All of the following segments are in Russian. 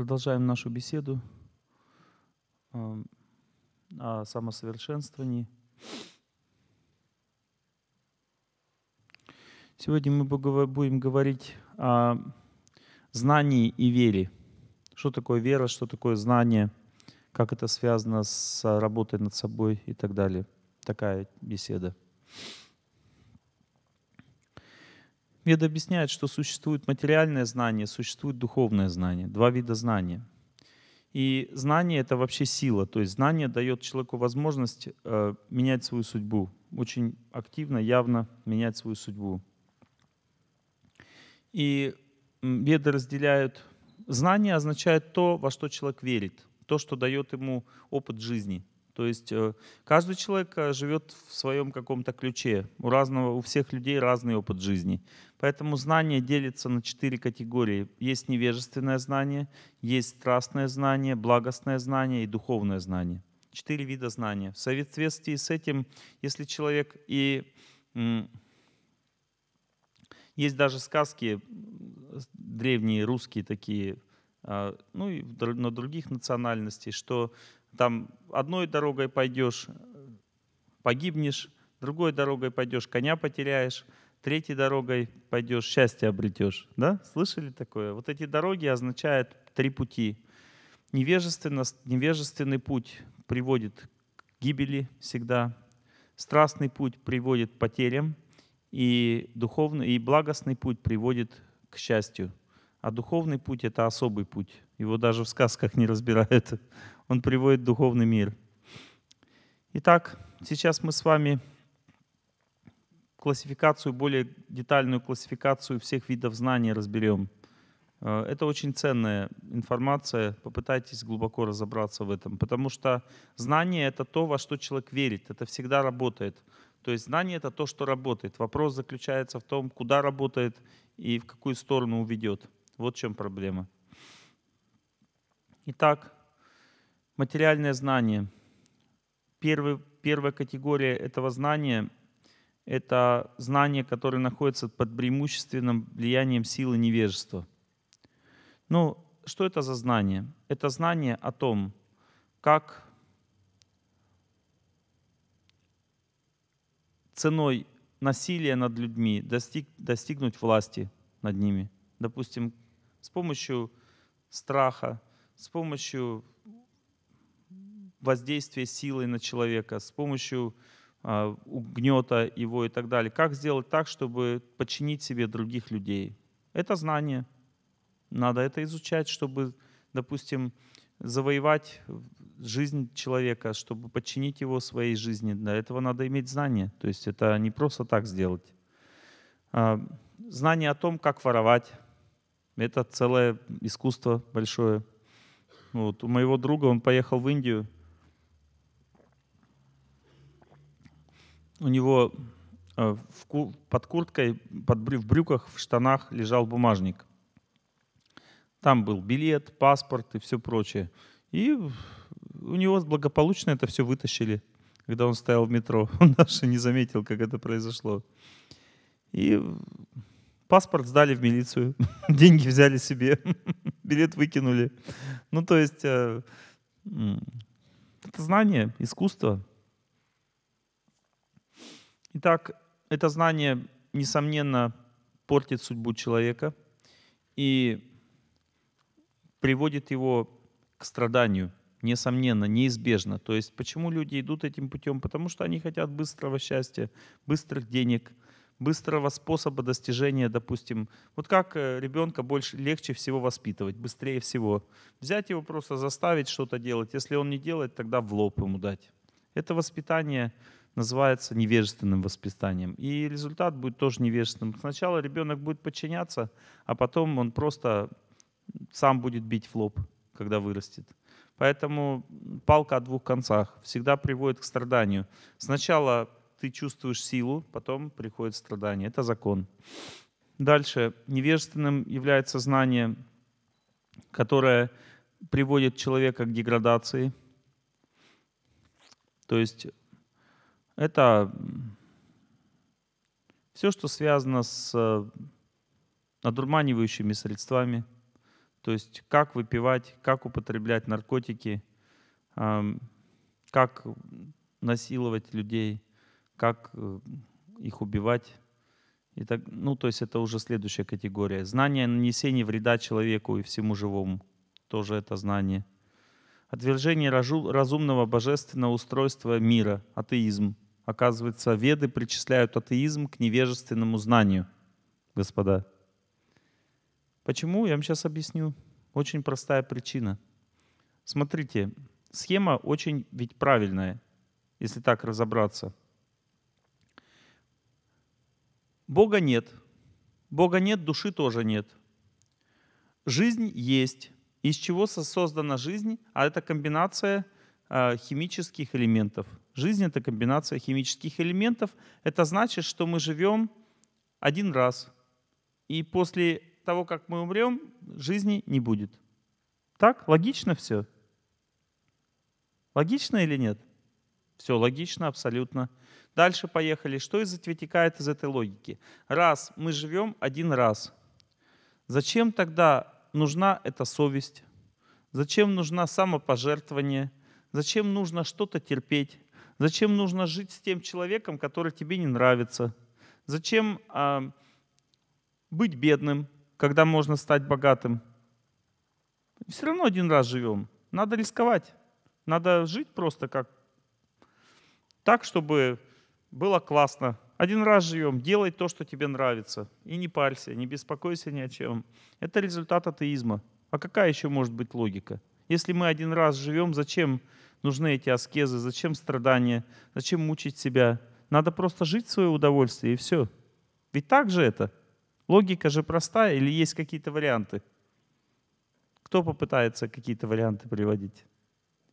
Продолжаем нашу беседу эм, о самосовершенствовании. Сегодня мы будем говорить о знании и вере. Что такое вера, что такое знание, как это связано с работой над собой и так далее. Такая беседа. Веда объясняет, что существует материальное знание, существует духовное знание, два вида знания. И знание — это вообще сила, то есть знание дает человеку возможность э, менять свою судьбу, очень активно, явно менять свою судьбу. И веды разделяют... Знание означает то, во что человек верит, то, что дает ему опыт жизни — то есть э, каждый человек э, живет в своем каком-то ключе. У, разного, у всех людей разный опыт жизни. Поэтому знание делится на четыре категории. Есть невежественное знание, есть страстное знание, благостное знание и духовное знание. Четыре вида знания. В соответствии с этим, если человек и... Есть даже сказки древние, русские такие, а, ну и на других национальностей, что там одной дорогой пойдешь, погибнешь, другой дорогой пойдешь, коня потеряешь, третьей дорогой пойдешь, счастье обретешь. Да? Слышали такое? Вот эти дороги означают три пути. Невежественный путь приводит к гибели всегда, страстный путь приводит к потерям, и духовный и благостный путь приводит к счастью. А духовный путь — это особый путь. Его даже в сказках не разбирают. Он приводит в духовный мир. Итак, сейчас мы с вами классификацию, более детальную классификацию всех видов знаний разберем. Э, это очень ценная информация, попытайтесь глубоко разобраться в этом, потому что знание — это то, во что человек верит, это всегда работает. То есть знание — это то, что работает. Вопрос заключается в том, куда работает и в какую сторону уведет. Вот в чем проблема. Итак, материальное знание. Первый, первая категория этого знания — это знание, которое находится под преимущественным влиянием силы невежества. Ну, что это за знание? Это знание о том, как ценой насилия над людьми достиг, достигнуть власти над ними. Допустим, с помощью страха, с помощью воздействия силой на человека, с помощью а, угнета его и так далее. Как сделать так, чтобы подчинить себе других людей? Это знание. Надо это изучать, чтобы, допустим, завоевать жизнь человека, чтобы подчинить его своей жизни. Для этого надо иметь знание. То есть это не просто так сделать. А, знание о том, как воровать, это целое искусство большое. Вот. У моего друга он поехал в Индию. У него э, в, под курткой, под, в брюках, в штанах лежал бумажник. Там был билет, паспорт и все прочее. И у него благополучно это все вытащили, когда он стоял в метро. Он даже не заметил, как это произошло. И паспорт сдали в милицию, деньги взяли себе, билет выкинули. Ну, то есть э, это знание, искусство. Итак, это знание, несомненно, портит судьбу человека и приводит его к страданию, несомненно, неизбежно. То есть почему люди идут этим путем? Потому что они хотят быстрого счастья, быстрых денег, быстрого способа достижения, допустим, вот как э, ребенка больше легче всего воспитывать, быстрее всего. Взять его просто заставить что-то делать. Если он не делает, тогда в лоб ему дать. Это воспитание называется невежественным воспитанием. И результат будет тоже невежественным. Сначала ребенок будет подчиняться, а потом он просто сам будет бить в лоб, когда вырастет. Поэтому палка о двух концах всегда приводит к страданию. Сначала ты чувствуешь силу, потом приходит страдание. Это закон. Дальше. Невежественным является знание, которое приводит человека к деградации. То есть это все, что связано с одурманивающими э, средствами, то есть как выпивать, как употреблять наркотики, эм, как насиловать людей – как э, их убивать. И так, ну, то есть это уже следующая категория. Знание о вреда человеку и всему живому. Тоже это знание. Отвержение разумного божественного устройства мира, атеизм. Оказывается, веды причисляют атеизм к невежественному знанию, господа. Почему? Я вам сейчас объясню. Очень простая причина. Смотрите, схема очень ведь правильная, если так разобраться – Бога нет. Бога нет, души тоже нет. Жизнь есть. Из чего создана жизнь? А это комбинация а, химических элементов. Жизнь — это комбинация химических элементов. Это значит, что мы живем один раз. И после того, как мы умрем, жизни не будет. Так? Логично все? Логично или нет? Все логично, абсолютно. Дальше поехали. Что из вытекает из этой логики? Раз мы живем один раз, зачем тогда нужна эта совесть? Зачем нужно самопожертвование? Зачем нужно что-то терпеть? Зачем нужно жить с тем человеком, который тебе не нравится? Зачем э, быть бедным, когда можно стать богатым? Все равно один раз живем. Надо рисковать. Надо жить просто как так, чтобы было классно. Один раз живем, делай то, что тебе нравится. И не парься, не беспокойся ни о чем. Это результат атеизма. А какая еще может быть логика? Если мы один раз живем, зачем нужны эти аскезы, зачем страдания, зачем мучить себя? Надо просто жить в свое удовольствие и все. Ведь так же это. Логика же простая или есть какие-то варианты? Кто попытается какие-то варианты приводить?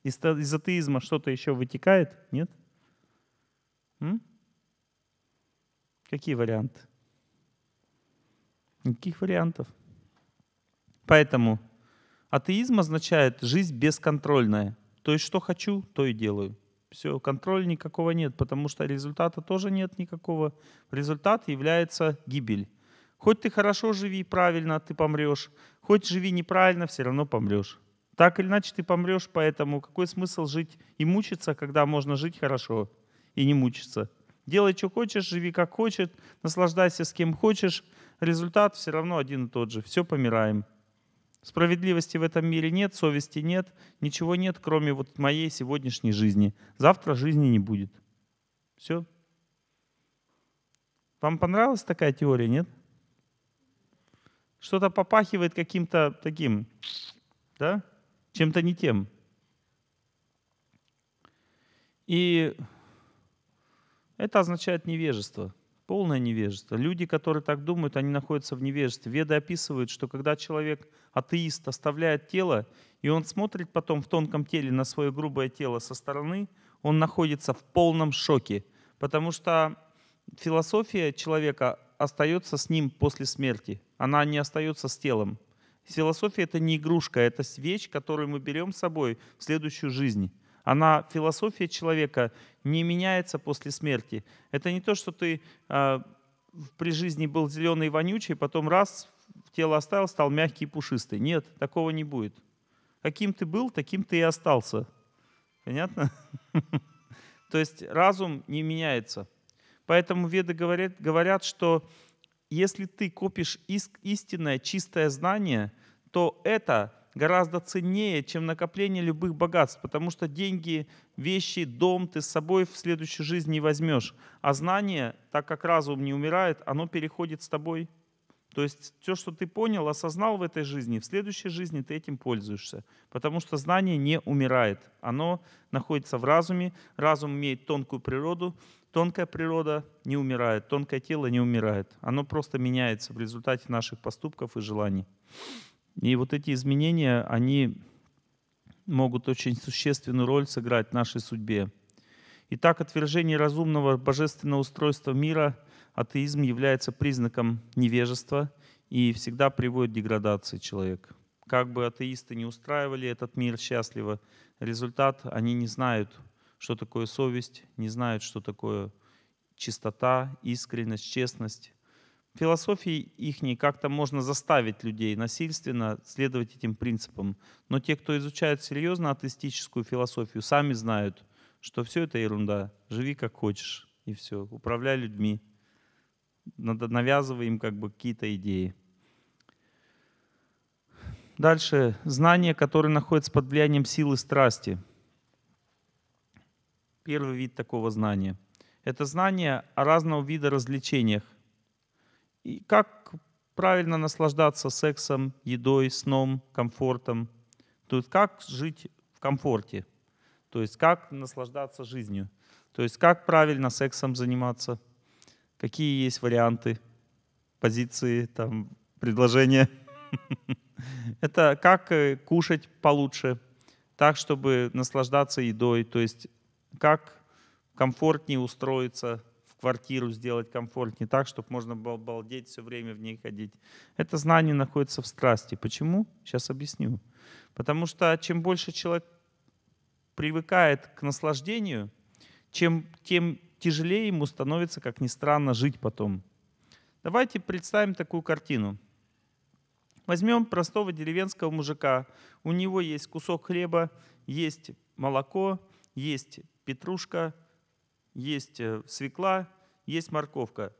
Из, из атеизма что-то еще вытекает? Нет? М? Какие варианты? Никаких вариантов. Поэтому атеизм означает жизнь бесконтрольная. То есть что хочу, то и делаю. Все, контроля никакого нет, потому что результата тоже нет никакого. Результат является гибель. Хоть ты хорошо живи правильно, ты помрешь. Хоть живи неправильно, все равно помрешь. Так или иначе ты помрешь, поэтому какой смысл жить и мучиться, когда можно жить хорошо? и не мучиться. Делай, что хочешь, живи как хочешь, наслаждайся с кем хочешь. Результат все равно один и тот же. Все помираем. Справедливости в этом мире нет, совести нет, ничего нет, кроме вот моей сегодняшней жизни. Завтра жизни не будет. Все. Вам понравилась такая теория, нет? Что-то попахивает каким-то таким, да? Чем-то не тем. И это означает невежество, полное невежество. Люди, которые так думают, они находятся в невежестве. Веды описывают, что когда человек, атеист, оставляет тело, и он смотрит потом в тонком теле на свое грубое тело со стороны, он находится в полном шоке, потому что философия человека остается с ним после смерти, она не остается с телом. Философия — это не игрушка, это вещь, которую мы берем с собой в следующую жизнь она, философия человека не меняется после смерти. Это не то, что ты э, при жизни был зеленый и вонючий, потом раз, тело оставил, стал мягкий и пушистый. Нет, такого не будет. Каким ты был, таким ты и остался. Понятно? То есть разум не меняется. Поэтому веды говорят, говорят что если ты копишь истинное, чистое знание, то это гораздо ценнее, чем накопление любых богатств, потому что деньги, вещи, дом ты с собой в следующую жизнь не возьмешь. А знание, так как разум не умирает, оно переходит с тобой. То есть все, что ты понял, осознал в этой жизни, в следующей жизни ты этим пользуешься. Потому что знание не умирает. Оно находится в разуме. Разум имеет тонкую природу. Тонкая природа не умирает. Тонкое тело не умирает. Оно просто меняется в результате наших поступков и желаний. И вот эти изменения, они могут очень существенную роль сыграть в нашей судьбе. Итак, отвержение разумного божественного устройства мира, атеизм является признаком невежества и всегда приводит к деградации человека. Как бы атеисты не устраивали этот мир счастливо, результат они не знают, что такое совесть, не знают, что такое чистота, искренность, честность философии их как-то можно заставить людей насильственно следовать этим принципам. Но те, кто изучают серьезно атеистическую философию, сами знают, что все это ерунда. Живи как хочешь, и все. Управляй людьми. Надо навязывать им как бы какие-то идеи. Дальше. знание, которое находится под влиянием силы страсти. Первый вид такого знания. Это знание о разного вида развлечениях и как правильно наслаждаться сексом, едой, сном, комфортом. То есть как жить в комфорте. То есть как наслаждаться жизнью. То есть как правильно сексом заниматься. Какие есть варианты, позиции, там, предложения. Это как э, кушать получше, так, чтобы наслаждаться едой. То есть как комфортнее устроиться – квартиру сделать комфортнее так, чтобы можно было балдеть все время в ней ходить. Это знание находится в страсти. Почему? Сейчас объясню. Потому что чем больше человек привыкает к наслаждению, чем, тем тяжелее ему становится, как ни странно, жить потом. Давайте представим такую картину. Возьмем простого деревенского мужика. У него есть кусок хлеба, есть молоко, есть петрушка, есть э, свекла, есть морковка.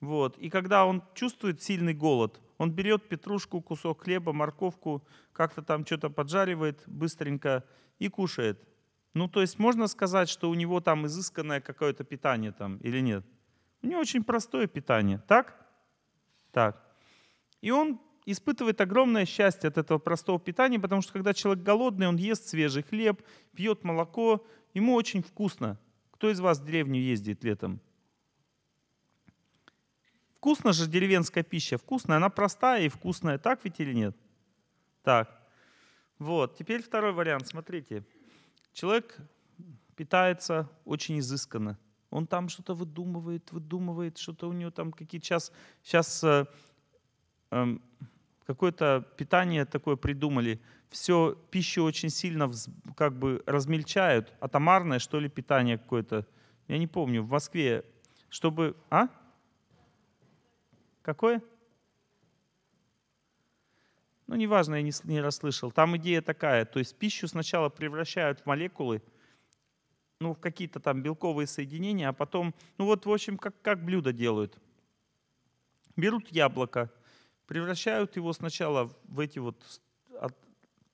Вот. И когда он чувствует сильный голод, он берет петрушку, кусок хлеба, морковку, как-то там что-то поджаривает быстренько и кушает. Ну, то есть можно сказать, что у него там изысканное какое-то питание там или нет? У него очень простое питание, так? Так. И он испытывает огромное счастье от этого простого питания, потому что когда человек голодный, он ест свежий хлеб, пьет молоко, ему очень вкусно. Кто из вас в деревню ездит летом? Вкусно же деревенская пища, вкусная, она простая и вкусная, так ведь или нет? Так. Вот, теперь второй вариант, смотрите. Человек питается очень изысканно. Он там что-то выдумывает, выдумывает, что-то у него там какие сейчас, сейчас э, э, какое-то питание такое придумали – все пищу очень сильно как бы размельчают, атомарное, что ли, питание какое-то. Я не помню, в Москве, чтобы... А? Какое? Ну, неважно, я не, не расслышал. Там идея такая, то есть пищу сначала превращают в молекулы, ну, в какие-то там белковые соединения, а потом, ну вот, в общем, как, как блюдо делают. Берут яблоко, превращают его сначала в эти вот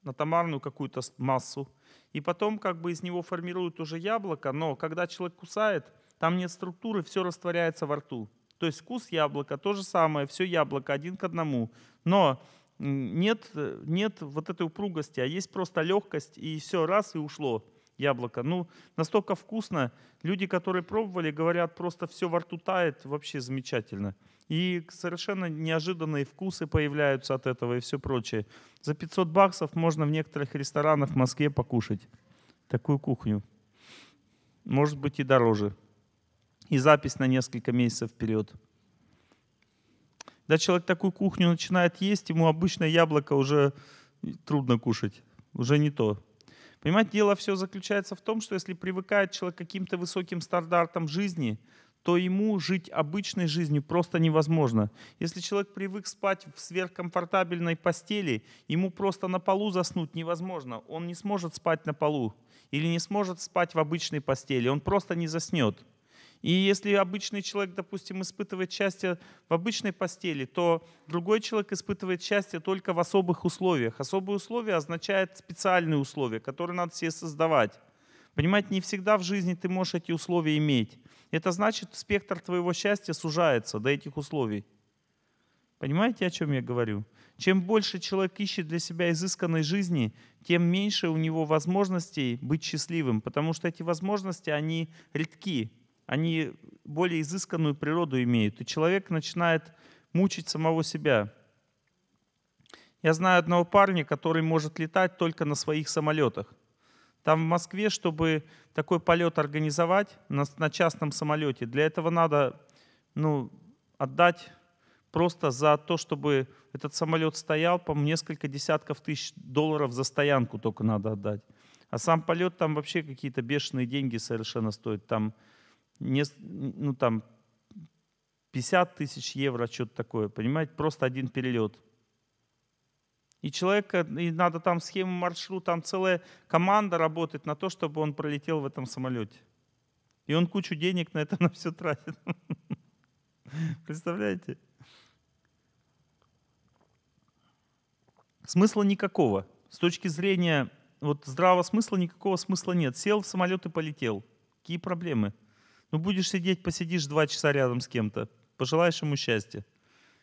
на томарную какую-то массу, и потом как бы из него формируют уже яблоко, но когда человек кусает, там нет структуры, все растворяется во рту. То есть вкус яблока, то же самое, все яблоко один к одному. Но нет, э, нет вот этой упругости, а есть просто легкость, и все, раз, и ушло яблоко. Ну, настолько вкусно. Люди, которые пробовали, говорят, просто все во рту тает, вообще замечательно. И совершенно неожиданные вкусы появляются от этого и все прочее. За 500 баксов можно в некоторых ресторанах в Москве покушать такую кухню. Может быть и дороже. И запись на несколько месяцев вперед. Когда человек такую кухню начинает есть, ему обычно яблоко уже трудно кушать. Уже не то. Понимаете, дело все заключается в том, что если привыкает человек к каким-то высоким стандартам жизни, то ему жить обычной жизнью просто невозможно. Если человек привык спать в сверхкомфортабельной постели, ему просто на полу заснуть невозможно. Он не сможет спать на полу или не сможет спать в обычной постели. Он просто не заснет. И если обычный человек, допустим, испытывает счастье в обычной постели, то другой человек испытывает счастье только в особых условиях. Особые условия означают специальные условия, которые надо себе создавать. Понимаете, не всегда в жизни ты можешь эти условия иметь. Это значит, спектр твоего счастья сужается до этих условий. Понимаете, о чем я говорю? Чем больше человек ищет для себя изысканной жизни, тем меньше у него возможностей быть счастливым, потому что эти возможности, они редки, они более изысканную природу имеют, и человек начинает мучить самого себя. Я знаю одного парня, который может летать только на своих самолетах. Там в Москве, чтобы такой полет организовать на, на частном самолете, для этого надо ну, отдать просто за то, чтобы этот самолет стоял, по несколько десятков тысяч долларов за стоянку только надо отдать. А сам полет там вообще какие-то бешеные деньги совершенно стоит. Там, не, ну, там 50 тысяч евро, что-то такое, понимаете, просто один перелет – и человека, и надо там схему маршрута, там целая команда работает на то, чтобы он пролетел в этом самолете. И он кучу денег на это на все тратит. Представляете? Смысла никакого. С точки зрения вот здравого смысла никакого смысла нет. Сел в самолет и полетел. Какие проблемы? Ну будешь сидеть, посидишь два часа рядом с кем-то. Пожелаешь ему счастья.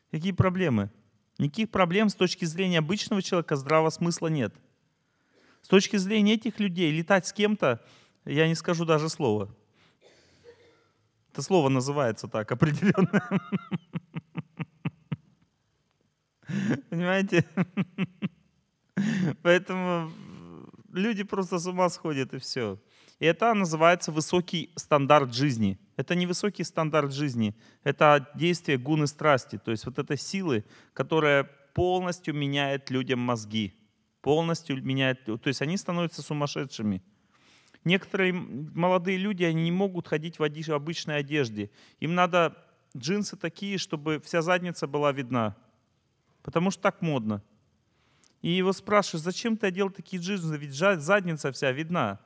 Какие проблемы? Никаких проблем с точки зрения обычного человека здравого смысла нет. С точки зрения этих людей летать с кем-то, я не скажу даже слова. Это слово называется так определенно. Понимаете? Поэтому люди просто с ума сходят и все. И Это называется высокий стандарт жизни. Это не высокий стандарт жизни, это действие гуны страсти, то есть вот это силы, которая полностью меняет людям мозги, полностью меняет, то есть они становятся сумасшедшими. Некоторые молодые люди, они не могут ходить в обычной одежде. Им надо джинсы такие, чтобы вся задница была видна, потому что так модно. И его спрашивают, зачем ты одел такие джинсы, ведь задница вся видна.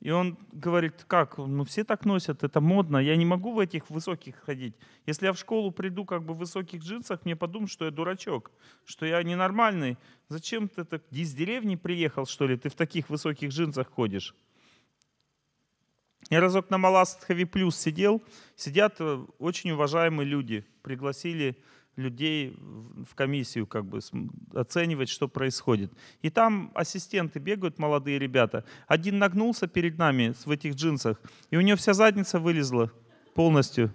И он говорит, как, ну все так носят, это модно, я не могу в этих высоких ходить. Если я в школу приду как бы в высоких джинсах, мне подумают, что я дурачок, что я ненормальный. Зачем ты так из деревни приехал, что ли, ты в таких высоких джинсах ходишь? Я разок на Маластхове Плюс сидел, сидят э, очень уважаемые люди, пригласили людей в комиссию как бы оценивать, что происходит. И там ассистенты бегают, молодые ребята. Один нагнулся перед нами в этих джинсах, и у него вся задница вылезла полностью.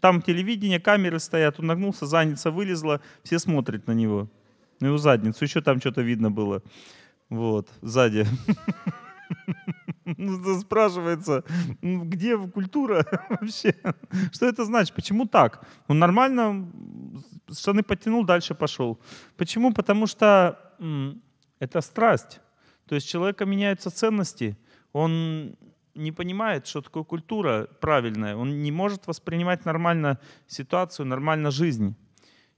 Там телевидение, камеры стоят, он нагнулся, задница вылезла, все смотрят на него. Ну его задницу, еще там что-то видно было. Вот, сзади. Спрашивается, где культура вообще? Что это значит? Почему так? Он ну, нормально штаны подтянул, дальше пошел. Почему? Потому что это страсть. То есть человека меняются ценности. Он не понимает, что такое культура правильная. Он не может воспринимать нормально ситуацию, нормально жизнь.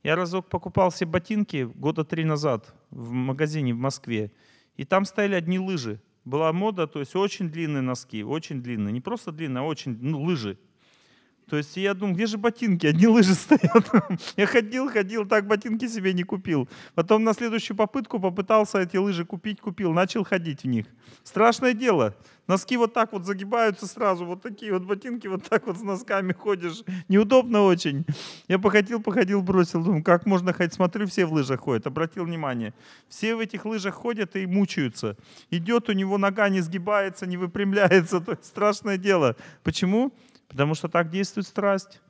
Я разок покупал себе ботинки года три назад в магазине в Москве, и там стояли одни лыжи была мода, то есть очень длинные носки, очень длинные, не просто длинные, а очень, ну, лыжи, то есть я думал, где же ботинки? Одни лыжи стоят. я ходил, ходил, так ботинки себе не купил. Потом на следующую попытку попытался эти лыжи купить, купил, начал ходить в них. Страшное дело. Носки вот так вот загибаются сразу, вот такие вот ботинки, вот так вот с носками ходишь. Неудобно очень. Я походил, походил, бросил. Думаю, как можно ходить? Смотрю, все в лыжах ходят. Обратил внимание. Все в этих лыжах ходят и мучаются. Идет, у него нога не сгибается, не выпрямляется. То есть страшное дело. Почему? потому что так действует страсть.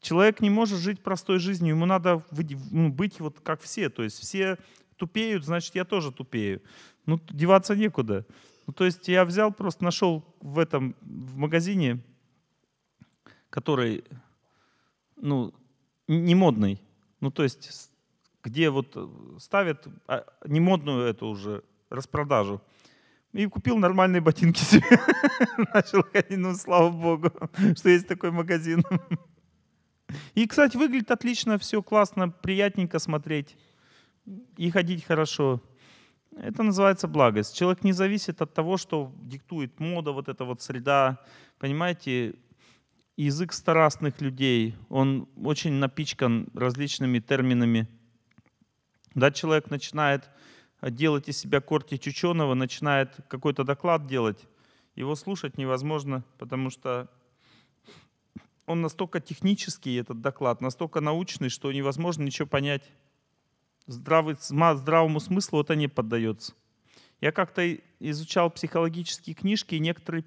Человек не может жить простой жизнью, ему надо ну, быть вот как все, то есть все тупеют, значит, я тоже тупею. Ну, деваться некуда. Ну, то есть я взял, просто нашел в этом, в магазине, который, ну, не модный. Ну, то есть, где вот э, ставят а, немодную эту уже распродажу. И купил нормальные ботинки себе. Начал ходить, ну, слава богу, что есть такой магазин. И, кстати, выглядит отлично, все классно, приятненько смотреть. И ходить хорошо. Это называется благость. Человек не зависит от того, что диктует мода, вот эта вот среда. Понимаете, язык старостных людей, он очень напичкан различными терминами. Да, человек начинает а делать из себя корти Чученова, начинает какой-то доклад делать, его слушать невозможно, потому что он настолько технический, этот доклад, настолько научный, что невозможно ничего понять. Здравый, здравому смыслу это не поддается. Я как-то изучал психологические книжки, и некоторые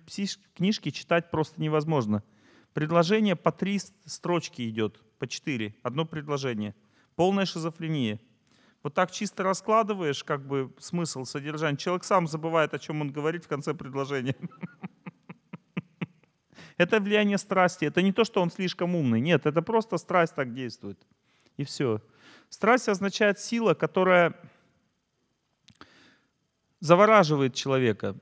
книжки читать просто невозможно. Предложение по три строчки идет, по четыре, одно предложение. Полная шизофрения – вот так чисто раскладываешь, как бы смысл содержания. Человек сам забывает, о чем он говорит в конце предложения. Это влияние страсти. Это не то, что он слишком умный. Нет, это просто страсть так действует. И все. Страсть означает сила, которая завораживает человека.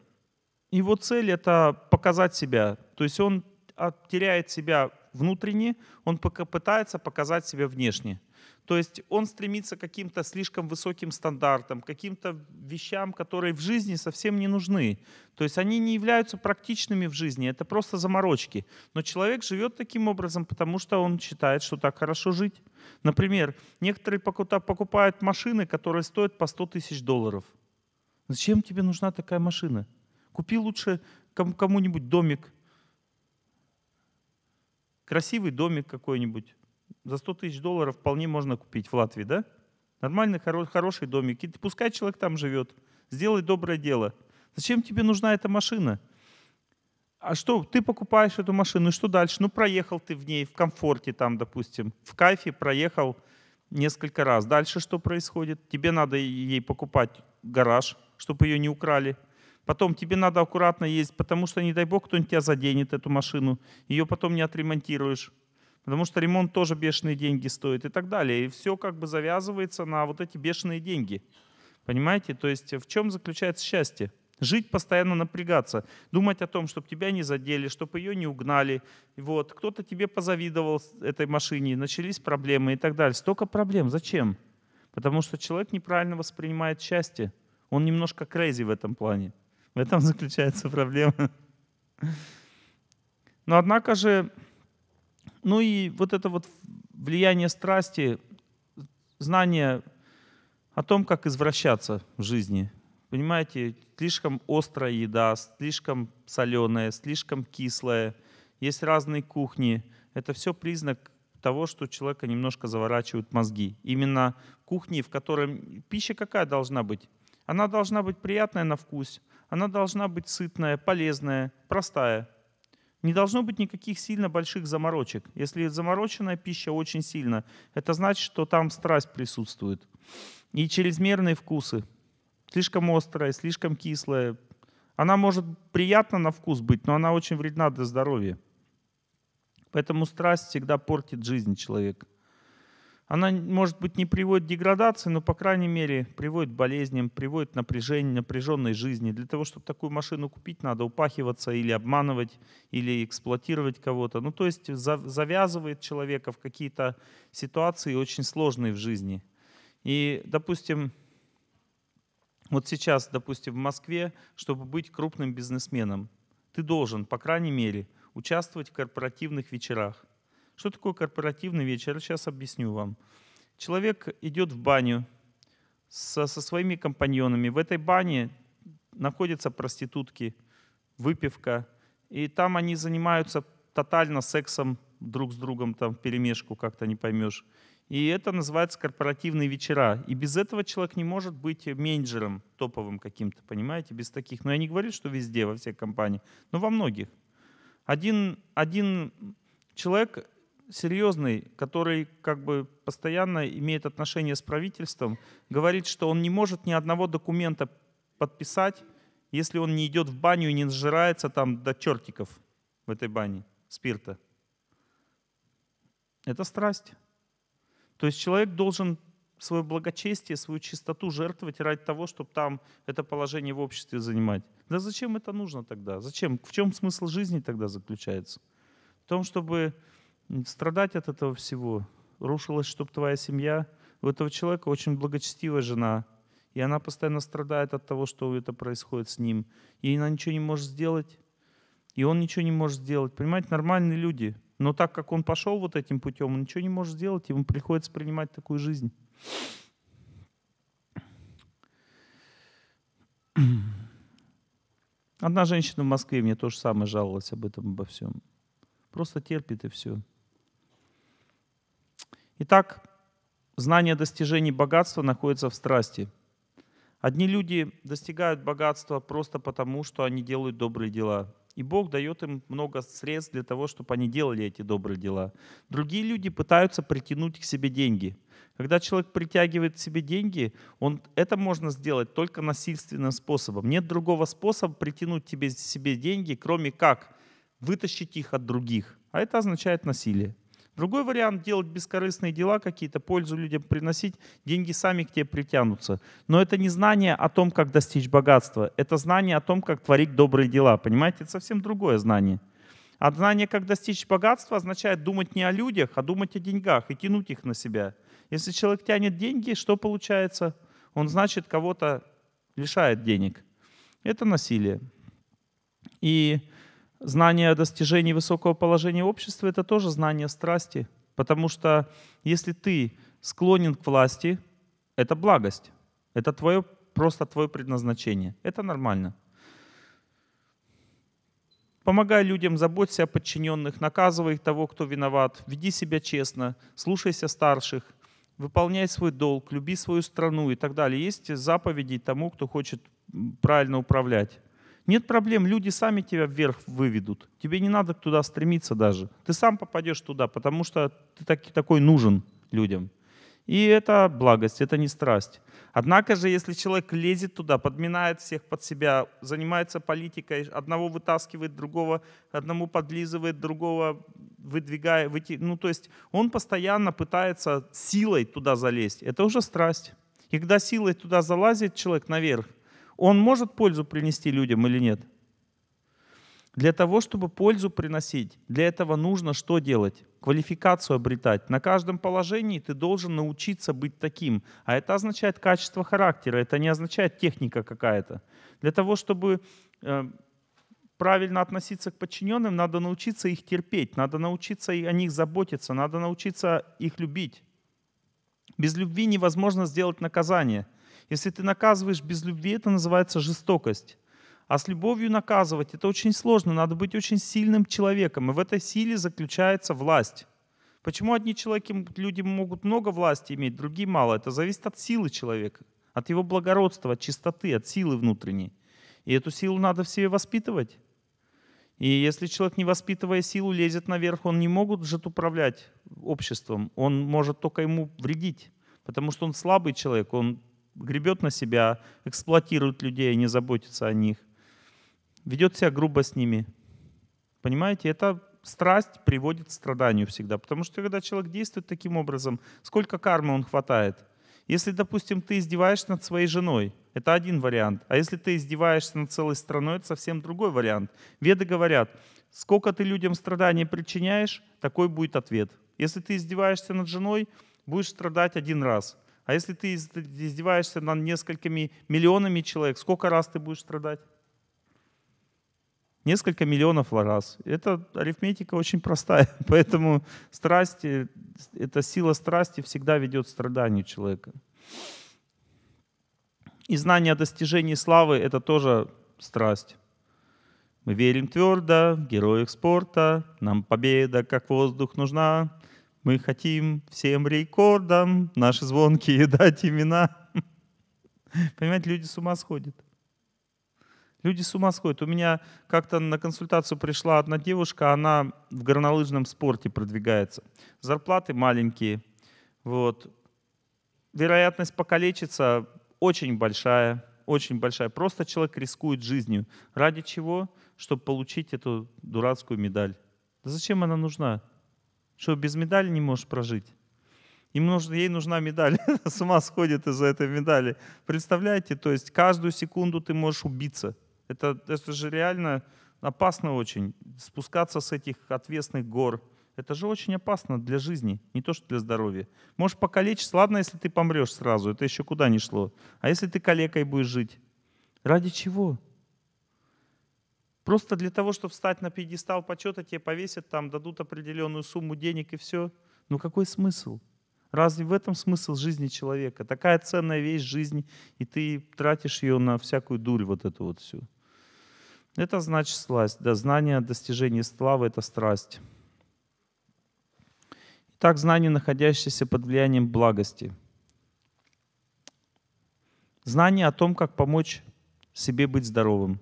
Его цель — это показать себя. То есть он теряет себя внутренне, он пытается показать себя внешне. То есть он стремится к каким-то слишком высоким стандартам, к каким-то вещам, которые в жизни совсем не нужны. То есть они не являются практичными в жизни, это просто заморочки. Но человек живет таким образом, потому что он считает, что так хорошо жить. Например, некоторые покупают машины, которые стоят по 100 тысяч долларов. Зачем тебе нужна такая машина? Купи лучше кому-нибудь домик, красивый домик какой-нибудь, за 100 тысяч долларов вполне можно купить в Латвии, да? Нормальный, хоро- хороший домик. И пускай человек там живет. Сделай доброе дело. Зачем тебе нужна эта машина? А что, ты покупаешь эту машину, и что дальше? Ну, проехал ты в ней, в комфорте там, допустим, в кайфе проехал несколько раз. Дальше что происходит? Тебе надо ей покупать гараж, чтобы ее не украли. Потом тебе надо аккуратно ездить, потому что, не дай бог, кто-нибудь тебя заденет, эту машину. Ее потом не отремонтируешь потому что ремонт тоже бешеные деньги стоит и так далее. И все как бы завязывается на вот эти бешеные деньги. Понимаете? То есть э, в чем заключается счастье? Жить постоянно напрягаться, думать о том, чтобы тебя не задели, чтобы ее не угнали. Вот. Кто-то тебе позавидовал этой машине, начались проблемы и так далее. Столько проблем. Зачем? Потому что человек неправильно воспринимает счастье. Он немножко крейзи в этом плане. В этом заключается проблема. Но однако же ну и вот это вот влияние страсти, знание о том, как извращаться в жизни. Понимаете, слишком острая еда, слишком соленая, слишком кислая, есть разные кухни. Это все признак того, что человека немножко заворачивают мозги. Именно кухни, в которой пища какая должна быть? Она должна быть приятная на вкус, она должна быть сытная, полезная, простая – не должно быть никаких сильно больших заморочек. Если замороченная пища очень сильно, это значит, что там страсть присутствует. И чрезмерные вкусы. Слишком острая, слишком кислая. Она может приятно на вкус быть, но она очень вредна для здоровья. Поэтому страсть всегда портит жизнь человека она, может быть, не приводит к деградации, но, по крайней мере, приводит к болезням, приводит к напряжению, напряженной жизни. Для того, чтобы такую машину купить, надо упахиваться или обманывать, или эксплуатировать кого-то. Ну, то есть завязывает человека в какие-то ситуации очень сложные в жизни. И, допустим, вот сейчас, допустим, в Москве, чтобы быть крупным бизнесменом, ты должен, по крайней мере, участвовать в корпоративных вечерах что такое корпоративный вечер? Сейчас объясню вам. Человек идет в баню со, со своими компаньонами. В этой бане находятся проститутки, выпивка. И там они занимаются тотально сексом друг с другом, там перемешку как-то не поймешь. И это называется корпоративные вечера. И без этого человек не может быть менеджером топовым каким-то, понимаете, без таких. Но я не говорю, что везде, во всех компаниях, но во многих. Один, один человек серьезный, который как бы постоянно имеет отношение с правительством, говорит, что он не может ни одного документа подписать, если он не идет в баню и не сжирается там до чертиков в этой бане спирта. Это страсть. То есть человек должен свое благочестие, свою чистоту жертвовать ради того, чтобы там это положение в обществе занимать. Да зачем это нужно тогда? Зачем? В чем смысл жизни тогда заключается? В том, чтобы страдать от этого всего. Рушилась, чтобы твоя семья. У этого человека очень благочестивая жена, и она постоянно страдает от того, что это происходит с ним. И она ничего не может сделать, и он ничего не может сделать. Понимаете, нормальные люди. Но так как он пошел вот этим путем, он ничего не может сделать, ему приходится принимать такую жизнь. Одна женщина в Москве мне тоже самое жаловалась об этом, обо всем. Просто терпит и все. Итак, знание достижений богатства находится в страсти. Одни люди достигают богатства просто потому, что они делают добрые дела. И Бог дает им много средств для того, чтобы они делали эти добрые дела. Другие люди пытаются притянуть к себе деньги. Когда человек притягивает к себе деньги, он, это можно сделать только насильственным способом. Нет другого способа притянуть тебе, себе деньги, кроме как вытащить их от других. А это означает насилие. Другой вариант — делать бескорыстные дела какие-то, пользу людям приносить, деньги сами к тебе притянутся. Но это не знание о том, как достичь богатства, это знание о том, как творить добрые дела, понимаете? Это совсем другое знание. А знание, как достичь богатства, означает думать не о людях, а думать о деньгах и тянуть их на себя. Если человек тянет деньги, что получается? Он, значит, кого-то лишает денег. Это насилие. И знание о достижении высокого положения общества — это тоже знание страсти. Потому что если ты склонен к власти, это благость. Это твое, просто твое предназначение. Это нормально. Помогай людям, заботься о подчиненных, наказывай того, кто виноват, веди себя честно, слушайся старших, выполняй свой долг, люби свою страну и так далее. Есть заповеди тому, кто хочет правильно управлять. Нет проблем, люди сами тебя вверх выведут. Тебе не надо туда стремиться даже. Ты сам попадешь туда, потому что ты так, такой нужен людям. И это благость, это не страсть. Однако же, если человек лезет туда, подминает всех под себя, занимается политикой, одного вытаскивает, другого, одному подлизывает, другого выдвигает, выти... ну то есть он постоянно пытается силой туда залезть, это уже страсть. И когда силой туда залазит человек наверх, он может пользу принести людям или нет? Для того, чтобы пользу приносить, для этого нужно что делать? Квалификацию обретать. На каждом положении ты должен научиться быть таким. А это означает качество характера, это не означает техника какая-то. Для того, чтобы э, правильно относиться к подчиненным, надо научиться их терпеть, надо научиться о них заботиться, надо научиться их любить. Без любви невозможно сделать наказание. Если ты наказываешь без любви, это называется жестокость. А с любовью наказывать это очень сложно, надо быть очень сильным человеком. И в этой силе заключается власть. Почему одни человеки, люди могут много власти иметь, другие мало? Это зависит от силы человека, от его благородства, от чистоты, от силы внутренней. И эту силу надо в себе воспитывать. И если человек, не воспитывая силу, лезет наверх, он не может же управлять обществом, он может только ему вредить, потому что он слабый человек, он гребет на себя, эксплуатирует людей, а не заботится о них, ведет себя грубо с ними. Понимаете, это страсть приводит к страданию всегда. Потому что когда человек действует таким образом, сколько кармы он хватает? Если, допустим, ты издеваешься над своей женой, это один вариант. А если ты издеваешься над целой страной, это совсем другой вариант. Веды говорят, сколько ты людям страданий причиняешь, такой будет ответ. Если ты издеваешься над женой, будешь страдать один раз. А если ты издеваешься над несколькими миллионами человек, сколько раз ты будешь страдать? Несколько миллионов раз. Это арифметика очень простая. Поэтому страсти, эта сила страсти всегда ведет к страданию человека. И знание о достижении славы — это тоже страсть. Мы верим твердо, в героях спорта, нам победа как воздух нужна. Мы хотим всем рекордам наши звонкие дать имена. Понимаете, люди с ума сходят. Люди с ума сходят. У меня как-то на консультацию пришла одна девушка, она в горнолыжном спорте продвигается. Зарплаты маленькие. Вот. Вероятность покалечиться очень большая, очень большая. Просто человек рискует жизнью. Ради чего? Чтобы получить эту дурацкую медаль. Да зачем она нужна? Что, без медали не можешь прожить? Им нужно, ей нужна медаль, с ума сходит из-за этой медали. Представляете, то есть каждую секунду ты можешь убиться. Это, это же реально опасно очень, спускаться с этих отвесных гор. Это же очень опасно для жизни, не то что для здоровья. Можешь покалечиться, ладно, если ты помрешь сразу, это еще куда не шло. А если ты калекой будешь жить? Ради чего? Просто для того, чтобы встать на пьедестал почета, тебе повесят там, дадут определенную сумму денег и все. Ну какой смысл? Разве в этом смысл жизни человека? Такая ценная вещь жизни, и ты тратишь ее на всякую дурь вот эту вот всю. Это значит сласть. Да, знание достижение славы — это страсть. Итак, знание, находящееся под влиянием благости. Знание о том, как помочь себе быть здоровым.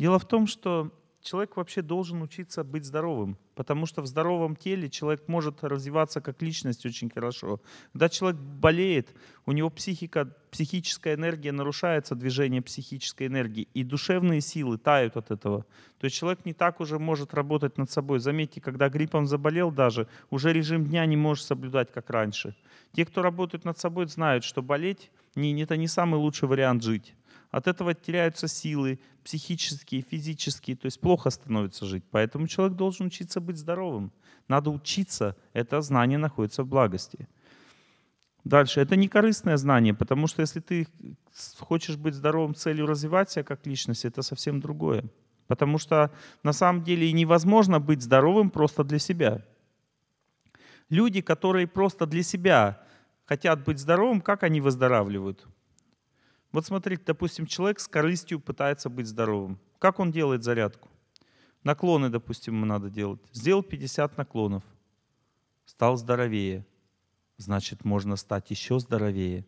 Дело в том, что человек вообще должен учиться быть здоровым, потому что в здоровом теле человек может развиваться как личность очень хорошо. Когда человек болеет, у него психика, психическая энергия нарушается, движение психической энергии, и душевные силы тают от этого. То есть человек не так уже может работать над собой. Заметьте, когда гриппом заболел даже, уже режим дня не может соблюдать, как раньше. Те, кто работают над собой, знают, что болеть не, это не самый лучший вариант жить. От этого теряются силы психические, физические, то есть плохо становится жить. Поэтому человек должен учиться быть здоровым. Надо учиться, это знание находится в благости. Дальше. Это не корыстное знание, потому что если ты хочешь быть здоровым целью развивать себя как личность, это совсем другое. Потому что на самом деле невозможно быть здоровым просто для себя. Люди, которые просто для себя хотят быть здоровым, как они выздоравливают? Вот смотрите, допустим, человек с корыстью пытается быть здоровым. Как он делает зарядку? Наклоны, допустим, ему надо делать. Сделал 50 наклонов. Стал здоровее. Значит, можно стать еще здоровее.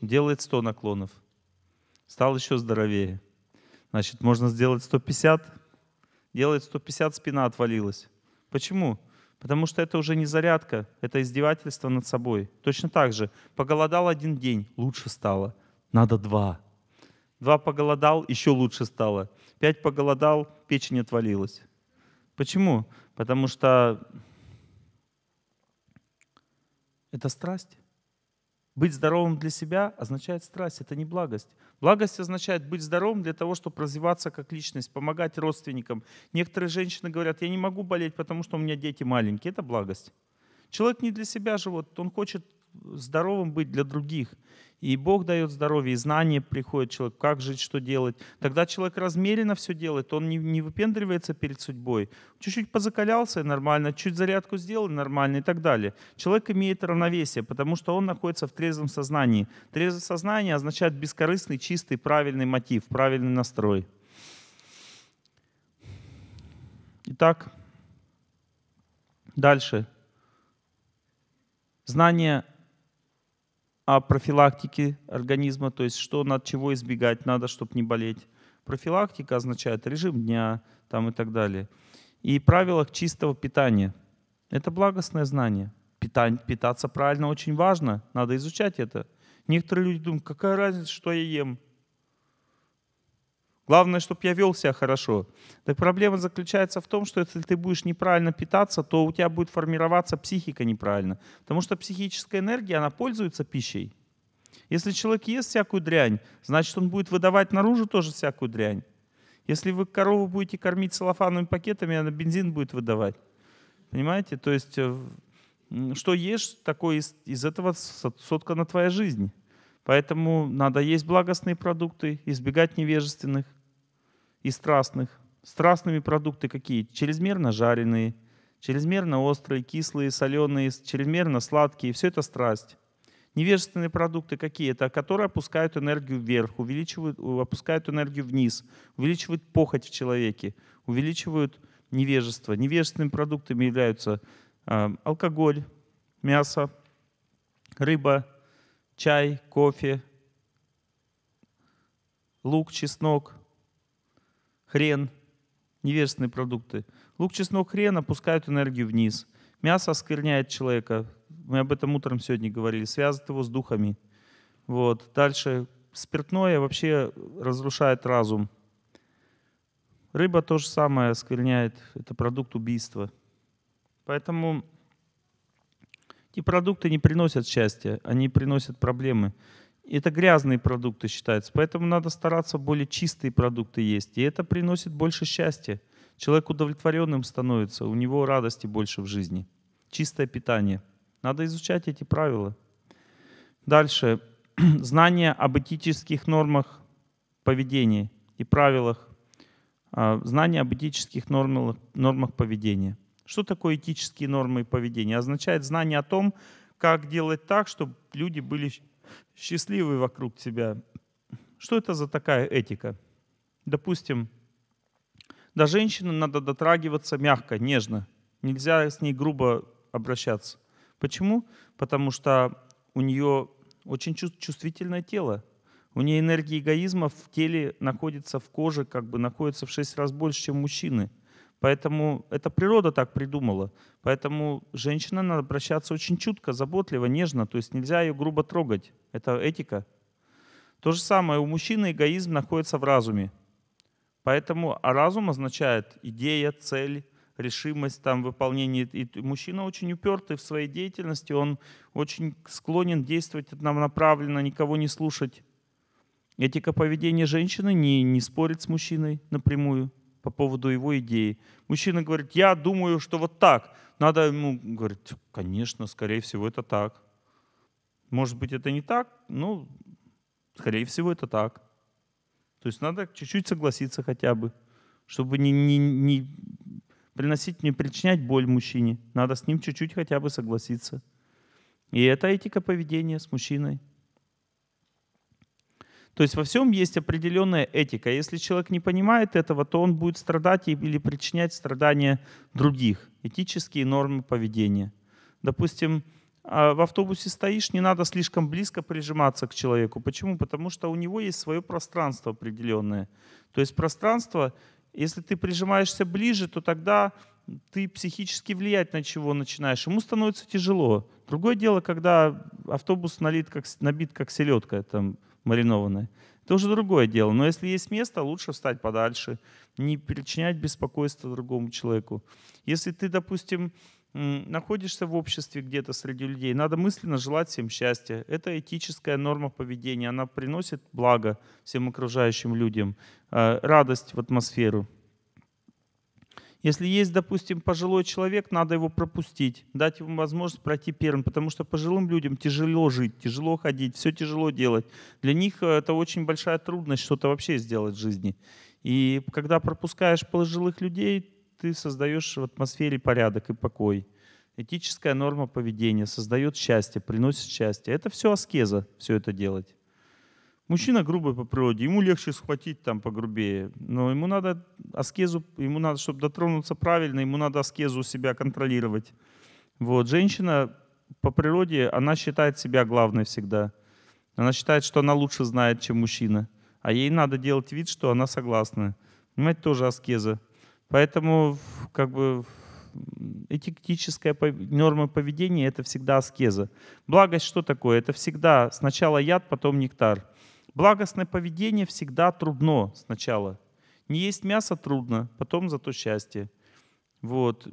Делает 100 наклонов. Стал еще здоровее. Значит, можно сделать 150. Делает 150, спина отвалилась. Почему? Потому что это уже не зарядка, это издевательство над собой. Точно так же. Поголодал один день, лучше стало – надо два. Два поголодал, еще лучше стало. Пять поголодал, печень отвалилась. Почему? Потому что это страсть. Быть здоровым для себя означает страсть, это не благость. Благость означает быть здоровым для того, чтобы развиваться как личность, помогать родственникам. Некоторые женщины говорят, я не могу болеть, потому что у меня дети маленькие. Это благость. Человек не для себя живет, он хочет здоровым быть для других. И Бог дает здоровье, и знание приходит человек, как жить, что делать. Тогда человек размеренно все делает, он не, не выпендривается перед судьбой. Чуть-чуть позакалялся, нормально, чуть зарядку сделал, нормально и так далее. Человек имеет равновесие, потому что он находится в трезвом сознании. Трезвое сознание означает бескорыстный, чистый, правильный мотив, правильный настрой. Итак, дальше. Знание о профилактике организма, то есть что над чего избегать надо, чтобы не болеть. Профилактика означает режим дня там, и так далее. И правилах чистого питания. Это благостное знание. Питань, питаться правильно очень важно, надо изучать это. Некоторые люди думают, какая разница, что я ем. Главное, чтобы я вел себя хорошо. Так проблема заключается в том, что если ты будешь неправильно питаться, то у тебя будет формироваться психика неправильно. Потому что психическая энергия, она пользуется пищей. Если человек ест всякую дрянь, значит, он будет выдавать наружу тоже всякую дрянь. Если вы корову будете кормить салофановыми пакетами, она бензин будет выдавать. Понимаете? То есть, э, что ешь, такое из, из этого соткана твоя жизнь. Поэтому надо есть благостные продукты, избегать невежественных и страстных. Страстными продукты какие? Чрезмерно жареные, чрезмерно острые, кислые, соленые, чрезмерно сладкие. Все это страсть. Невежественные продукты какие? Это которые опускают энергию вверх, увеличивают, опускают энергию вниз, увеличивают похоть в человеке, увеличивают невежество. Невежественными продуктами являются э, алкоголь, мясо, рыба, чай, кофе, лук, чеснок, хрен, невежественные продукты. Лук, чеснок, хрен опускают энергию вниз. Мясо оскверняет человека. Мы об этом утром сегодня говорили. Связывает его с духами. Вот. Дальше спиртное вообще разрушает разум. Рыба то же самое оскверняет. Это продукт убийства. Поэтому эти продукты не приносят счастья, они приносят проблемы. Это грязные продукты считаются, поэтому надо стараться более чистые продукты есть. И это приносит больше счастья. Человек удовлетворенным становится, у него радости больше в жизни. Чистое питание. Надо изучать эти правила. Дальше. Знание об этических нормах поведения и правилах. А, знание об этических нормах, нормах поведения. Что такое этические нормы поведения? Означает знание о том, как делать так, чтобы люди были счастливы вокруг тебя. Что это за такая этика? Допустим, до женщины надо дотрагиваться мягко, нежно. Нельзя с ней грубо обращаться. Почему? Потому что у нее очень чувствительное тело. У нее энергия эгоизма в теле находится в коже, как бы находится в шесть раз больше, чем у мужчины. Поэтому это природа так придумала. Поэтому женщина надо обращаться очень чутко, заботливо, нежно. То есть нельзя ее грубо трогать. Это этика. То же самое у мужчины эгоизм находится в разуме. Поэтому а разум означает идея, цель, решимость там выполнение. И мужчина очень упертый в своей деятельности, он очень склонен действовать однонаправленно, никого не слушать. Этика поведения женщины не, не спорит с мужчиной напрямую по поводу его идеи. Мужчина говорит, я думаю, что вот так. Надо ему говорить, конечно, скорее всего, это так. Может быть, это не так, но «Ну, скорее всего, это так. То есть надо чуть-чуть согласиться хотя бы, чтобы не, не, не приносить, не причинять боль мужчине. Надо с ним чуть-чуть хотя бы согласиться. И это этика поведения с мужчиной. То есть во всем есть определенная этика. Если человек не понимает этого, то он будет страдать или причинять страдания других. Этические нормы поведения. Допустим, а, в автобусе стоишь, не надо слишком близко прижиматься к человеку. Почему? Потому что у него есть свое пространство определенное. То есть пространство, если ты прижимаешься ближе, то тогда ты психически влиять на чего начинаешь. Ему становится тяжело. Другое дело, когда автобус налит как, набит как селедка. Там, маринованное. Это уже другое дело. Но если есть место, лучше встать подальше, не причинять беспокойство другому человеку. Если ты, допустим, находишься в обществе где-то среди людей, надо мысленно желать всем счастья. Это этическая норма поведения, она приносит благо всем окружающим людям, а, радость в атмосферу. Если есть, допустим, пожилой человек, надо его пропустить, дать ему возможность пройти первым, потому что пожилым людям тяжело жить, тяжело ходить, все тяжело делать. Для них э, это очень большая трудность что-то вообще сделать в жизни. И когда пропускаешь пожилых людей, ты создаешь в атмосфере порядок и покой. Этическая норма поведения создает счастье, приносит счастье. Это все аскеза, все это делать. Мужчина грубый по природе, ему легче схватить там погрубее, но ему надо аскезу, ему надо, чтобы дотронуться правильно, ему надо аскезу себя контролировать. Вот. Женщина по природе, она считает себя главной всегда. Она считает, что она лучше знает, чем мужчина. А ей надо делать вид, что она согласна. Понимаете, тоже аскеза. Поэтому как бы этиктическая норма поведения — это всегда аскеза. Благость что такое? Это всегда сначала яд, потом нектар — Благостное поведение всегда трудно сначала. Не есть мясо трудно, потом зато счастье. Вот.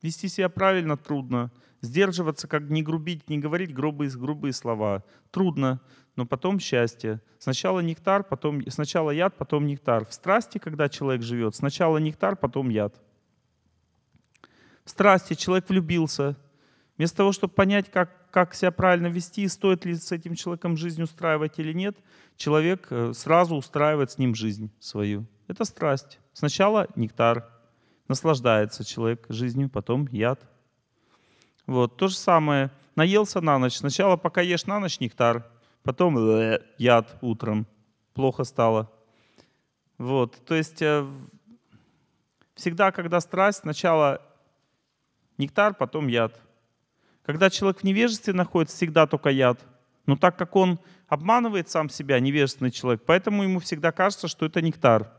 Вести себя правильно трудно. Сдерживаться, как не грубить, не говорить грубые, грубые слова. Трудно, но потом счастье. Сначала нектар, потом, сначала яд, потом нектар. В страсти, когда человек живет, сначала нектар, потом яд. В страсти человек влюбился. Вместо того, чтобы понять, как как себя правильно вести, стоит ли с этим человеком жизнь устраивать или нет, человек э, сразу устраивает с ним жизнь свою. Это страсть. Сначала нектар, наслаждается человек жизнью, потом яд. Вот, то же самое. Наелся на ночь. Сначала пока ешь на ночь нектар, потом э, яд утром. Плохо стало. Вот, то есть э, всегда, когда страсть, сначала нектар, потом яд. Когда человек в невежестве находится, всегда только яд. Но так как он обманывает сам себя, невежественный человек, поэтому ему всегда кажется, что это нектар.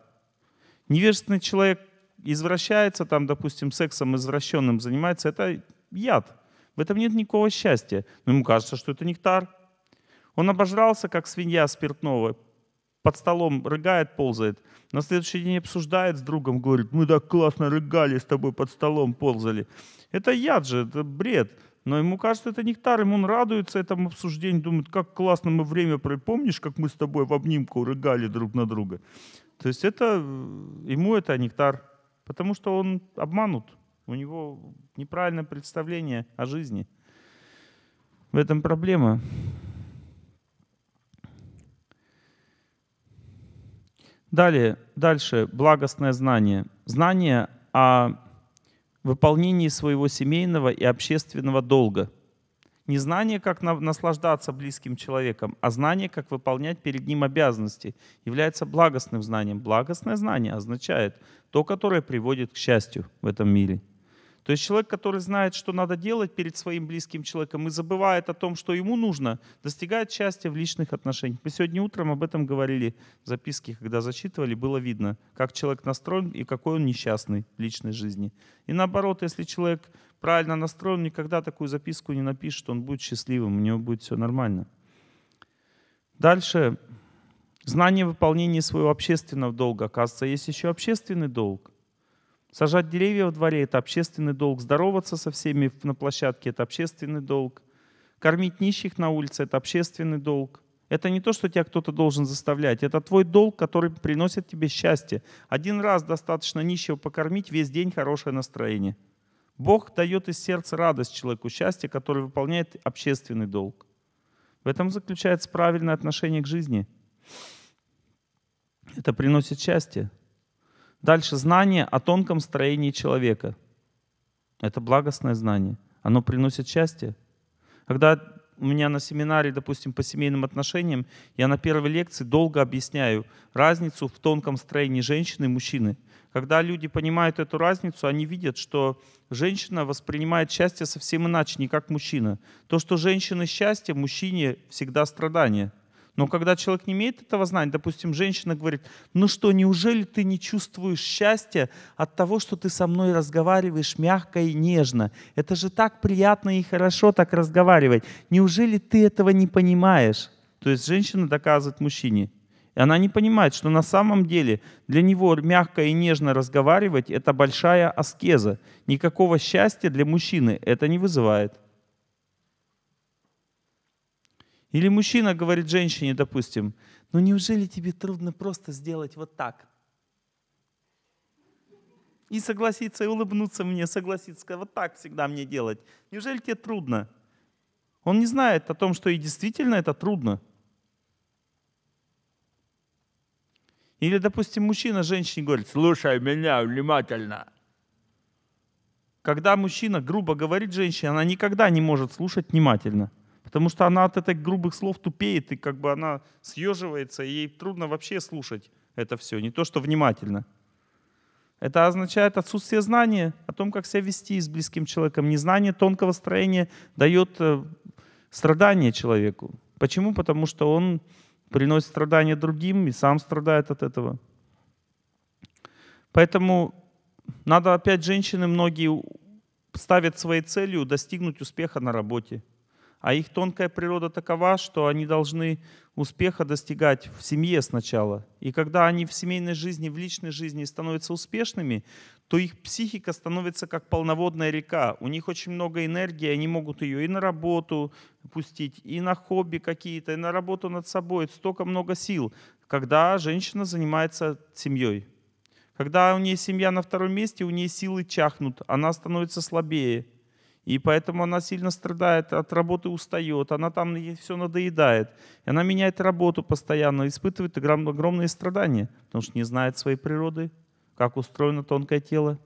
Невежественный человек извращается, там, допустим, сексом извращенным занимается, это яд. В этом нет никакого счастья. Но ему кажется, что это нектар. Он обожрался, как свинья спиртного, под столом рыгает, ползает. На следующий день обсуждает с другом, говорит, мы так классно рыгали с тобой под столом, ползали. Это яд же, это бред. Но ему кажется, это нектар, ему он радуется этому обсуждению, думает, как классно мы время припомнишь, как мы с тобой в обнимку рыгали друг на друга. То есть это, э, ему это нектар, потому что он обманут, у него неправильное представление о жизни. В этом проблема. Далее, дальше, благостное знание. Знание о выполнении своего семейного и общественного долга. Не знание, как наслаждаться близким человеком, а знание, как выполнять перед ним обязанности, является благостным знанием. Благостное знание означает то, которое приводит к счастью в этом мире. То есть человек, который знает, что надо делать перед своим близким человеком и забывает о том, что ему нужно, достигает счастья в личных отношениях. Мы сегодня утром об этом говорили в записке, когда зачитывали, было видно, как человек настроен и какой он несчастный в личной жизни. И наоборот, если человек правильно настроен, никогда такую записку не напишет, он будет счастливым, у него будет все нормально. Дальше. Знание выполнения своего общественного долга. Оказывается, есть еще общественный долг – Сажать деревья во дворе – это общественный долг. Здороваться со всеми на площадке – это общественный долг. Кормить нищих на улице – это общественный долг. Это не то, что тебя кто-то должен заставлять. Это твой долг, который приносит тебе счастье. Один раз достаточно нищего покормить, весь день хорошее настроение. Бог дает из сердца радость человеку, счастье, которое выполняет общественный долг. В этом заключается правильное отношение к жизни. Это приносит счастье. Дальше знание о тонком строении человека. Это благостное знание. Оно приносит счастье. Когда у меня на семинаре, допустим, по семейным отношениям, я на первой лекции долго объясняю разницу в тонком строении женщины и мужчины. Когда люди понимают эту разницу, они видят, что женщина воспринимает счастье совсем иначе, не как мужчина. То, что женщины счастье, мужчине всегда страдание. Но когда человек не имеет этого знания, допустим, женщина говорит, ну что, неужели ты не чувствуешь счастья от того, что ты со мной разговариваешь мягко и нежно? Это же так приятно и хорошо так разговаривать. Неужели ты этого не понимаешь? То есть женщина доказывает мужчине, и она не понимает, что на самом деле для него мягко и нежно разговаривать — это большая аскеза. Никакого счастья для мужчины это не вызывает. Или мужчина говорит женщине, допустим, ну неужели тебе трудно просто сделать вот так? И согласиться, и улыбнуться мне, согласиться, сказать, вот так всегда мне делать. Неужели тебе трудно? Он не знает о том, что и действительно это трудно. Или, допустим, мужчина женщине говорит, слушай меня внимательно. Когда мужчина грубо говорит женщине, она никогда не может слушать внимательно – Потому что она от этих грубых слов тупеет, и как бы она съеживается, и ей трудно вообще слушать это все, не то что внимательно. Это означает отсутствие знания о том, как себя вести с близким человеком. Незнание тонкого строения дает э, страдание человеку. Почему? Потому что он приносит страдания другим и сам страдает от этого. Поэтому надо опять женщины многие ставят своей целью достигнуть успеха на работе – а их тонкая природа такова, что они должны успеха достигать в семье сначала. И когда они в семейной жизни, в личной жизни становятся успешными, то их психика становится как полноводная река. У них очень много энергии, они могут ее и на работу пустить, и на хобби какие-то, и на работу над собой. Это столько много сил, когда женщина занимается семьей. Когда у нее семья на втором месте, у нее силы чахнут, она становится слабее, и поэтому она сильно страдает, от работы устает, она там ей все надоедает. И она меняет работу постоянно, испытывает огромные страдания, потому что не знает своей природы, как устроено тонкое тело.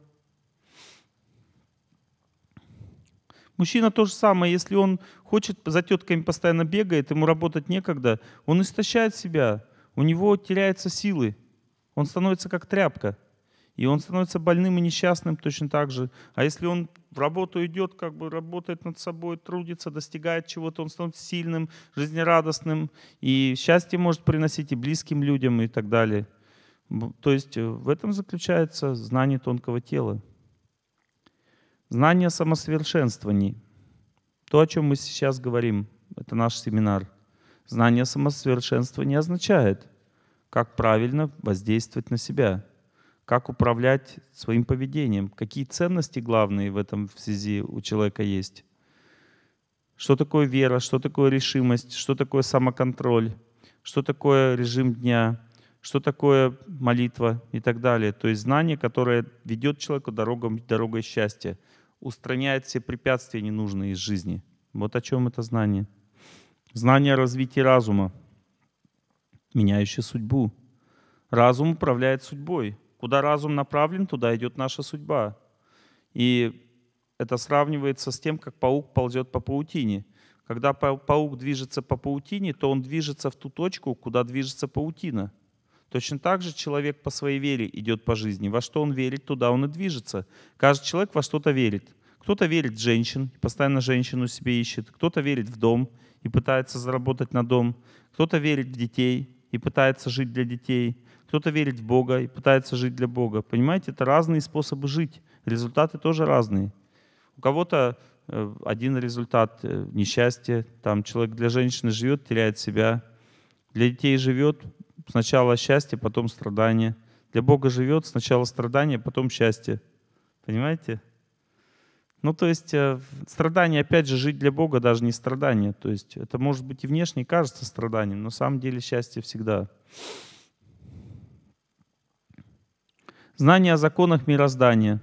Мужчина то же самое, если он хочет, за тетками постоянно бегает, ему работать некогда, он истощает себя, у него теряются силы, он становится как тряпка – и он становится больным и несчастным точно так же. А если он в работу идет, как бы работает над собой, трудится, достигает чего-то, он становится сильным, жизнерадостным, и счастье может приносить и близким людям и так далее. То есть э, в этом заключается знание тонкого тела. Знание самосовершенствований. То, о чем мы сейчас говорим, это наш семинар. Знание самосовершенствования означает, как правильно воздействовать на себя – как управлять своим поведением, какие ценности главные в этом в связи у человека есть, что такое вера, что такое решимость, что такое самоконтроль, что такое режим дня, что такое молитва и так далее. То есть знание, которое ведет человеку дорогом, дорогой счастья, устраняет все препятствия ненужные из жизни. Вот о чем это знание. Знание развития разума, меняющее судьбу. Разум управляет судьбой, Куда разум направлен, туда идет наша судьба. И это сравнивается с тем, как паук ползет по паутине. Когда паук движется по паутине, то он движется в ту точку, куда движется паутина. Точно так же человек по своей вере идет по жизни. Во что он верит, туда он и движется. Каждый человек во что-то верит. Кто-то верит в женщин, постоянно женщину себе ищет. Кто-то верит в дом и пытается заработать на дом. Кто-то верит в детей и пытается жить для детей кто-то верит в Бога и пытается жить для Бога. Понимаете, это разные способы жить. Результаты тоже разные. У кого-то э, один результат э, – несчастье. Там человек для женщины живет, теряет себя. Для детей живет сначала счастье, потом страдание. Для Бога живет сначала страдание, потом счастье. Понимаете? Ну, то есть э, страдание, опять же, жить для Бога даже не страдание. То есть это может быть и внешне кажется страданием, но на самом деле счастье всегда. Знание о законах мироздания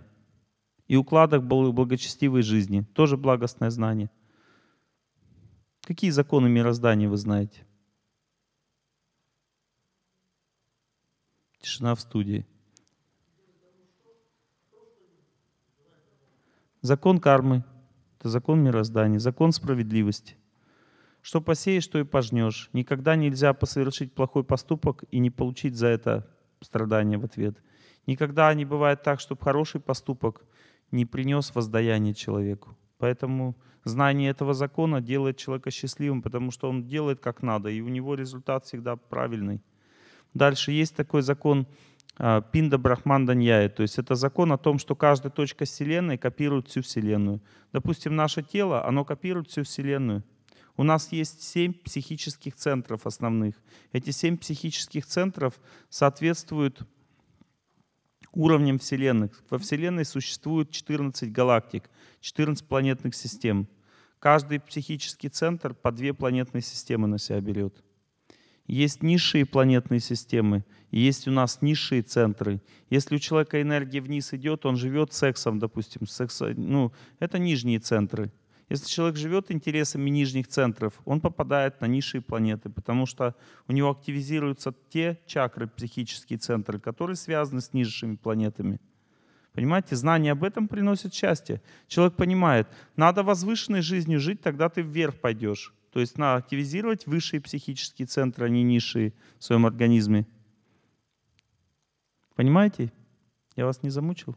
и укладах благочестивой жизни — тоже благостное знание. Какие законы мироздания вы знаете? Тишина в студии. Закон кармы — это закон мироздания, закон справедливости. Что посеешь, то и пожнешь. Никогда нельзя совершить плохой поступок и не получить за это страдания в ответ — Никогда не бывает так, чтобы хороший поступок не принес воздаяние человеку. Поэтому знание этого закона делает человека счастливым, потому что он делает как надо, и у него результат всегда правильный. Дальше есть такой закон а, Пинда Брахман Даньяи, то есть это закон о том, что каждая точка Вселенной копирует всю Вселенную. Допустим, наше тело, оно копирует всю Вселенную. У нас есть семь психических центров основных. Эти семь психических центров соответствуют Уровнем Вселенных. Во Вселенной существует 14 галактик, 14 планетных систем. Каждый психический центр по две планетные системы на себя берет. Есть низшие планетные системы, и есть у нас низшие центры. Если у человека энергия вниз идет, он живет сексом, допустим, секс, ну, это нижние центры – если человек живет интересами нижних центров, он попадает на низшие планеты, потому что у него активизируются те чакры, психические центры, которые связаны с низшими планетами. Понимаете, знание об этом приносит счастье. Человек понимает, надо возвышенной жизнью жить, тогда ты вверх пойдешь. То есть надо активизировать высшие психические центры, а не низшие в своем организме. Понимаете? Я вас не замучил?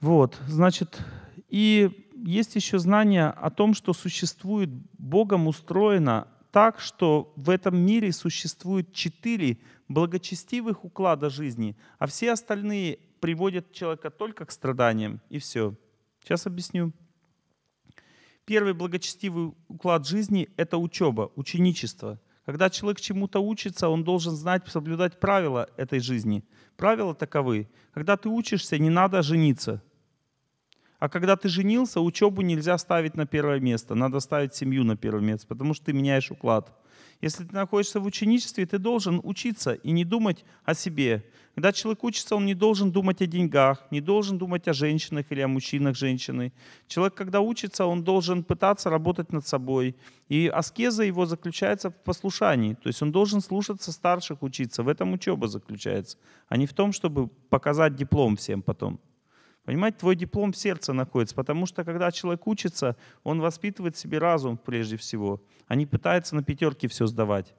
Вот, значит, и есть еще знание о том, что существует, Богом устроено так, что в этом мире существует четыре благочестивых уклада жизни, а все остальные приводят человека только к страданиям, и все. Сейчас объясню. Первый благочестивый уклад жизни — это учеба, ученичество. Когда человек чему-то учится, он должен знать, соблюдать правила этой жизни. Правила таковы. Когда ты учишься, не надо жениться — а когда ты женился, учебу нельзя ставить на первое место. Надо ставить семью на первое место, потому что ты меняешь уклад. Если ты находишься в ученичестве, ты должен учиться и не думать о себе. Когда человек учится, он не должен думать о деньгах, не должен думать о женщинах или о мужчинах женщины. Человек, когда учится, он должен пытаться работать над собой. И аскеза его заключается в послушании. То есть он должен слушаться старших, учиться. В этом учеба заключается, а не в том, чтобы показать диплом всем потом. Понимаете, твой диплом в сердце находится, потому что когда человек учится, он воспитывает себе разум прежде всего, а не пытается на пятерке все сдавать.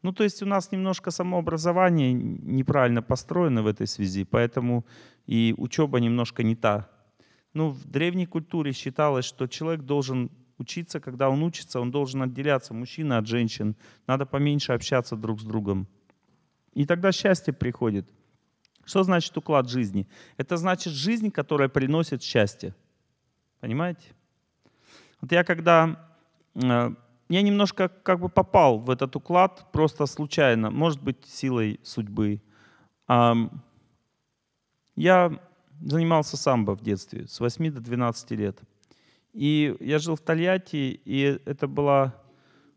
Ну, то есть у нас немножко самообразование неправильно построено в этой связи, поэтому и учеба немножко не та. Ну, в древней культуре считалось, что человек должен учиться, когда он учится, он должен отделяться, мужчина от женщин, надо поменьше общаться друг с другом. И тогда счастье приходит – что значит уклад жизни? Это значит жизнь, которая приносит счастье. Понимаете? Вот я когда... Э, я немножко как бы попал в этот уклад просто случайно, может быть, силой судьбы. Я занимался самбо в детстве с 8 до 12 лет. И я жил в Тольятти, и это была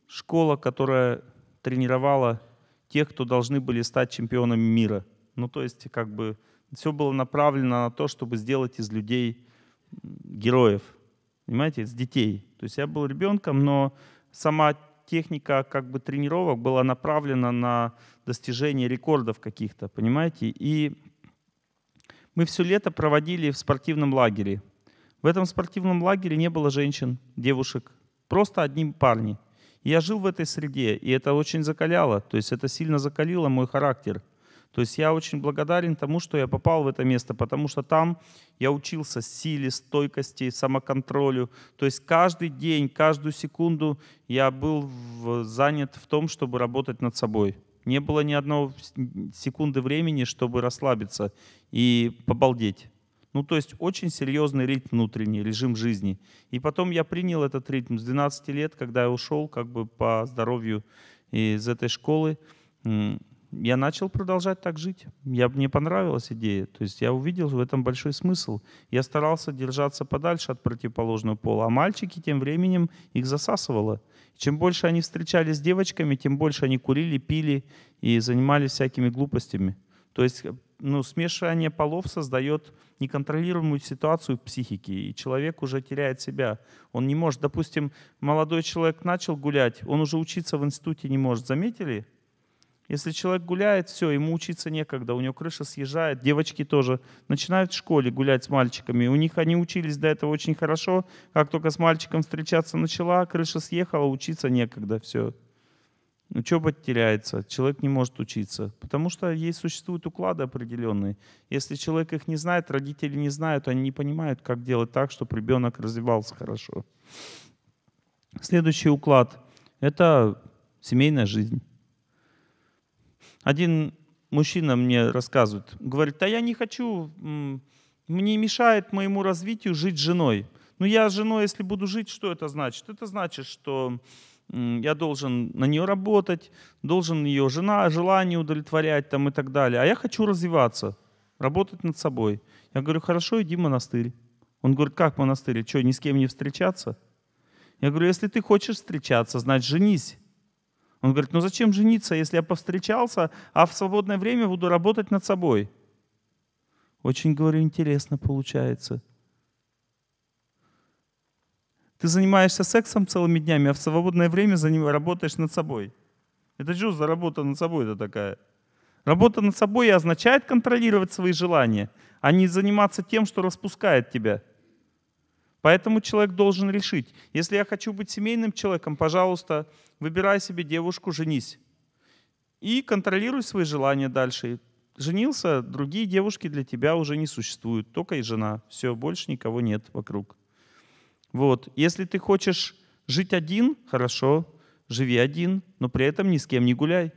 школа, которая тренировала тех, кто должны были стать чемпионами мира – ну, то есть, как бы, все было направлено на то, чтобы сделать из людей героев, понимаете, из детей. То есть я был ребенком, но сама техника как бы тренировок была направлена на достижение рекордов каких-то, понимаете. И мы все лето проводили в спортивном лагере. В этом спортивном лагере не было женщин, девушек, просто одни парни. я жил в этой среде, и это очень закаляло, то есть это сильно закалило мой характер – то есть я очень благодарен тому, что я попал в это место, потому что там я учился силе, стойкости, самоконтролю. То есть каждый день, каждую секунду я был в, занят в том, чтобы работать над собой. Не было ни одной секунды времени, чтобы расслабиться и побалдеть. Ну, то есть очень серьезный ритм внутренний, режим жизни. И потом я принял этот ритм с 12 лет, когда я ушел как бы по здоровью из этой школы я начал продолжать так жить. Я, мне понравилась идея. То есть я увидел в этом большой смысл. Я старался держаться подальше от противоположного пола. А мальчики тем временем их засасывало. Чем больше они встречались с девочками, тем больше они курили, пили и занимались всякими глупостями. То есть ну, смешивание полов создает неконтролируемую ситуацию в психике, и человек уже теряет себя. Он не может, допустим, молодой человек начал гулять, он уже учиться в институте не может. Заметили? Если человек гуляет, все, ему учиться некогда, у него крыша съезжает, девочки тоже начинают в школе гулять с мальчиками. У них они учились до этого очень хорошо, как только с мальчиком встречаться начала, крыша съехала, учиться некогда, все. Учеба ну, теряется, человек не может учиться, потому что есть существуют уклады определенные. Если человек их не знает, родители не знают, они не понимают, как делать так, чтобы ребенок развивался хорошо. Следующий уклад – это семейная жизнь. Один мужчина мне рассказывает, говорит, а я не хочу, мне мешает моему развитию жить с женой. Ну я с женой, если буду жить, что это значит? Это значит, что я должен на нее работать, должен ее жена, желание удовлетворять там и так далее. А я хочу развиваться, работать над собой. Я говорю, хорошо, иди в монастырь. Он говорит, как в монастырь? Что, ни с кем не встречаться? Я говорю, если ты хочешь встречаться, значит, женись. Он говорит, ну зачем жениться, если я повстречался, а в свободное время буду работать над собой? Очень, говорю, интересно получается. Ты занимаешься сексом целыми днями, а в свободное время за ним работаешь над собой. Это что за работа над собой это такая? Работа над собой означает контролировать свои желания, а не заниматься тем, что распускает тебя – Поэтому человек должен решить. Если я хочу быть семейным человеком, пожалуйста, выбирай себе девушку, женись. И контролируй свои желания дальше. Женился, другие девушки для тебя уже не существуют. Только и жена. Все, больше никого нет вокруг. Вот. Если ты хочешь жить один, хорошо, живи один, но при этом ни с кем не гуляй.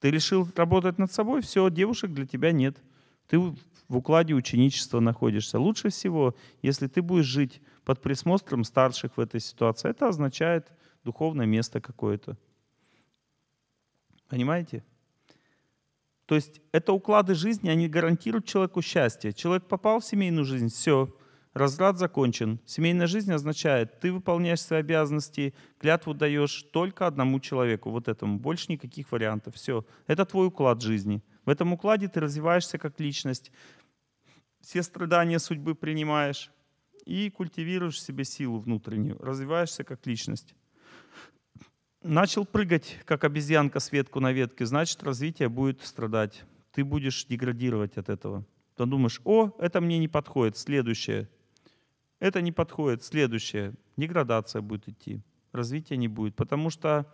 Ты решил работать над собой, все, девушек для тебя нет. Ты в укладе ученичества находишься. Лучше всего, если ты будешь жить под присмотром старших в этой ситуации. Это означает духовное место какое-то. Понимаете? То есть это уклады жизни, они гарантируют человеку счастье. Человек попал в семейную жизнь, все, разряд закончен. Семейная жизнь означает, ты выполняешь свои обязанности, клятву даешь только одному человеку, вот этому. Больше никаких вариантов, все. Это твой уклад жизни. В этом укладе ты развиваешься как личность, все страдания судьбы принимаешь и культивируешь в себе силу внутреннюю, развиваешься как личность. Начал прыгать, как обезьянка с ветку на ветке, значит, развитие будет страдать. Ты будешь деградировать от этого. Ты думаешь, о, это мне не подходит, следующее. Это не подходит, следующее. Деградация будет идти, развитие не будет, потому что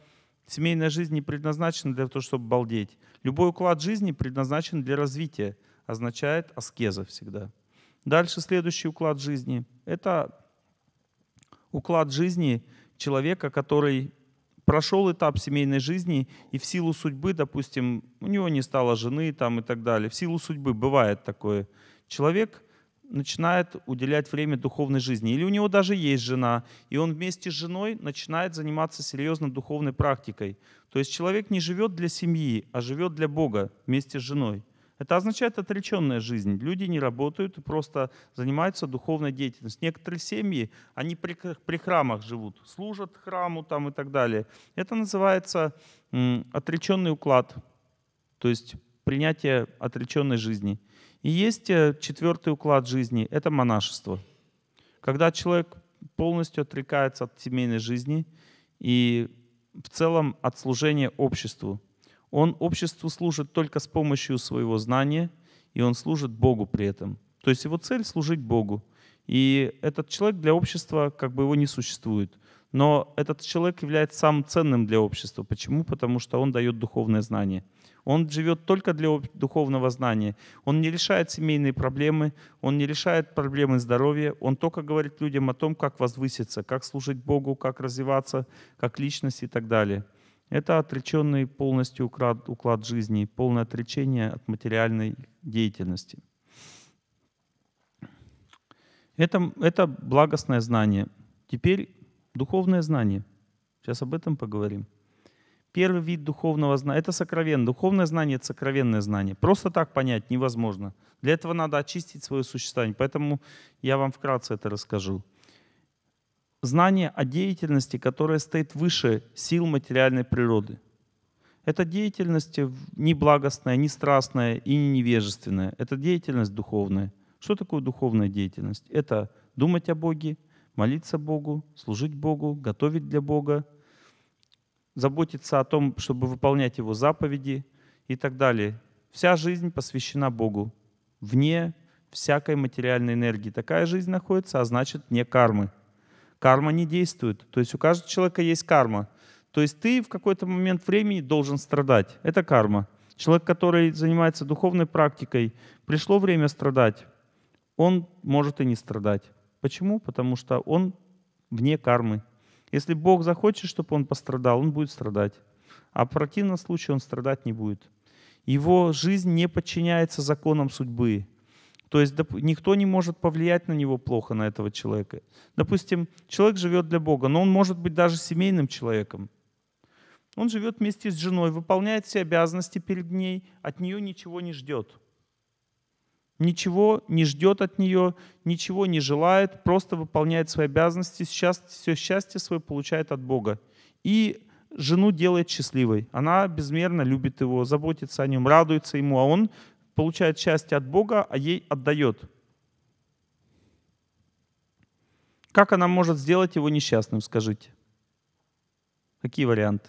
Семейная жизнь не предназначена для того, чтобы балдеть. Любой уклад жизни предназначен для развития, означает аскеза всегда. Дальше следующий уклад жизни. Это уклад жизни человека, который прошел этап семейной жизни и в силу судьбы, допустим, у него не стало жены там и так далее. В силу судьбы бывает такое. Человек начинает уделять время духовной жизни. Или у него даже есть жена, и он вместе с женой начинает заниматься серьезно духовной практикой. То есть человек не живет для семьи, а живет для Бога вместе с женой. Это означает отреченная жизнь. Люди не работают и просто занимаются духовной деятельностью. Некоторые семьи, они при, при храмах живут, служат храму там и так далее. Это называется м, отреченный уклад, то есть принятие отреченной жизни – и есть э, четвертый уклад жизни — это монашество. Когда человек полностью отрекается от семейной жизни и в целом от служения обществу. Он обществу служит только с помощью своего знания, и он служит Богу при этом. То есть его цель — служить Богу. И этот человек для общества как бы его не существует но этот человек является самым ценным для общества. Почему? Потому что он дает духовное знание. Он живет только для духовного знания. Он не решает семейные проблемы, он не решает проблемы здоровья, он только говорит людям о том, как возвыситься, как служить Богу, как развиваться, как личность и так далее. Это отреченный полностью уклад, жизни, полное отречение от материальной деятельности. Это, это благостное знание. Теперь Духовное знание. Сейчас об этом поговорим. Первый вид духовного знания – это сокровенное. Духовное знание – это сокровенное знание. Просто так понять невозможно. Для этого надо очистить свое существование. Поэтому я вам вкратце это расскажу. Знание о деятельности, которая стоит выше сил материальной природы. Это деятельность не благостная, не страстная и не невежественная. Это деятельность духовная. Что такое духовная деятельность? Это думать о Боге, молиться Богу, служить Богу, готовить для Бога, заботиться о том, чтобы выполнять Его заповеди и так далее. Вся жизнь посвящена Богу, вне всякой материальной энергии. Такая жизнь находится, а значит, не кармы. Карма не действует. То есть у каждого человека есть карма. То есть ты в какой-то момент времени должен страдать. Это карма. Человек, который занимается духовной практикой, пришло время страдать, он может и не страдать. Почему? Потому что он вне кармы. Если Бог захочет, чтобы он пострадал, он будет страдать. А в противном случае он страдать не будет. Его жизнь не подчиняется законам судьбы. То есть никто не может повлиять на него плохо, на этого человека. Допустим, человек живет для Бога, но он может быть даже семейным человеком. Он живет вместе с женой, выполняет все обязанности перед ней, от нее ничего не ждет ничего не ждет от нее, ничего не желает, просто выполняет свои обязанности, счасть, все счастье свое получает от Бога. И жену делает счастливой. Она безмерно любит его, заботится о нем, радуется ему, а он получает счастье от Бога, а ей отдает. Как она может сделать его несчастным, скажите? Какие варианты?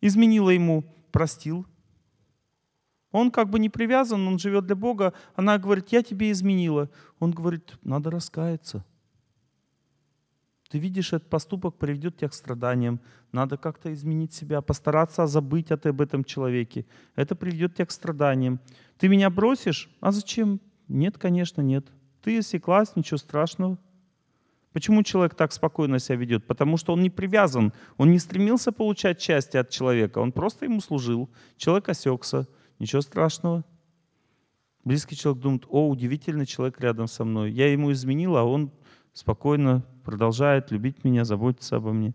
Изменила ему, простил – он как бы не привязан, он живет для Бога. Она говорит, я тебе изменила. Он говорит, надо раскаяться. Ты видишь, этот поступок приведет тебя к страданиям. Надо как-то изменить себя, постараться забыть об этом человеке. Это приведет тебя к страданиям. Ты меня бросишь? А зачем? Нет, конечно, нет. Ты осеклась, ничего страшного. Почему человек так спокойно себя ведет? Потому что он не привязан, он не стремился получать счастье от человека, он просто ему служил. Человек осекся, Ничего страшного. Близкий человек думает, о, удивительный человек рядом со мной. Я ему изменил, а он спокойно продолжает любить меня, заботиться обо мне.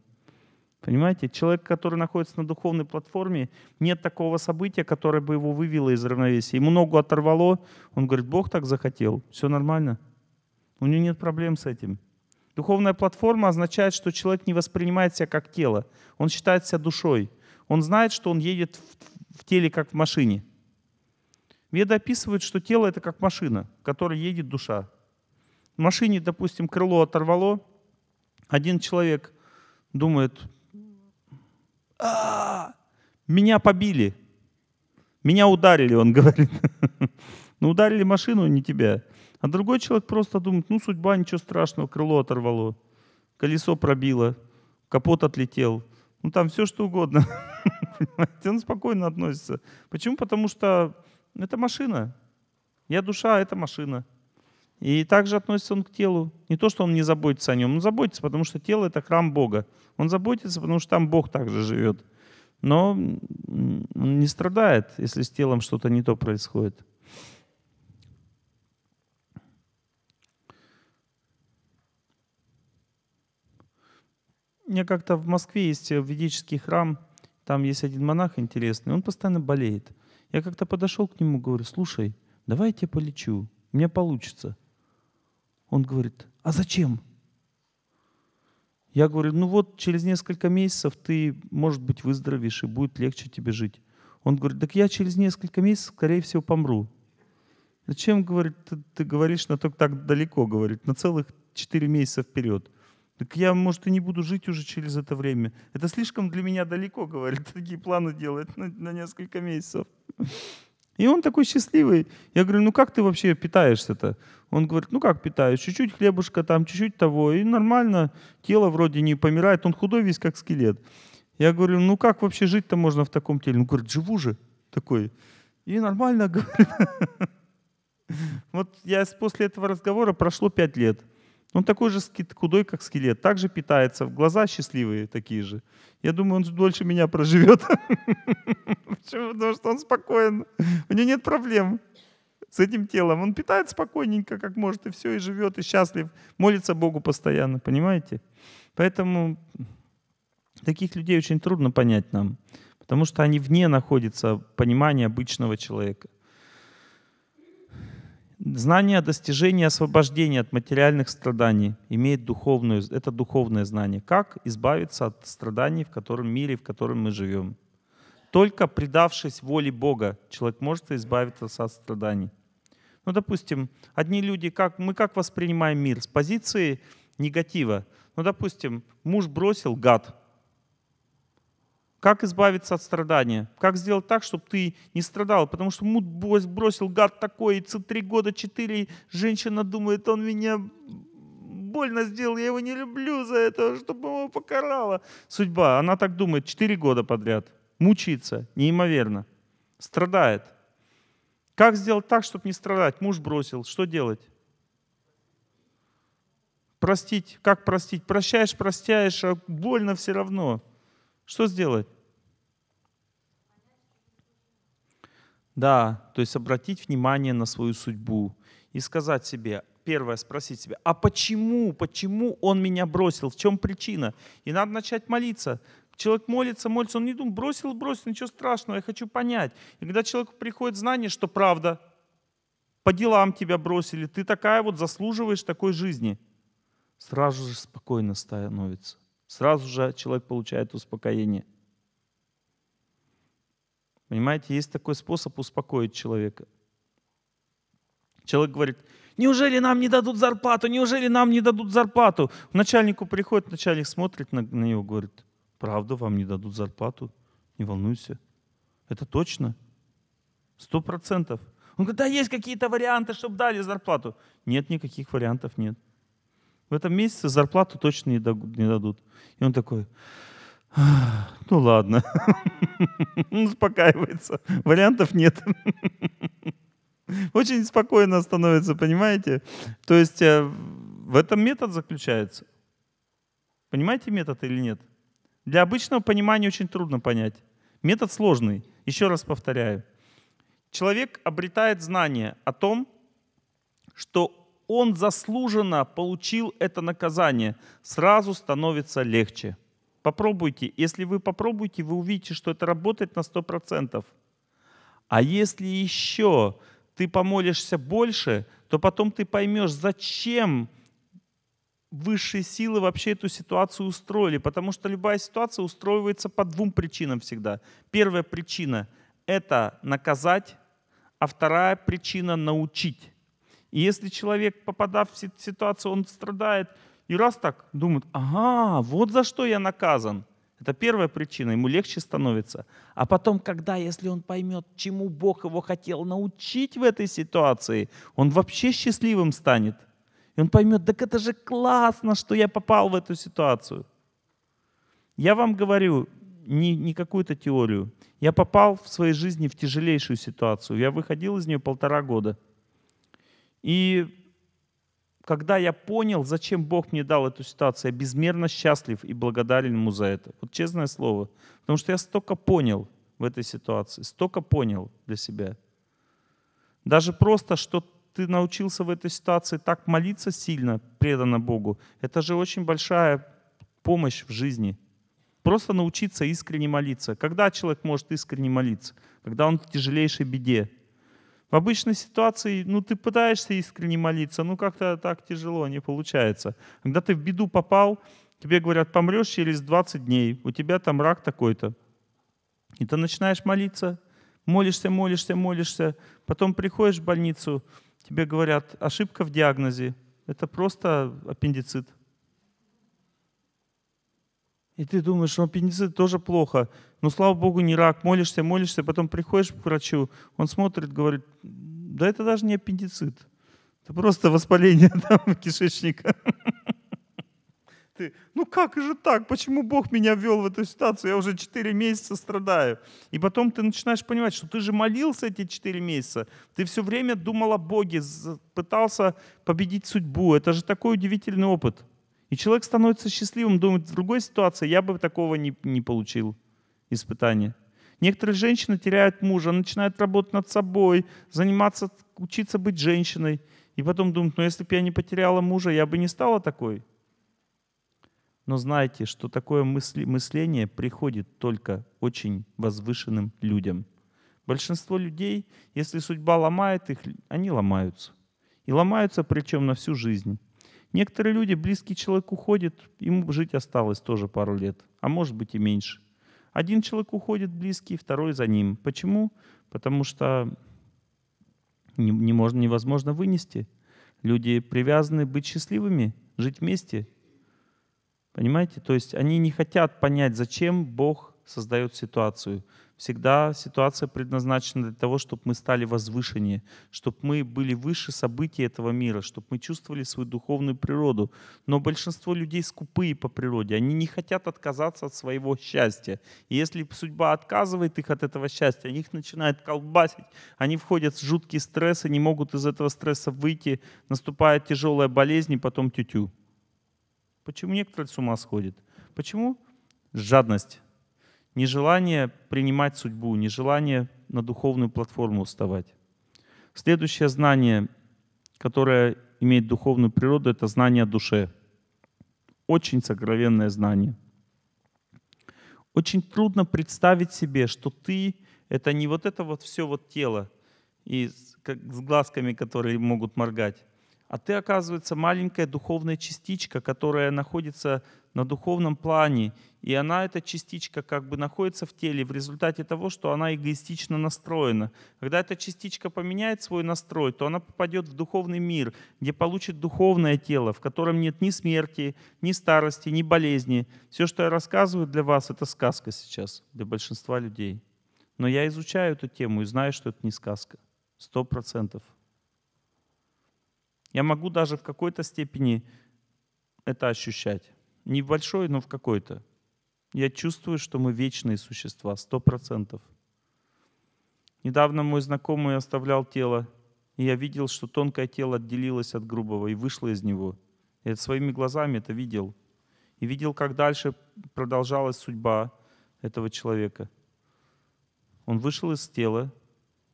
Понимаете, человек, который находится на духовной платформе, нет такого события, которое бы его вывело из равновесия. Ему ногу оторвало, он говорит, Бог так захотел, все нормально. У него нет проблем с этим. Духовная платформа означает, что человек не воспринимает себя как тело, он считает себя душой. Он знает, что он едет в теле, как в машине – Веды описывают, что тело — это как машина, в которой едет душа. В машине, допустим, крыло оторвало, один человек думает, а, меня побили, меня ударили, он говорит. Ну ударили машину, не тебя. А другой человек просто думает, ну судьба, ничего страшного, крыло оторвало, колесо пробило, капот отлетел. Ну там все что угодно. он спокойно относится. Почему? Потому что это машина. Я душа, это машина. И также относится он к телу. Не то, что он не заботится о нем, он заботится, потому что тело — это храм Бога. Он заботится, потому что там Бог также живет. Но он не страдает, если с телом что-то не то происходит. У меня как-то в Москве есть ведический храм, там есть один монах интересный, он постоянно болеет — я как-то подошел к нему, говорю, слушай, давай я тебе полечу, у меня получится. Он говорит, а зачем? Я говорю, ну вот через несколько месяцев ты, может быть, выздоровеешь и будет легче тебе жить. Он говорит, так я через несколько месяцев, скорее всего, помру. Зачем, говорит, ты, ты говоришь на только так далеко, говорит, на целых 4 месяца вперед. Так я, может, и не буду жить уже через это время. Это слишком для меня далеко, говорит, такие планы делает на, на несколько месяцев. И он такой счастливый. Я говорю, ну как ты вообще питаешься-то? Он говорит, ну как питаюсь? Чуть-чуть хлебушка там, чуть-чуть того. И нормально, тело вроде не помирает. Он худой весь, как скелет. Я говорю, ну как вообще жить-то можно в таком теле? Он говорит, живу же такой. И нормально, говорит. Вот я после этого разговора прошло пять лет. Он ну, такой же худой, как скелет, также питается, глаза счастливые такие же. Я думаю, он дольше меня проживет. Почему? Потому что он спокоен. У него нет проблем с этим телом. Он питает спокойненько, как может, и все, и живет, и счастлив. Молится Богу постоянно, понимаете? Поэтому таких людей очень трудно понять нам, потому что они вне находятся понимания обычного человека – Знание достижения освобождения от материальных страданий имеет духовную, это духовное знание. Как избавиться от страданий в котором мире, в котором мы живем? Только предавшись воле Бога, человек может избавиться от страданий. Ну, допустим, одни люди, как, мы как воспринимаем мир? С позиции негатива. Ну, допустим, муж бросил, гад, как избавиться от страдания? Как сделать так, чтобы ты не страдал? Потому что муд бросил гад такой, и три года, четыре, женщина думает, он меня больно сделал, я его не люблю за это, чтобы его покарала. Судьба, она так думает, четыре года подряд. Мучится, неимоверно. Страдает. Как сделать так, чтобы не страдать? Муж бросил, что делать? Простить, как простить? Прощаешь, прощаешь, а больно все равно. Что сделать? Да, то есть обратить внимание на свою судьбу и сказать себе, первое, спросить себя, а почему, почему он меня бросил, в чем причина? И надо начать молиться. Человек молится, молится, он не думает, бросил, бросил, ничего страшного, я хочу понять. И когда человеку приходит знание, что правда, по делам тебя бросили, ты такая вот заслуживаешь такой жизни, сразу же спокойно становится. Сразу же человек получает успокоение. Понимаете, есть такой способ успокоить человека. Человек говорит, неужели нам не дадут зарплату, неужели нам не дадут зарплату? К начальнику приходит, начальник смотрит на, на него, говорит, правда, вам не дадут зарплату, не волнуйся. Это точно, сто процентов. Он говорит, да есть какие-то варианты, чтобы дали зарплату. Нет, никаких вариантов нет. В этом месяце зарплату точно не дадут. И он такой, Ну ладно. Успокаивается. Вариантов нет. Очень спокойно становится, понимаете? То есть э, в этом метод заключается. Понимаете метод или нет? Для обычного понимания очень трудно понять. Метод сложный. Еще раз повторяю. Человек обретает знание о том, что он заслуженно получил это наказание. Сразу становится легче. Попробуйте. Если вы попробуете, вы увидите, что это работает на 100%. А если еще ты помолишься больше, то потом ты поймешь, зачем высшие силы вообще эту ситуацию устроили. Потому что любая ситуация устроивается по двум причинам всегда. Первая причина — это наказать, а вторая причина — научить. И если человек, попадав в ситуацию, он страдает — и раз так думает, ага, вот за что я наказан. Это первая причина, ему легче становится. А потом, когда, если он поймет, чему Бог его хотел научить в этой ситуации, он вообще счастливым станет. И он поймет, так это же классно, что я попал в эту ситуацию. Я вам говорю не, не какую-то теорию. Я попал в своей жизни в тяжелейшую ситуацию. Я выходил из нее полтора года. И когда я понял, зачем Бог мне дал эту ситуацию, я безмерно счастлив и благодарен Ему за это. Вот честное слово. Потому что я столько понял в этой ситуации, столько понял для себя. Даже просто, что ты научился в этой ситуации так молиться сильно, преданно Богу, это же очень большая помощь в жизни. Просто научиться искренне молиться. Когда человек может искренне молиться? Когда он в тяжелейшей беде – в обычной ситуации, ну, ты пытаешься искренне молиться, ну, как-то так тяжело, не получается. Когда ты в беду попал, тебе говорят, помрешь через 20 дней, у тебя там рак такой-то. И ты начинаешь молиться, молишься, молишься, молишься, потом приходишь в больницу, тебе говорят, ошибка в диагнозе, это просто аппендицит – и ты думаешь, что «Ну, аппендицит тоже плохо. Но «Ну, слава богу, не рак. Молишься, молишься, потом приходишь к врачу, он смотрит, говорит, да это даже не аппендицит. Это просто воспаление там, кишечника. Ты, ну как же так? Почему Бог меня ввел в эту ситуацию? Я уже 4 месяца страдаю. И потом ты начинаешь понимать, что ты же молился эти 4 месяца. Ты все время думал о Боге, пытался победить судьбу. Это же такой удивительный опыт. И человек становится счастливым, думает, в другой ситуации я бы такого не, не получил испытания. Некоторые женщины теряют мужа, начинают работать над собой, заниматься, учиться быть женщиной. И потом думают, ну если бы я не потеряла мужа, я бы не стала такой. Но знаете, что такое мысли, мышление приходит только очень возвышенным людям. Большинство людей, если судьба ломает их, они ломаются. И ломаются причем на всю жизнь. Некоторые люди, близкий человек уходит, ему жить осталось тоже пару лет, а может быть и меньше. Один человек уходит близкий, второй за ним. Почему? Потому что не, не можно, невозможно вынести. Люди привязаны быть счастливыми, жить вместе. Понимаете? То есть они не хотят понять, зачем Бог создает ситуацию. Всегда ситуация предназначена для того, чтобы мы стали возвышеннее, чтобы мы были выше событий этого мира, чтобы мы чувствовали свою духовную природу. Но большинство людей скупые по природе, они не хотят отказаться от своего счастья. И если судьба отказывает их от этого счастья, они их начинают колбасить, они входят в жуткий стресс они не могут из этого стресса выйти, наступает тяжелая болезнь и потом тю-тю. Почему некоторые с ума сходят? Почему? Жадность Нежелание принимать судьбу, нежелание на духовную платформу вставать. Следующее знание, которое имеет духовную природу, это знание о душе. Очень сокровенное знание. Очень трудно представить себе, что ты — это не вот это вот все вот тело и с, как, с глазками, которые могут моргать, а ты, оказывается, маленькая духовная частичка, которая находится на духовном плане, и она, эта частичка, как бы находится в теле в результате того, что она эгоистично настроена. Когда эта частичка поменяет свой настрой, то она попадет в духовный мир, где получит духовное тело, в котором нет ни смерти, ни старости, ни болезни. Все, что я рассказываю для вас, это сказка сейчас для большинства людей. Но я изучаю эту тему и знаю, что это не сказка. Сто процентов. Я могу даже в какой-то степени это ощущать. Не в большой, но в какой-то. Я чувствую, что мы вечные существа, сто процентов. Недавно мой знакомый оставлял тело, и я видел, что тонкое тело отделилось от грубого и вышло из него. Я своими глазами это видел. И видел, как дальше продолжалась судьба этого человека. Он вышел из тела,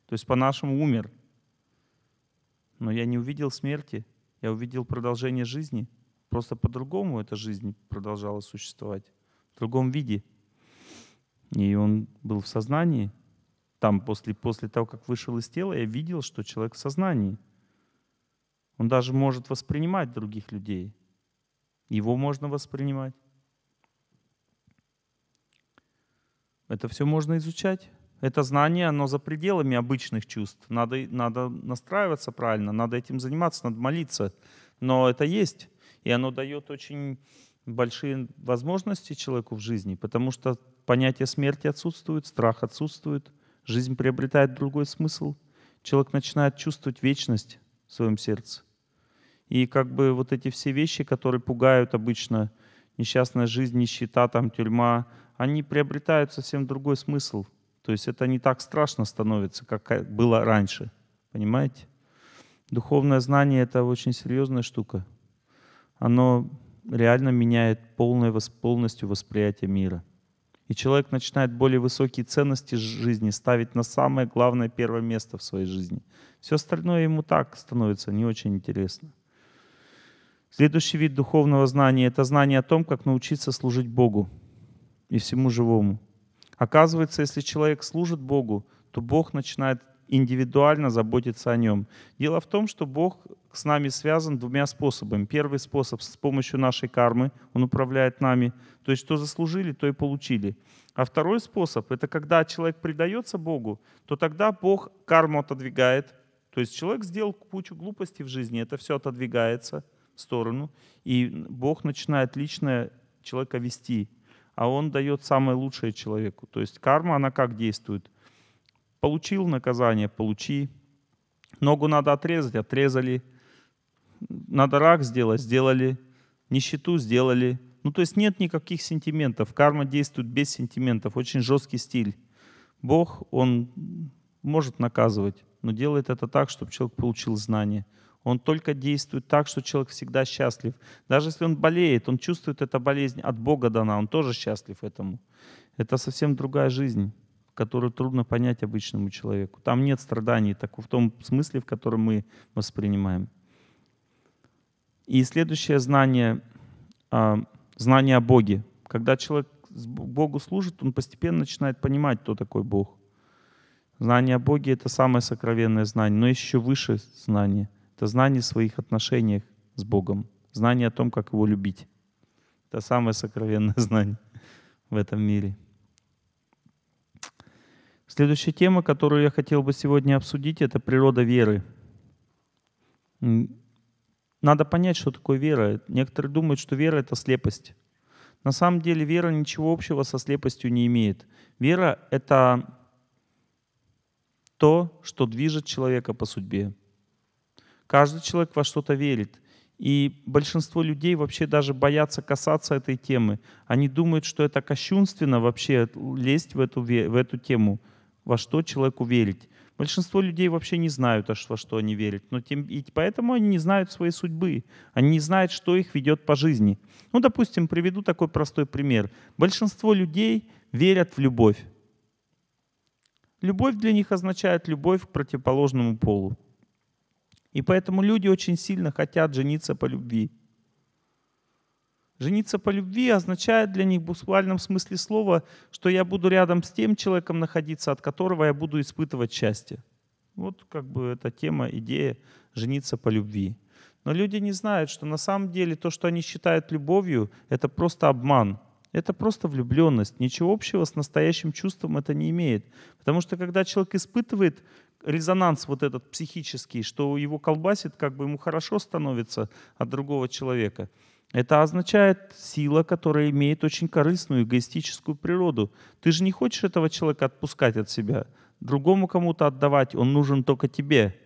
то есть по-нашему умер – но я не увидел смерти, я увидел продолжение жизни. Просто по-другому эта жизнь продолжала существовать, в другом виде. И он был в сознании. Там, после, после того, как вышел из тела, я видел, что человек в сознании. Он даже может воспринимать других людей. Его можно воспринимать. Это все можно изучать это знание, оно за пределами обычных чувств. Надо, надо настраиваться правильно, надо этим заниматься, надо молиться. Но это есть, и оно дает очень большие возможности человеку в жизни, потому что понятие смерти отсутствует, страх отсутствует, жизнь приобретает другой смысл. Человек начинает чувствовать вечность в своем сердце. И как бы вот эти все вещи, которые пугают обычно, несчастная жизнь, нищета, там, тюрьма, они приобретают совсем другой смысл – то есть это не так страшно становится, как было раньше. Понимаете? Духовное знание — это очень серьезная штука. Оно реально меняет полное, полностью восприятие мира. И человек начинает более высокие ценности жизни ставить на самое главное первое место в своей жизни. Все остальное ему так становится не очень интересно. Следующий вид духовного знания — это знание о том, как научиться служить Богу и всему живому. Оказывается, если человек служит Богу, то Бог начинает индивидуально заботиться о нем. Дело в том, что Бог с нами связан двумя способами. Первый способ — с помощью нашей кармы, Он управляет нами. То есть что заслужили, то и получили. А второй способ — это когда человек предается Богу, то тогда Бог карму отодвигает. То есть человек сделал кучу глупостей в жизни, это все отодвигается в сторону, и Бог начинает личное человека вести а он дает самое лучшее человеку. То есть карма, она как действует? Получил наказание, получи. Ногу надо отрезать, отрезали. Надо рак сделать, сделали. Нищету сделали. Ну, то есть нет никаких сентиментов. Карма действует без сентиментов. Очень жесткий стиль. Бог, он может наказывать, но делает это так, чтобы человек получил знание. Он только действует так, что человек всегда счастлив. Даже если он болеет, он чувствует, эта болезнь от Бога дана, он тоже счастлив этому. Это совсем другая жизнь, которую трудно понять обычному человеку. Там нет страданий, так в том смысле, в котором мы воспринимаем. И следующее знание, а, знание о Боге. Когда человек Богу служит, он постепенно начинает понимать, кто такой Бог. Знание о Боге — это самое сокровенное знание, но еще выше знание — это знание своих отношений с Богом, знание о том, как Его любить. Это самое сокровенное знание в этом мире. Следующая тема, которую я хотел бы сегодня обсудить, это природа веры. Надо понять, что такое вера. Некоторые думают, что вера — это слепость. На самом деле вера ничего общего со слепостью не имеет. Вера — это то, что движет человека по судьбе. Каждый человек во что-то верит. И большинство людей вообще даже боятся касаться этой темы. Они думают, что это кощунственно вообще лезть в эту, в эту тему, во что человеку верить. Большинство людей вообще не знают, аж во что они верят. Но тем, и поэтому они не знают своей судьбы. Они не знают, что их ведет по жизни. Ну, допустим, приведу такой простой пример. Большинство людей верят в любовь. Любовь для них означает любовь к противоположному полу. И поэтому люди очень сильно хотят жениться по любви. Жениться по любви означает для них в буквальном смысле слова, что я буду рядом с тем человеком находиться, от которого я буду испытывать счастье. Вот как бы эта тема, идея жениться по любви. Но люди не знают, что на самом деле то, что они считают любовью, это просто обман. Это просто влюбленность. Ничего общего с настоящим чувством это не имеет. Потому что когда человек испытывает резонанс вот этот психический, что его колбасит, как бы ему хорошо становится от другого человека. Это означает сила, которая имеет очень корыстную эгоистическую природу. Ты же не хочешь этого человека отпускать от себя, другому кому-то отдавать, он нужен только тебе.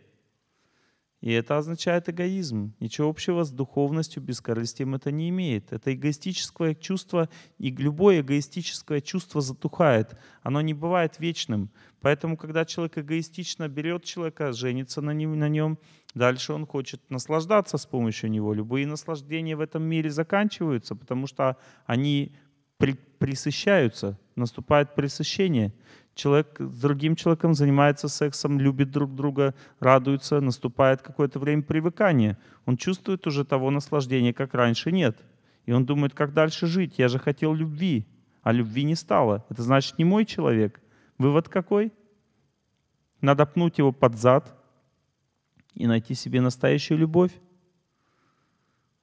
И это означает эгоизм. Ничего общего с духовностью, бескорыстием это не имеет. Это эгоистическое чувство, и любое эгоистическое чувство затухает. Оно не бывает вечным. Поэтому, когда человек эгоистично берет человека, женится на нем, на нем, дальше он хочет наслаждаться с помощью него. Любые наслаждения в этом мире заканчиваются, потому что они при, присыщаются, наступает пресыщение человек с другим человеком занимается сексом, любит друг друга, радуется, наступает какое-то время привыкания. Он чувствует уже того наслаждения, как раньше нет. И он думает, как дальше жить? Я же хотел любви, а любви не стало. Это значит не мой человек. Вывод какой? Надо пнуть его под зад и найти себе настоящую любовь.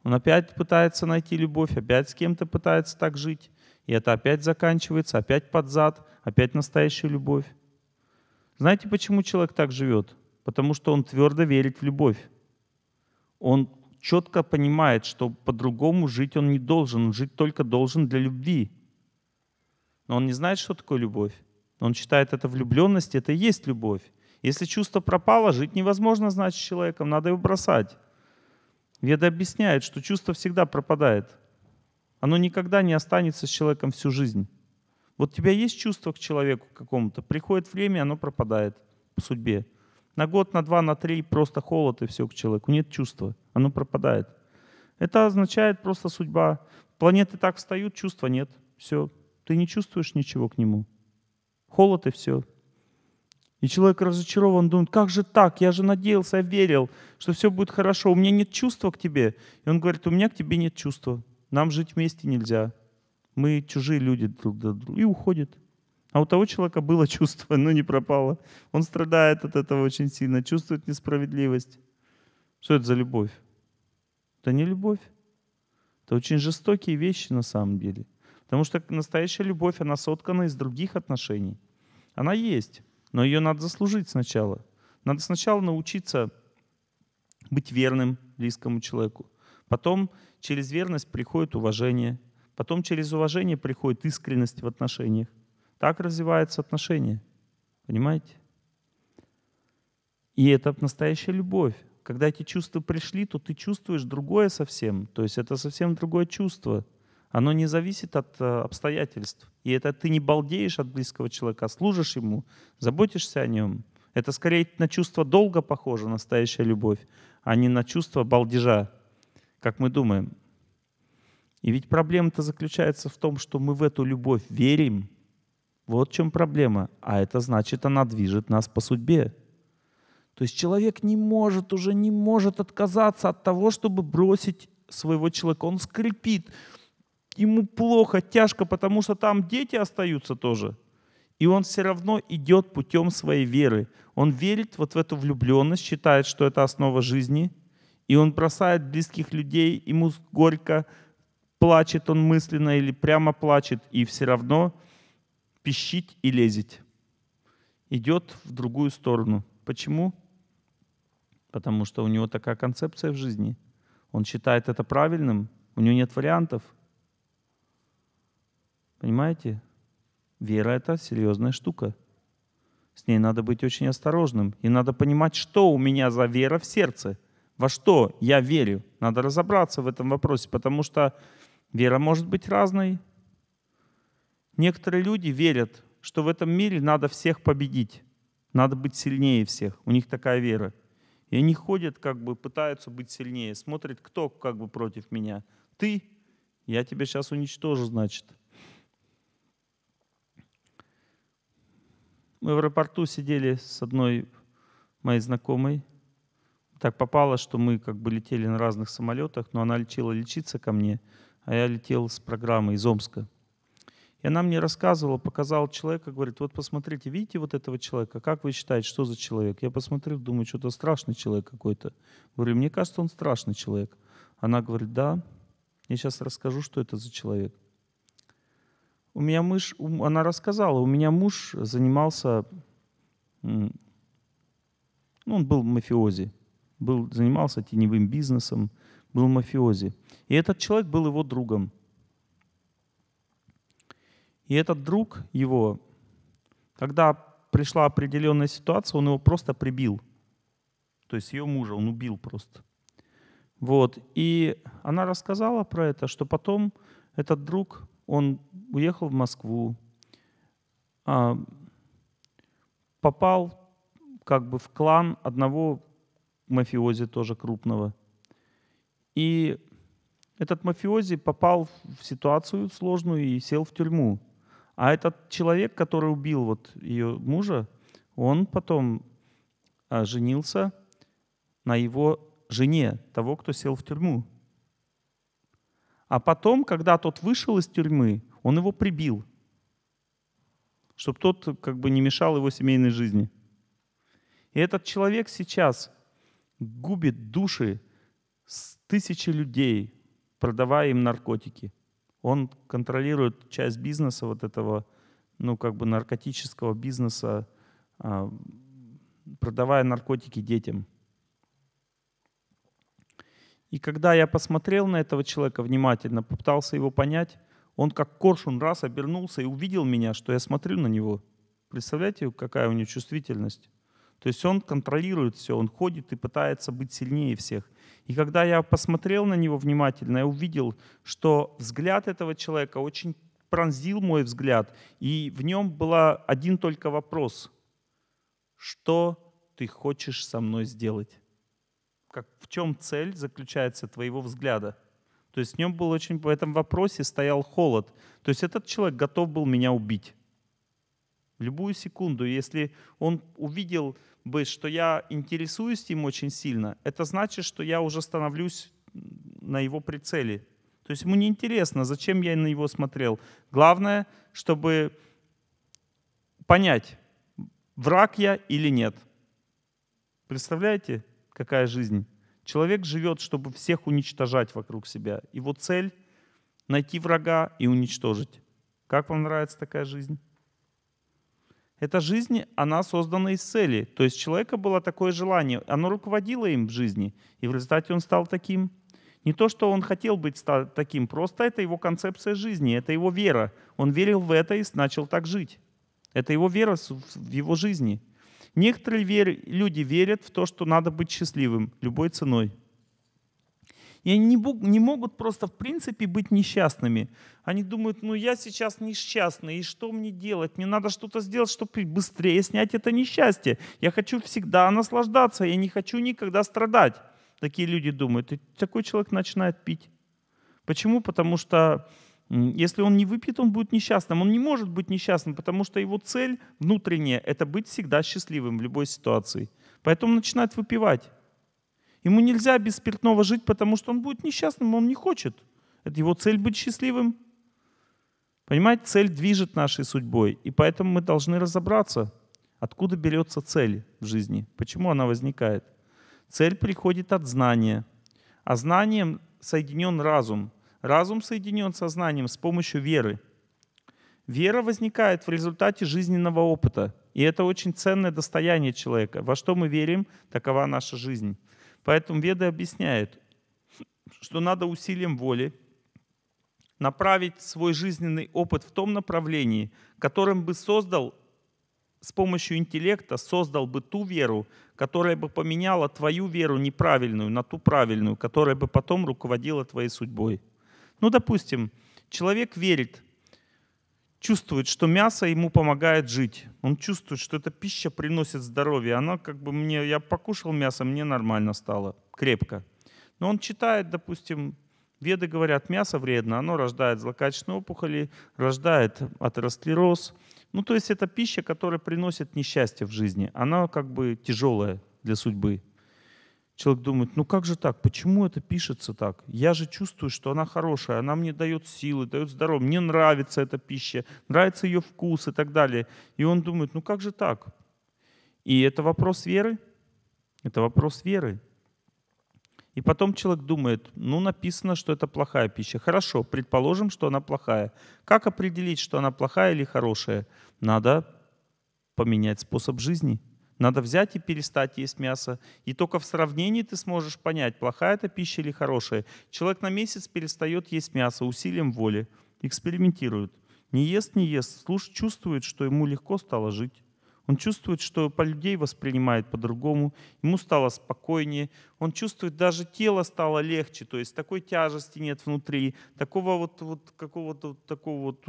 Он опять пытается найти любовь, опять с кем-то пытается так жить и это опять заканчивается, опять под зад, опять настоящая любовь. Знаете, почему человек так живет? Потому что он твердо верит в любовь. Он четко понимает, что по-другому жить он не должен, он жить только должен для любви. Но он не знает, что такое любовь. Он считает это влюбленность, это и есть любовь. Если чувство пропало, жить невозможно, значит, человеком, надо его бросать. Веда объясняет, что чувство всегда пропадает оно никогда не останется с человеком всю жизнь. Вот у тебя есть чувство к человеку какому-то, приходит время, оно пропадает по судьбе. На год, на два, на три просто холод и все к человеку. Нет чувства, оно пропадает. Это означает просто судьба. Планеты так встают, чувства нет. Все, ты не чувствуешь ничего к нему. Холод и все. И человек разочарован, думает, как же так, я же надеялся, я верил, что все будет хорошо, у меня нет чувства к тебе. И он говорит, у меня к тебе нет чувства. Нам жить вместе нельзя. Мы чужие люди друг для друга. И уходит. А у того человека было чувство, но не пропало. Он страдает от этого очень сильно, чувствует несправедливость. Что это за любовь? Это не любовь. Это очень жестокие вещи на самом деле. Потому что настоящая любовь, она соткана из других отношений. Она есть, но ее надо заслужить сначала. Надо сначала научиться быть верным близкому человеку. Потом через верность приходит уважение. Потом через уважение приходит искренность в отношениях. Так развиваются отношения. Понимаете? И это настоящая любовь. Когда эти чувства пришли, то ты чувствуешь другое совсем. То есть это совсем другое чувство. Оно не зависит от э, обстоятельств. И это ты не балдеешь от близкого человека, а служишь ему, заботишься о нем. Это скорее на чувство долга похоже, настоящая любовь, а не на чувство балдежа как мы думаем. И ведь проблема-то заключается в том, что мы в эту любовь верим. Вот в чем проблема. А это значит, она движет нас по судьбе. То есть человек не может, уже не может отказаться от того, чтобы бросить своего человека. Он скрипит. Ему плохо, тяжко, потому что там дети остаются тоже. И он все равно идет путем своей веры. Он верит вот в эту влюбленность, считает, что это основа жизни – и он бросает близких людей, ему горько, плачет он мысленно или прямо плачет, и все равно пищить и лезет. Идет в другую сторону. Почему? Потому что у него такая концепция в жизни. Он считает это правильным, у него нет вариантов. Понимаете? Вера — это серьезная штука. С ней надо быть очень осторожным. И надо понимать, что у меня за вера в сердце — во что я верю. Надо разобраться в этом вопросе, потому что вера может быть разной. Некоторые люди верят, что в этом мире надо всех победить, надо быть сильнее всех. У них такая вера. И они ходят, как бы пытаются быть сильнее, смотрят, кто как бы против меня. Ты, я тебя сейчас уничтожу, значит. Мы в аэропорту сидели с одной моей знакомой, так попало, что мы как бы летели на разных самолетах, но она лечила лечиться ко мне, а я летел с программы из Омска. И она мне рассказывала, показала человека, говорит, вот посмотрите, видите вот этого человека, как вы считаете, что за человек? Я посмотрел, думаю, что-то страшный человек какой-то. Говорю, мне кажется, он страшный человек. Она говорит, да, я сейчас расскажу, что это за человек. У меня муж, она рассказала, у меня муж занимался, ну, он был мафиози, был, занимался теневым бизнесом, был мафиози. И этот человек был его другом. И этот друг его, когда пришла определенная ситуация, он его просто прибил. То есть ее мужа он убил просто. Вот. И она рассказала про это, что потом этот друг, он уехал в Москву, а, попал как бы в клан одного мафиози тоже крупного. И этот мафиози попал в ситуацию сложную и сел в тюрьму. А этот человек, который убил вот ее мужа, он потом а, женился на его жене, того, кто сел в тюрьму. А потом, когда тот вышел из тюрьмы, он его прибил, чтобы тот как бы не мешал его семейной жизни. И этот человек сейчас губит души тысячи людей, продавая им наркотики. Он контролирует часть бизнеса вот этого, ну, как бы наркотического бизнеса, а, продавая наркотики детям. И когда я посмотрел на этого человека внимательно, попытался его понять, он как коршун раз обернулся и увидел меня, что я смотрю на него. Представляете, какая у него чувствительность? То есть он контролирует все, он ходит и пытается быть сильнее всех. И когда я посмотрел на него внимательно, я увидел, что взгляд этого человека очень пронзил мой взгляд, и в нем был один только вопрос. Что ты хочешь со мной сделать? Как, в чем цель заключается твоего взгляда? То есть в нем был очень, в этом вопросе стоял холод. То есть этот человек готов был меня убить. В любую секунду, если он увидел бы, что я интересуюсь им очень сильно, это значит, что я уже становлюсь на его прицеле. То есть ему не интересно, зачем я на него смотрел. Главное, чтобы понять, враг я или нет. Представляете, какая жизнь? Человек живет, чтобы всех уничтожать вокруг себя. Его цель — найти врага и уничтожить. Как вам нравится такая жизнь? Эта жизнь, она создана из цели. То есть у человека было такое желание, оно руководило им в жизни, и в результате он стал таким. Не то, что он хотел быть таким, просто это его концепция жизни, это его вера. Он верил в это и начал так жить. Это его вера в его жизни. Некоторые люди верят в то, что надо быть счастливым любой ценой. И они не, бог, не могут просто в принципе быть несчастными. Они думают, ну я сейчас несчастный, и что мне делать? Мне надо что-то сделать, чтобы быстрее снять это несчастье. Я хочу всегда наслаждаться, я не хочу никогда страдать. Такие люди думают. И такой человек начинает пить. Почему? Потому что если он не выпьет, он будет несчастным. Он не может быть несчастным, потому что его цель внутренняя — это быть всегда счастливым в любой ситуации. Поэтому он начинает выпивать. Ему нельзя без спиртного жить, потому что он будет несчастным, он не хочет. Это его цель быть счастливым. Понимаете, цель движет нашей судьбой, и поэтому мы должны разобраться, откуда берется цель в жизни, почему она возникает. Цель приходит от знания, а знанием соединен разум. Разум соединен со знанием с помощью веры. Вера возникает в результате жизненного опыта, и это очень ценное достояние человека. Во что мы верим, такова наша жизнь. Поэтому Веды объясняют, что надо усилием воли направить свой жизненный опыт в том направлении, которым бы создал с помощью интеллекта создал бы ту веру, которая бы поменяла твою веру неправильную на ту правильную, которая бы потом руководила твоей судьбой. Ну, допустим, человек верит чувствует, что мясо ему помогает жить. Он чувствует, что эта пища приносит здоровье. Она как бы мне, я покушал мясо, мне нормально стало, крепко. Но он читает, допустим, Веды говорят, мясо вредно, оно рождает злокачественные опухоли, рождает атеросклероз. Ну, то есть это пища, которая приносит несчастье в жизни. Она как бы тяжелая для судьбы. Человек думает, ну как же так, почему это пишется так? Я же чувствую, что она хорошая, она мне дает силы, дает здоровье, мне нравится эта пища, нравится ее вкус и так далее. И он думает, ну как же так? И это вопрос веры, это вопрос веры. И потом человек думает, ну написано, что это плохая пища. Хорошо, предположим, что она плохая. Как определить, что она плохая или хорошая? Надо поменять способ жизни – надо взять и перестать есть мясо. И только в сравнении ты сможешь понять, плохая это пища или хорошая. Человек на месяц перестает есть мясо усилием воли, экспериментирует. Не ест, не ест, слуш, чувствует, что ему легко стало жить. Он чувствует, что по людей воспринимает по-другому, ему стало спокойнее, он чувствует, даже тело стало легче, то есть такой тяжести нет внутри, такого вот, вот какого-то такого вот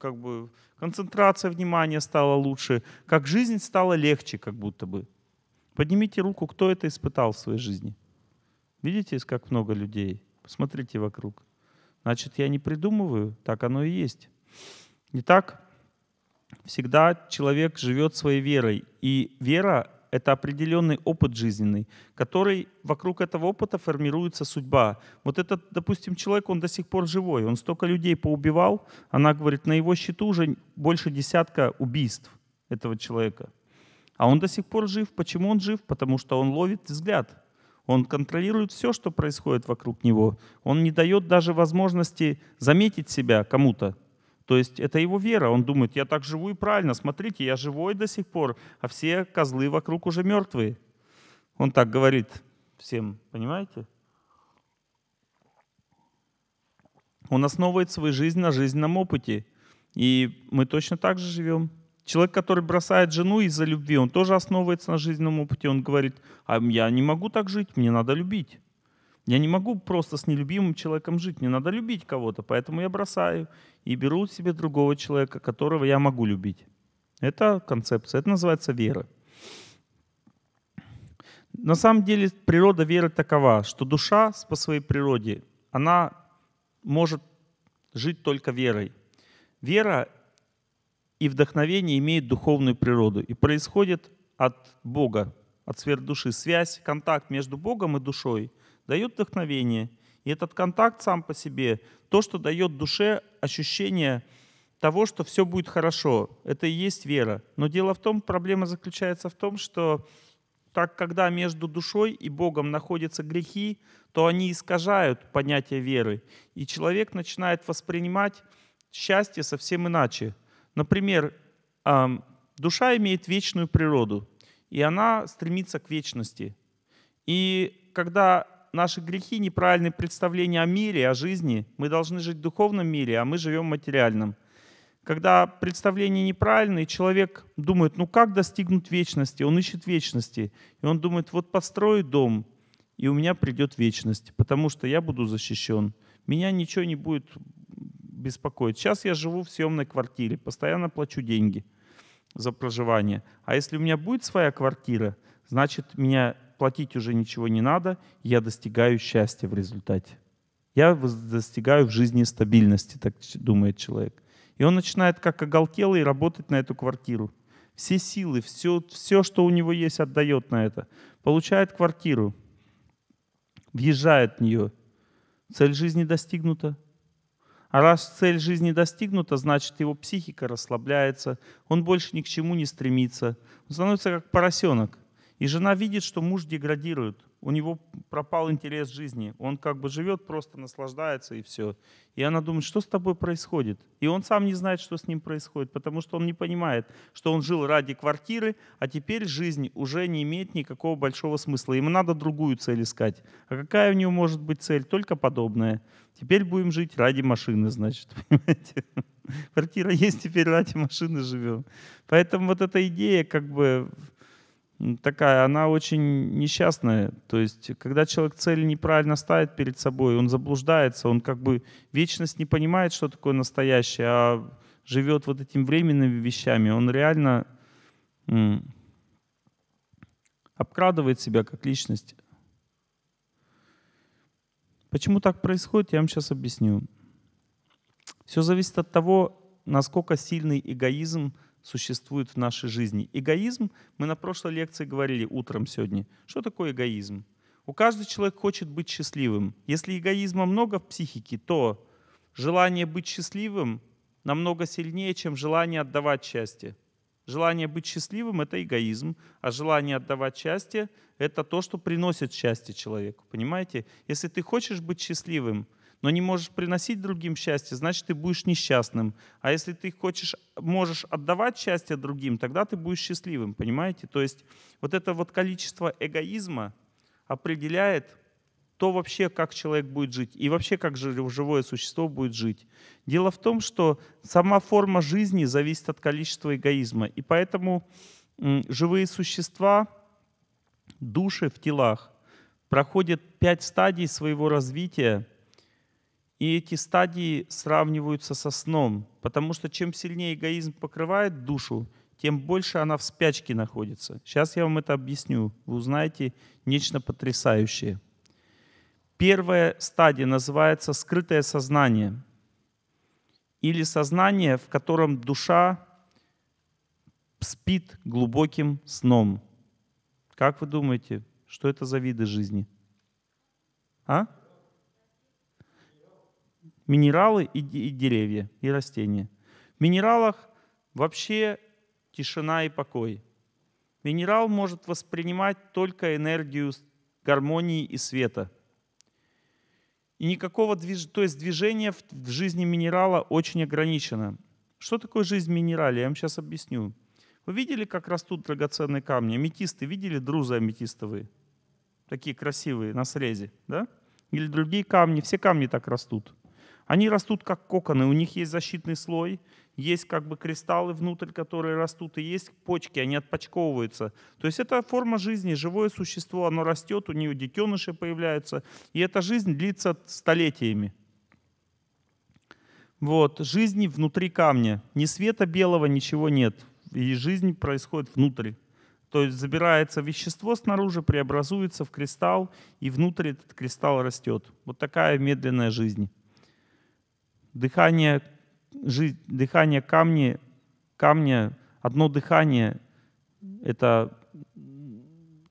как бы концентрация внимания стала лучше, как жизнь стала легче, как будто бы. Поднимите руку, кто это испытал в своей жизни. Видите, как много людей? Посмотрите вокруг. Значит, я не придумываю, так оно и есть. Не так всегда человек живет своей верой. И вера это определенный опыт жизненный, который вокруг этого опыта формируется судьба. Вот этот, допустим, человек, он до сих пор живой, он столько людей поубивал, она говорит, на его счету уже больше десятка убийств этого человека. А он до сих пор жив. Почему он жив? Потому что он ловит взгляд. Он контролирует все, что происходит вокруг него. Он не дает даже возможности заметить себя кому-то. То есть это его вера. Он думает, я так живу и правильно. Смотрите, я живой до сих пор, а все козлы вокруг уже мертвые. Он так говорит всем, понимаете? Он основывает свою жизнь на жизненном опыте. И мы точно так же живем. Человек, который бросает жену из-за любви, он тоже основывается на жизненном опыте. Он говорит, а я не могу так жить, мне надо любить. Я не могу просто с нелюбимым человеком жить. Мне надо любить кого-то, поэтому я бросаю и беру себе другого человека, которого я могу любить. Это концепция, это называется вера. На самом деле природа веры такова, что душа по своей природе, она может жить только верой. Вера и вдохновение имеют духовную природу и происходит от Бога, от сфер души. Связь, контакт между Богом и душой – дает вдохновение. И этот контакт сам по себе, то, что дает душе ощущение того, что все будет хорошо, это и есть вера. Но дело в том, проблема заключается в том, что так когда между душой и Богом находятся грехи, то они искажают понятие веры, и человек начинает воспринимать счастье совсем иначе. Например, душа имеет вечную природу, и она стремится к вечности. И когда наши грехи, неправильные представления о мире, о жизни. Мы должны жить в духовном мире, а мы живем в материальном. Когда представление неправильное человек думает, ну как достигнуть вечности? Он ищет вечности. И он думает, вот построю дом, и у меня придет вечность, потому что я буду защищен. Меня ничего не будет беспокоить. Сейчас я живу в съемной квартире, постоянно плачу деньги за проживание. А если у меня будет своя квартира, значит, меня платить уже ничего не надо, я достигаю счастья в результате. Я достигаю в жизни стабильности, так думает человек. И он начинает как оголтелый работать на эту квартиру. Все силы, все, все, что у него есть, отдает на это. Получает квартиру, въезжает в нее. Цель жизни достигнута. А раз цель жизни достигнута, значит его психика расслабляется, он больше ни к чему не стремится. Он становится как поросенок. И жена видит, что муж деградирует, у него пропал интерес жизни, он как бы живет, просто наслаждается и все. И она думает, что с тобой происходит? И он сам не знает, что с ним происходит, потому что он не понимает, что он жил ради квартиры, а теперь жизнь уже не имеет никакого большого смысла. Ему надо другую цель искать. А какая у него может быть цель? Только подобная. Теперь будем жить ради машины, значит, понимаете? Квартира есть, теперь ради машины живем. Поэтому вот эта идея как бы такая, она очень несчастная. То есть, когда человек цель неправильно ставит перед собой, он заблуждается, он как бы вечность не понимает, что такое настоящее, а живет вот этими временными вещами, он реально м- обкрадывает себя как личность. Почему так происходит, я вам сейчас объясню. Все зависит от того, насколько сильный эгоизм – существует в нашей жизни. Эгоизм, мы на прошлой лекции говорили утром сегодня, что такое эгоизм? У каждого человека хочет быть счастливым. Если эгоизма много в психике, то желание быть счастливым намного сильнее, чем желание отдавать счастье. Желание быть счастливым — это эгоизм, а желание отдавать счастье — это то, что приносит счастье человеку. Понимаете? Если ты хочешь быть счастливым — но не можешь приносить другим счастье, значит, ты будешь несчастным. А если ты хочешь, можешь отдавать счастье другим, тогда ты будешь счастливым, понимаете? То есть вот это вот количество эгоизма определяет то вообще, как человек будет жить и вообще, как живое существо будет жить. Дело в том, что сама форма жизни зависит от количества эгоизма. И поэтому живые существа, души в телах, проходят пять стадий своего развития – и эти стадии сравниваются со сном, потому что чем сильнее эгоизм покрывает душу, тем больше она в спячке находится. Сейчас я вам это объясню. Вы узнаете нечто потрясающее. Первая стадия называется скрытое сознание или сознание, в котором душа спит глубоким сном. Как вы думаете, что это за виды жизни? А? минералы и, и деревья, и растения. В минералах вообще тишина и покой. Минерал может воспринимать только энергию гармонии и света. И никакого движ... то есть движение в жизни минерала очень ограничено. Что такое жизнь минерала? Я вам сейчас объясню. Вы видели, как растут драгоценные камни? Аметисты видели, друзы аметистовые? Такие красивые, на срезе, да? Или другие камни. Все камни так растут. Они растут как коконы, у них есть защитный слой, есть как бы кристаллы внутрь, которые растут, и есть почки, они отпочковываются. То есть это форма жизни, живое существо, оно растет, у нее детеныши появляются, и эта жизнь длится столетиями. Вот, жизни внутри камня. Ни света белого, ничего нет. И жизнь происходит внутрь. То есть забирается вещество снаружи, преобразуется в кристалл, и внутрь этот кристалл растет. Вот такая медленная жизнь. Дыхание, жизнь, дыхание камни, камня, одно дыхание — это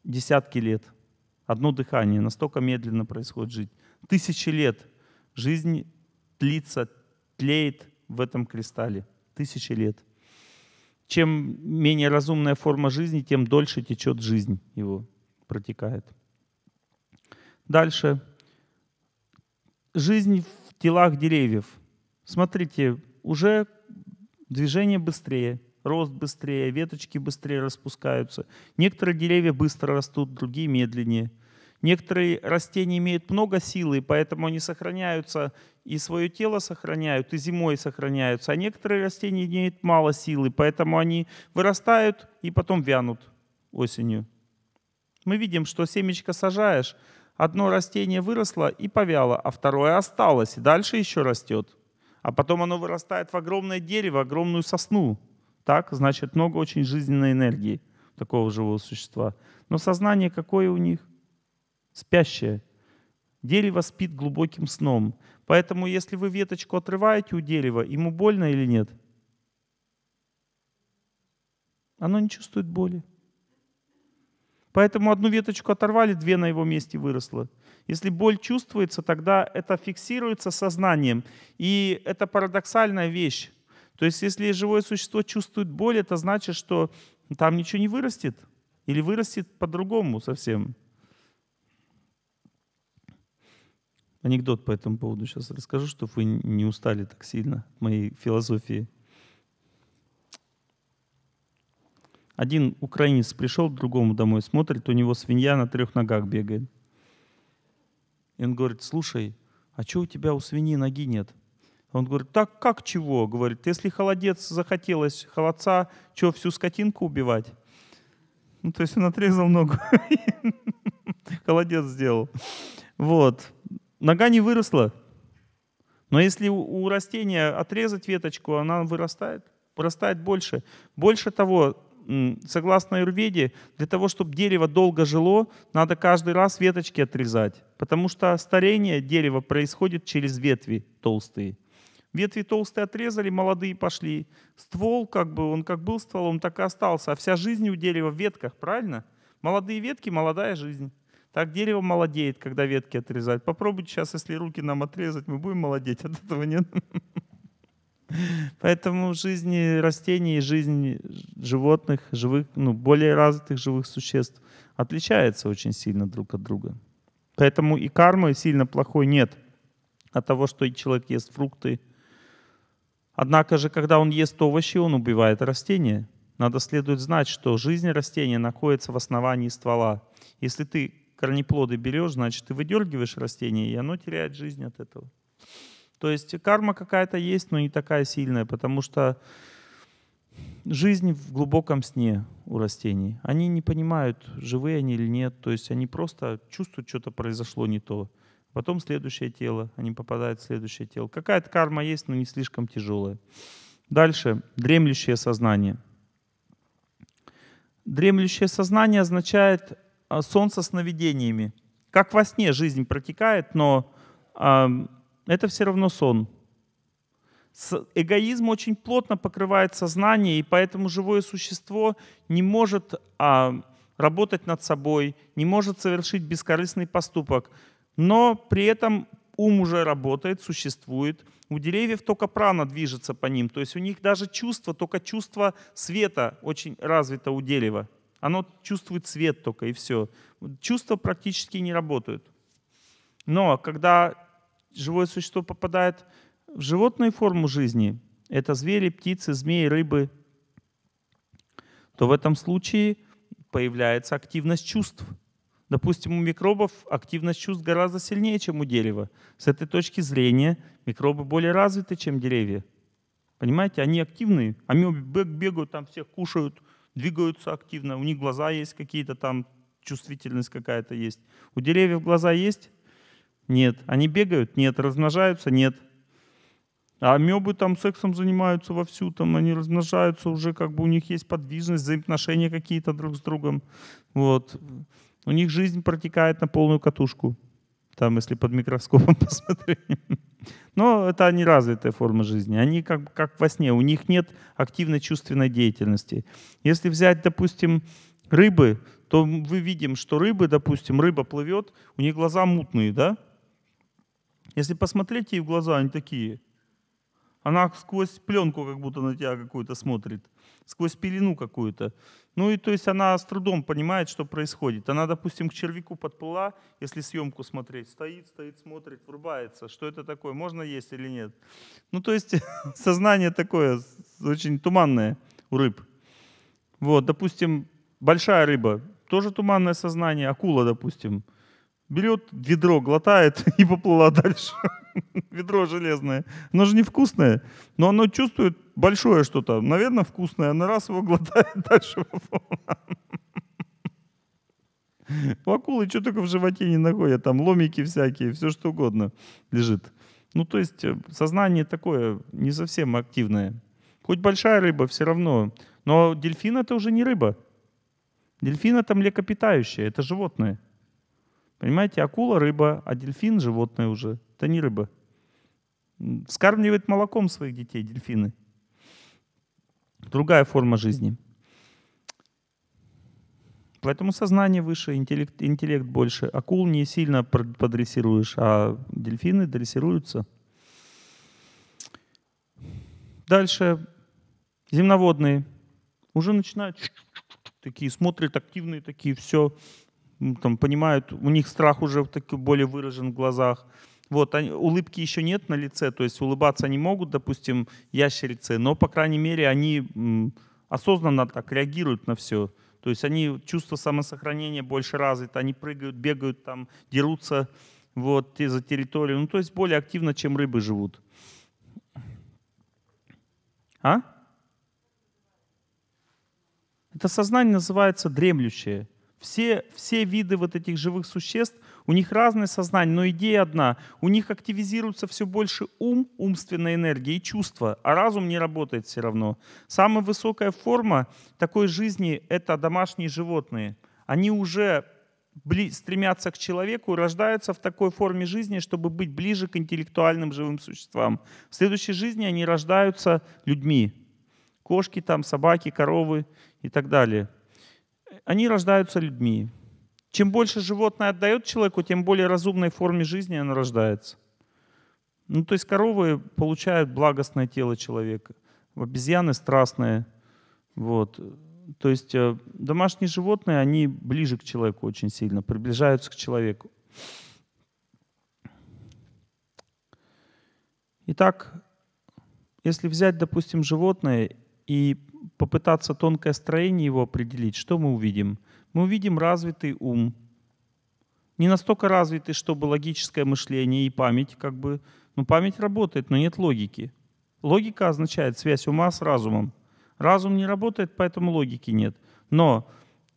десятки лет. Одно дыхание. Настолько медленно происходит жить. Тысячи лет жизнь тлится, тлеет в этом кристалле. Тысячи лет. Чем менее разумная форма жизни, тем дольше течет жизнь его, протекает. Дальше. Жизнь в телах деревьев — Смотрите, уже движение быстрее, рост быстрее, веточки быстрее распускаются. Некоторые деревья быстро растут, другие медленнее. Некоторые растения имеют много силы, поэтому они сохраняются, и свое тело сохраняют, и зимой сохраняются. А некоторые растения имеют мало силы, поэтому они вырастают и потом вянут осенью. Мы видим, что семечко сажаешь, одно растение выросло и повяло, а второе осталось, и дальше еще растет а потом оно вырастает в огромное дерево, огромную сосну. Так, значит, много очень жизненной энергии такого живого существа. Но сознание какое у них? Спящее. Дерево спит глубоким сном. Поэтому, если вы веточку отрываете у дерева, ему больно или нет? Оно не чувствует боли. Поэтому одну веточку оторвали, две на его месте выросло. Если боль чувствуется, тогда это фиксируется сознанием. И это парадоксальная вещь. То есть если живое существо чувствует боль, это значит, что там ничего не вырастет. Или вырастет по-другому совсем. Анекдот по этому поводу сейчас расскажу, чтобы вы не устали так сильно от моей философии. Один украинец пришел к другому домой, смотрит, у него свинья на трех ногах бегает. И он говорит, слушай, а чего у тебя у свиньи ноги нет? Он говорит, так как чего? Говорит, если холодец захотелось холодца, что, всю скотинку убивать? Ну, то есть он отрезал ногу. Холодец сделал. Вот. Нога не выросла. Но если у растения отрезать веточку, она вырастает, вырастает больше. Больше того, согласно Юрведе, для того, чтобы дерево долго жило, надо каждый раз веточки отрезать. Потому что старение дерева происходит через ветви толстые. Ветви толстые отрезали, молодые пошли. Ствол, как бы, он как был стволом, так и остался. А вся жизнь у дерева в ветках, правильно? Молодые ветки, молодая жизнь. Так дерево молодеет, когда ветки отрезают. Попробуйте сейчас, если руки нам отрезать, мы будем молодеть от этого, нет? Поэтому жизнь растений и жизнь животных, живых, ну, более развитых живых существ отличается очень сильно друг от друга. Поэтому и кармы сильно плохой нет от того, что человек ест фрукты. Однако же, когда он ест овощи, он убивает растения. Надо следует знать, что жизнь растения находится в основании ствола. Если ты корнеплоды берешь, значит, ты выдергиваешь растение, и оно теряет жизнь от этого. То есть карма какая-то есть, но не такая сильная, потому что жизнь в глубоком сне у растений. Они не понимают, живые они или нет. То есть они просто чувствуют, что-то произошло не то. Потом следующее тело, они попадают в следующее тело. Какая-то карма есть, но не слишком тяжелая. Дальше. Дремлющее сознание. Дремлющее сознание означает сон а, со сновидениями. Как во сне жизнь протекает, но э, это все равно сон эгоизм очень плотно покрывает сознание, и поэтому живое существо не может а, работать над собой, не может совершить бескорыстный поступок. Но при этом ум уже работает, существует. У деревьев только прана движется по ним. То есть у них даже чувство, только чувство света очень развито у дерева. Оно чувствует свет только и все. Чувства практически не работают. Но когда живое существо попадает в в животную форму жизни, это звери, птицы, змеи, рыбы, то в этом случае появляется активность чувств. Допустим, у микробов активность чувств гораздо сильнее, чем у дерева. С этой точки зрения микробы более развиты, чем деревья. Понимаете, они активные. Они бегают, там всех кушают, двигаются активно. У них глаза есть какие-то там, чувствительность какая-то есть. У деревьев глаза есть? Нет. Они бегают? Нет. Размножаются? Нет. А амебы там сексом занимаются вовсю, там они размножаются уже, как бы у них есть подвижность, взаимоотношения какие-то друг с другом. Вот. У них жизнь протекает на полную катушку, там, если под микроскопом посмотреть. Но это не развитая форма жизни. Они как, как во сне, у них нет активной чувственной деятельности. Если взять, допустим, рыбы, то мы видим, что рыбы, допустим, рыба плывет, у них глаза мутные, да? Если посмотреть ей в глаза, они такие – она сквозь пленку как будто на тебя какую-то смотрит, сквозь пелену какую-то. Ну и то есть она с трудом понимает, что происходит. Она, допустим, к червяку подплыла, если съемку смотреть, стоит, стоит, смотрит, врубается, что это такое, можно есть или нет. Ну то есть сознание такое очень туманное у рыб. Вот, допустим, большая рыба, тоже туманное сознание, акула, допустим, берет ведро, глотает и поплыла дальше. ведро железное. Оно же невкусное, но оно чувствует большое что-то. Наверное, вкусное. Она раз его глотает, дальше у акулы что только в животе не находят, там ломики всякие, все что угодно лежит. Ну, то есть э, сознание такое не совсем активное. Хоть большая рыба, все равно. Но дельфин это уже не рыба. Дельфин это млекопитающее, это животное. Понимаете, акула рыба, а дельфин животное уже. Это не рыба. Скармливает молоком своих детей дельфины. Другая форма жизни. Поэтому сознание выше, интеллект, интеллект больше. Акул не сильно подрессируешь, а дельфины дрессируются. Дальше земноводные уже начинают такие, смотрят активные такие, все, там, понимают, у них страх уже в так, более выражен в глазах. Вот, они, улыбки еще нет на лице, то есть улыбаться они могут, допустим, ящерицы, но, по крайней мере, они осознанно так реагируют на все. То есть они чувство самосохранения больше развито, они прыгают, бегают, там, дерутся вот, за территорию. Ну, то есть более активно, чем рыбы живут. А? Это сознание называется дремлющее. Все, все виды вот этих живых существ — у них разное сознание, но идея одна. У них активизируется все больше ум, умственная энергия и чувства, а разум не работает все равно. Самая высокая форма такой жизни — это домашние животные. Они уже стремятся к человеку, рождаются в такой форме жизни, чтобы быть ближе к интеллектуальным живым существам. В следующей жизни они рождаются людьми. Кошки, там, собаки, коровы и так далее. Они рождаются людьми. Чем больше животное отдает человеку, тем более разумной форме жизни оно рождается. Ну, то есть коровы получают благостное тело человека, обезьяны страстные. Вот. То есть э, домашние животные, они ближе к человеку очень сильно, приближаются к человеку. Итак, если взять, допустим, животное и попытаться тонкое строение его определить, что мы увидим – мы увидим развитый ум. Не настолько развитый, чтобы логическое мышление и память, как бы, ну память работает, но нет логики. Логика означает связь ума с разумом. Разум не работает, поэтому логики нет. Но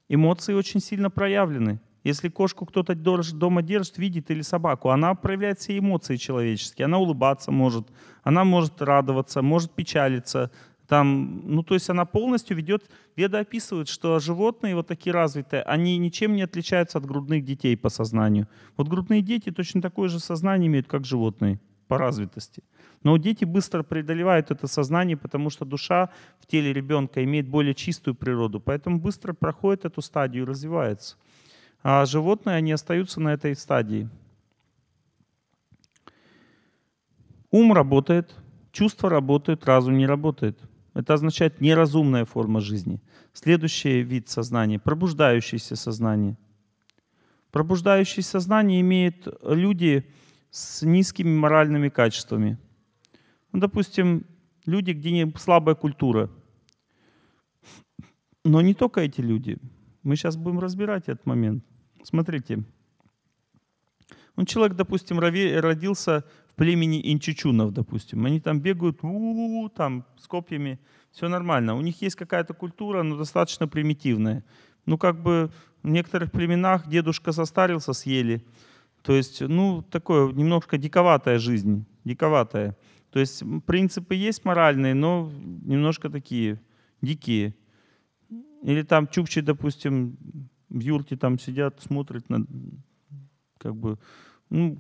эмоции очень сильно проявлены. Если кошку кто-то дома держит, видит или собаку, она проявляет все эмоции человеческие. Она улыбаться может, она может радоваться, может печалиться, там, ну, то есть она полностью ведет, веда описывает, что животные вот такие развитые, они ничем не отличаются от грудных детей по сознанию. Вот грудные дети точно такое же сознание имеют, как животные по развитости. Но дети быстро преодолевают это сознание, потому что душа в теле ребенка имеет более чистую природу, поэтому быстро проходит эту стадию и развивается. А животные, они остаются на этой стадии. Ум работает, чувства работают, разум не работает. Это означает неразумная форма жизни. Следующий вид сознания — пробуждающееся сознание. Пробуждающее сознание имеют люди с низкими моральными качествами. Ну, допустим, люди, где не слабая культура. Но не только эти люди. Мы сейчас будем разбирать этот момент. Смотрите. Ну, человек, допустим, родился в племени инчичунов, допустим. Они там бегают, у там с копьями, все нормально. У них есть какая-то культура, но достаточно примитивная. Ну, как бы в некоторых племенах дедушка состарился, съели. То есть, ну, такое немножко диковатая жизнь, диковатая. То есть принципы есть моральные, но немножко такие дикие. Или там чукчи, допустим, в юрте там сидят, смотрят на, как бы, ну,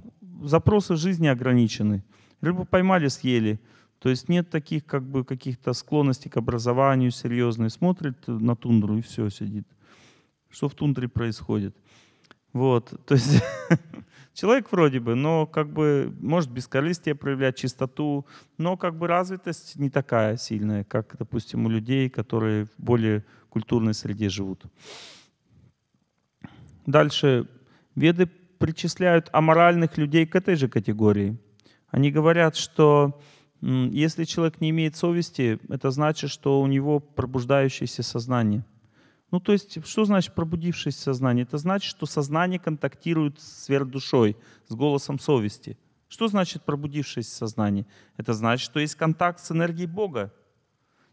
запросы жизни ограничены. Рыбу поймали, съели. То есть нет таких как бы каких-то склонностей к образованию серьезной. Смотрит на тундру и все сидит. Что в тундре происходит? Вот, то есть человек вроде бы, но как бы может бескорыстие проявлять, чистоту, но как бы развитость не такая сильная, как, допустим, у людей, которые в более культурной среде живут. Дальше. Веды причисляют аморальных людей к этой же категории. Они говорят, что если человек не имеет совести, это значит, что у него пробуждающееся сознание. Ну, то есть, что значит пробудившееся сознание? Это значит, что сознание контактирует с сверхдушой, с голосом совести. Что значит пробудившееся сознание? Это значит, что есть контакт с энергией Бога.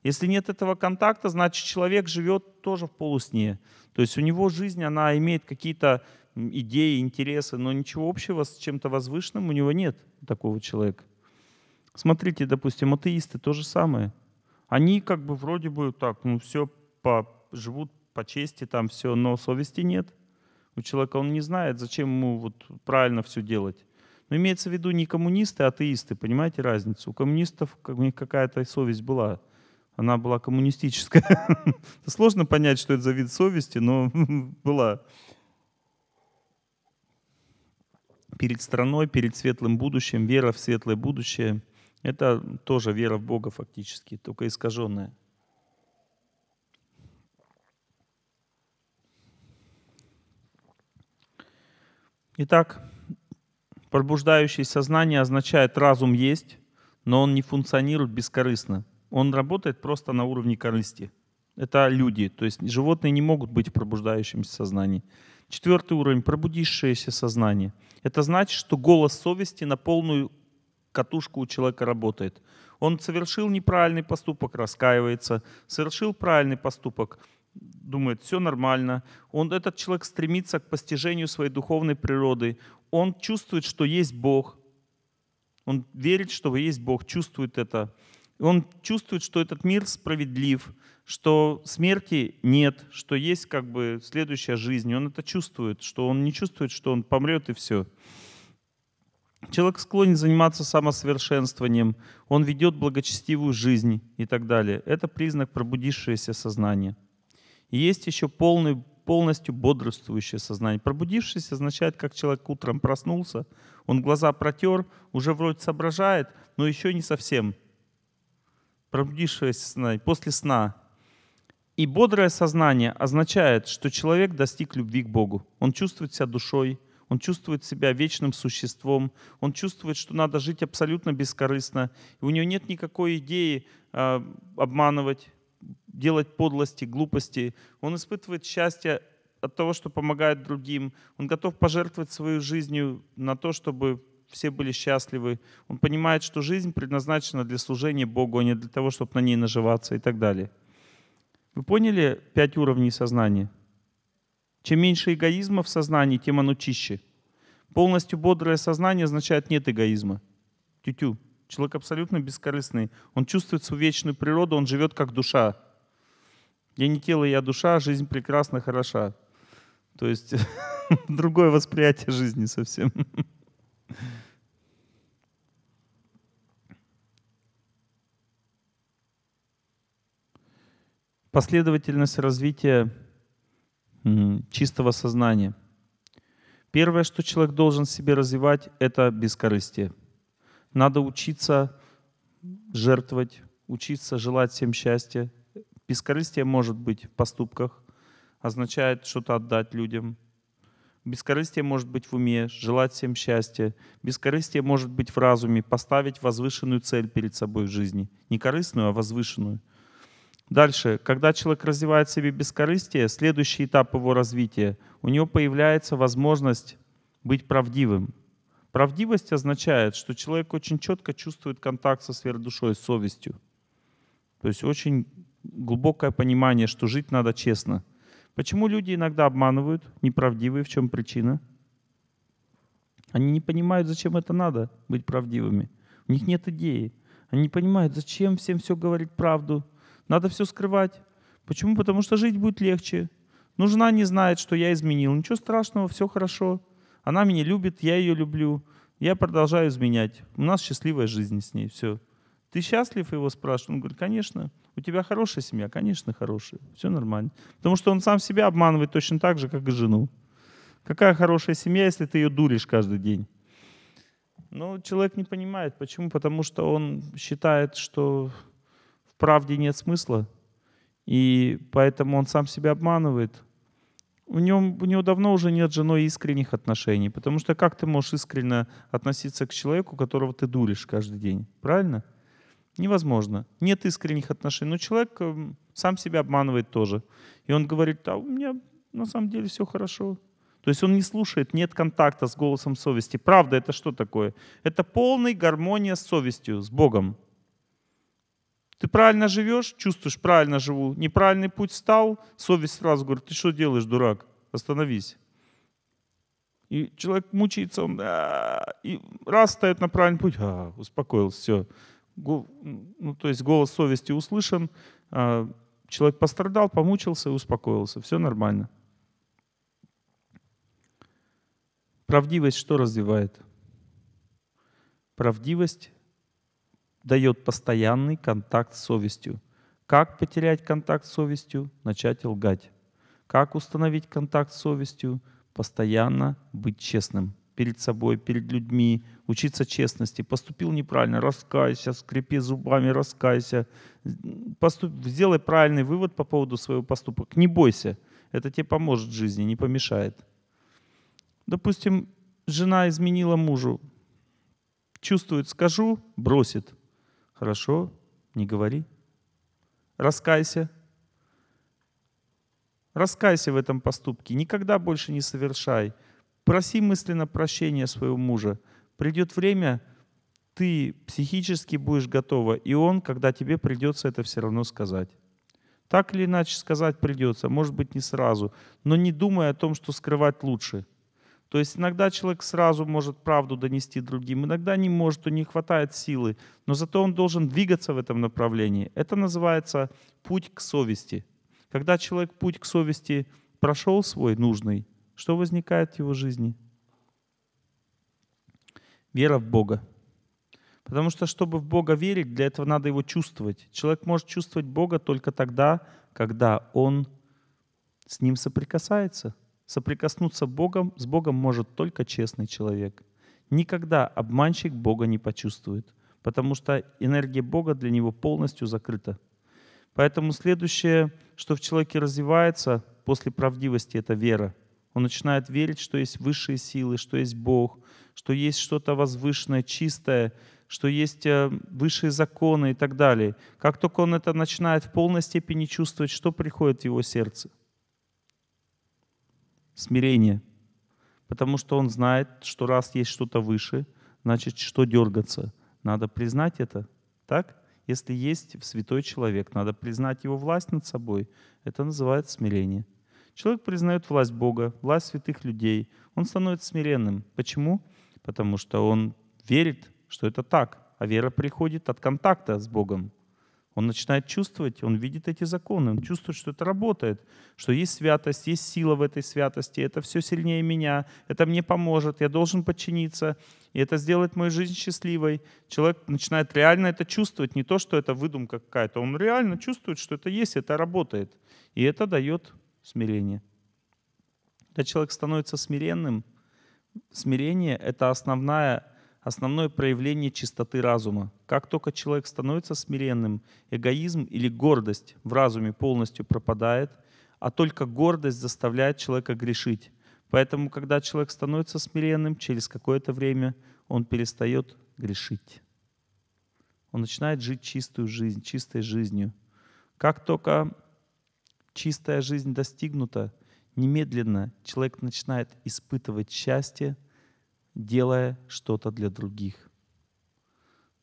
Если нет этого контакта, значит, человек живет тоже в полусне. То есть у него жизнь, она имеет какие-то идеи, интересы, но ничего общего с чем-то возвышенным у него нет такого человека. Смотрите, допустим, атеисты то же самое. Они как бы вроде бы так, ну все по, живут по чести, там все, но совести нет. У человека он не знает, зачем ему вот правильно все делать. Но имеется в виду не коммунисты, а атеисты, понимаете разницу? У коммунистов как, у них какая-то совесть была, она была коммунистическая. Сложно понять, что это за вид совести, но была. перед страной, перед светлым будущим, вера в светлое будущее. Это тоже вера в Бога фактически, только искаженная. Итак, пробуждающее сознание означает разум есть, но он не функционирует бескорыстно. Он работает просто на уровне корысти. Это люди, то есть животные не могут быть в пробуждающемся сознании. Четвертый уровень – пробудившееся сознание. Это значит, что голос совести на полную катушку у человека работает. Он совершил неправильный поступок, раскаивается, совершил правильный поступок, думает, все нормально. Он, этот человек стремится к постижению своей духовной природы. Он чувствует, что есть Бог. Он верит, что есть Бог, чувствует это. Он чувствует, что этот мир справедлив, что смерти нет, что есть как бы следующая жизнь. Он это чувствует, что он не чувствует, что он помрет и все. Человек склонен заниматься самосовершенствованием, он ведет благочестивую жизнь и так далее. Это признак пробудившегося сознания. И есть еще полный, полностью бодрствующее сознание. Пробудившееся означает, как человек утром проснулся, он глаза протер, уже вроде соображает, но еще не совсем. Пробудившееся сознание после сна – и бодрое сознание означает, что человек достиг любви к Богу. Он чувствует себя душой, он чувствует себя вечным существом, он чувствует, что надо жить абсолютно бескорыстно, и у него нет никакой идеи э, обманывать, делать подлости, глупости. Он испытывает счастье от того, что помогает другим, он готов пожертвовать свою жизнью на то, чтобы все были счастливы. Он понимает, что жизнь предназначена для служения Богу, а не для того, чтобы на ней наживаться и так далее. Вы поняли пять уровней сознания? Чем меньше эгоизма в сознании, тем оно чище. Полностью бодрое сознание означает нет эгоизма. Тю-тю. Человек абсолютно бескорыстный. Он чувствует свою вечную природу, он живет как душа. Я не тело, я душа, жизнь прекрасна, хороша. То есть другое восприятие жизни совсем. последовательность развития чистого сознания. Первое, что человек должен себе развивать, это бескорыстие. Надо учиться жертвовать, учиться желать всем счастья. Бескорыстие может быть в поступках, означает что-то отдать людям. Бескорыстие может быть в уме, желать всем счастья. Бескорыстие может быть в разуме, поставить возвышенную цель перед собой в жизни. Не корыстную, а возвышенную – Дальше, когда человек развивает в себе бескорыстие, следующий этап его развития, у него появляется возможность быть правдивым. Правдивость означает, что человек очень четко чувствует контакт со сверхдушой, с совестью. То есть очень глубокое понимание, что жить надо честно. Почему люди иногда обманывают, неправдивые, в чем причина? Они не понимают, зачем это надо, быть правдивыми. У них нет идеи. Они не понимают, зачем всем все говорить правду, надо все скрывать. Почему? Потому что жить будет легче. Ну, жена не знает, что я изменил. Ничего страшного, все хорошо. Она меня любит, я ее люблю. Я продолжаю изменять. У нас счастливая жизнь с ней, все. Ты счастлив, его спрашивают? Он говорит, конечно. У тебя хорошая семья? Конечно, хорошая. Все нормально. Потому что он сам себя обманывает точно так же, как и жену. Какая хорошая семья, если ты ее дуришь каждый день? Ну, человек не понимает. Почему? Потому что он считает, что правде нет смысла, и поэтому он сам себя обманывает. У него, у него давно уже нет с женой искренних отношений, потому что как ты можешь искренне относиться к человеку, которого ты дуришь каждый день, правильно? Невозможно. Нет искренних отношений. Но человек эм, сам себя обманывает тоже. И он говорит, а у меня на самом деле все хорошо. То есть он не слушает, нет контакта с голосом совести. Правда это что такое? Это полная гармония с совестью, с Богом. Ты правильно живешь, чувствуешь, правильно живу, неправильный путь стал, совесть сразу говорит, ты что делаешь, дурак, остановись. И человек мучается, он «А, и раз стоит на правильный путь, а, успокоился, все. ну, то есть голос совести услышан, а, человек пострадал, помучился и успокоился, все нормально. Правдивость что развивает? Правдивость дает постоянный контакт с совестью. Как потерять контакт с совестью? Начать лгать. Как установить контакт с совестью? Постоянно быть честным перед собой, перед людьми, учиться честности. Поступил неправильно, раскайся, скрипи зубами, раскайся. Поступ, сделай правильный вывод по поводу своего поступок. Не бойся, это тебе поможет в жизни, не помешает. Допустим, жена изменила мужу, чувствует, скажу, бросит – Хорошо, не говори. Раскайся. Раскайся в этом поступке. Никогда больше не совершай. Проси мысленно прощения своего мужа. Придет время, ты психически будешь готова, и он, когда тебе придется это все равно сказать. Так или иначе сказать придется, может быть, не сразу, но не думай о том, что скрывать лучше – то есть иногда человек сразу может правду донести другим, иногда не может, у не хватает силы, но зато он должен двигаться в этом направлении. Это называется путь к совести. Когда человек путь к совести прошел свой нужный, что возникает в его жизни? Вера в Бога. Потому что, чтобы в Бога верить, для этого надо его чувствовать. Человек может чувствовать Бога только тогда, когда он с ним соприкасается – Соприкоснуться Богом с Богом может только честный человек. Никогда обманщик Бога не почувствует, потому что энергия Бога для него полностью закрыта. Поэтому следующее, что в человеке развивается после правдивости, это вера. Он начинает верить, что есть высшие силы, что есть Бог, что есть что-то возвышенное, чистое, что есть э, высшие законы и так далее. Как только он это начинает в полной степени чувствовать, что приходит в его сердце? смирение. Потому что он знает, что раз есть что-то выше, значит, что дергаться. Надо признать это, так? Если есть святой человек, надо признать его власть над собой. Это называется смирение. Человек признает власть Бога, власть святых людей. Он становится смиренным. Почему? Потому что он верит, что это так. А вера приходит от контакта с Богом. Он начинает чувствовать, он видит эти законы, он чувствует, что это работает, что есть святость, есть сила в этой святости, это все сильнее меня, это мне поможет, я должен подчиниться, и это сделает мою жизнь счастливой. Человек начинает реально это чувствовать, не то, что это выдумка какая-то, он реально чувствует, что это есть, это работает, и это дает смирение. Когда человек становится смиренным, смирение — это основная основное проявление чистоты разума. Как только человек становится смиренным, эгоизм или гордость в разуме полностью пропадает, а только гордость заставляет человека грешить. Поэтому, когда человек становится смиренным, через какое-то время он перестает грешить. Он начинает жить чистую жизнь, чистой жизнью. Как только чистая жизнь достигнута, немедленно человек начинает испытывать счастье – делая что-то для других.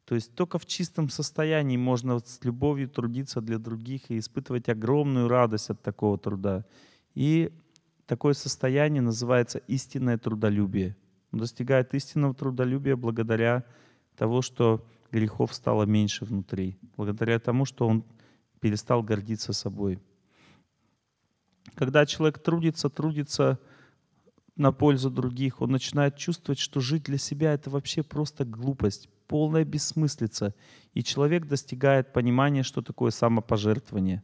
То есть только в чистом состоянии можно с любовью трудиться для других и испытывать огромную радость от такого труда. И такое состояние называется истинное трудолюбие. Он достигает истинного трудолюбия благодаря того, что грехов стало меньше внутри, благодаря тому, что он перестал гордиться собой. Когда человек трудится, трудится – на пользу других, он начинает чувствовать, что жить для себя это вообще просто глупость, полная бессмыслица, и человек достигает понимания, что такое самопожертвование.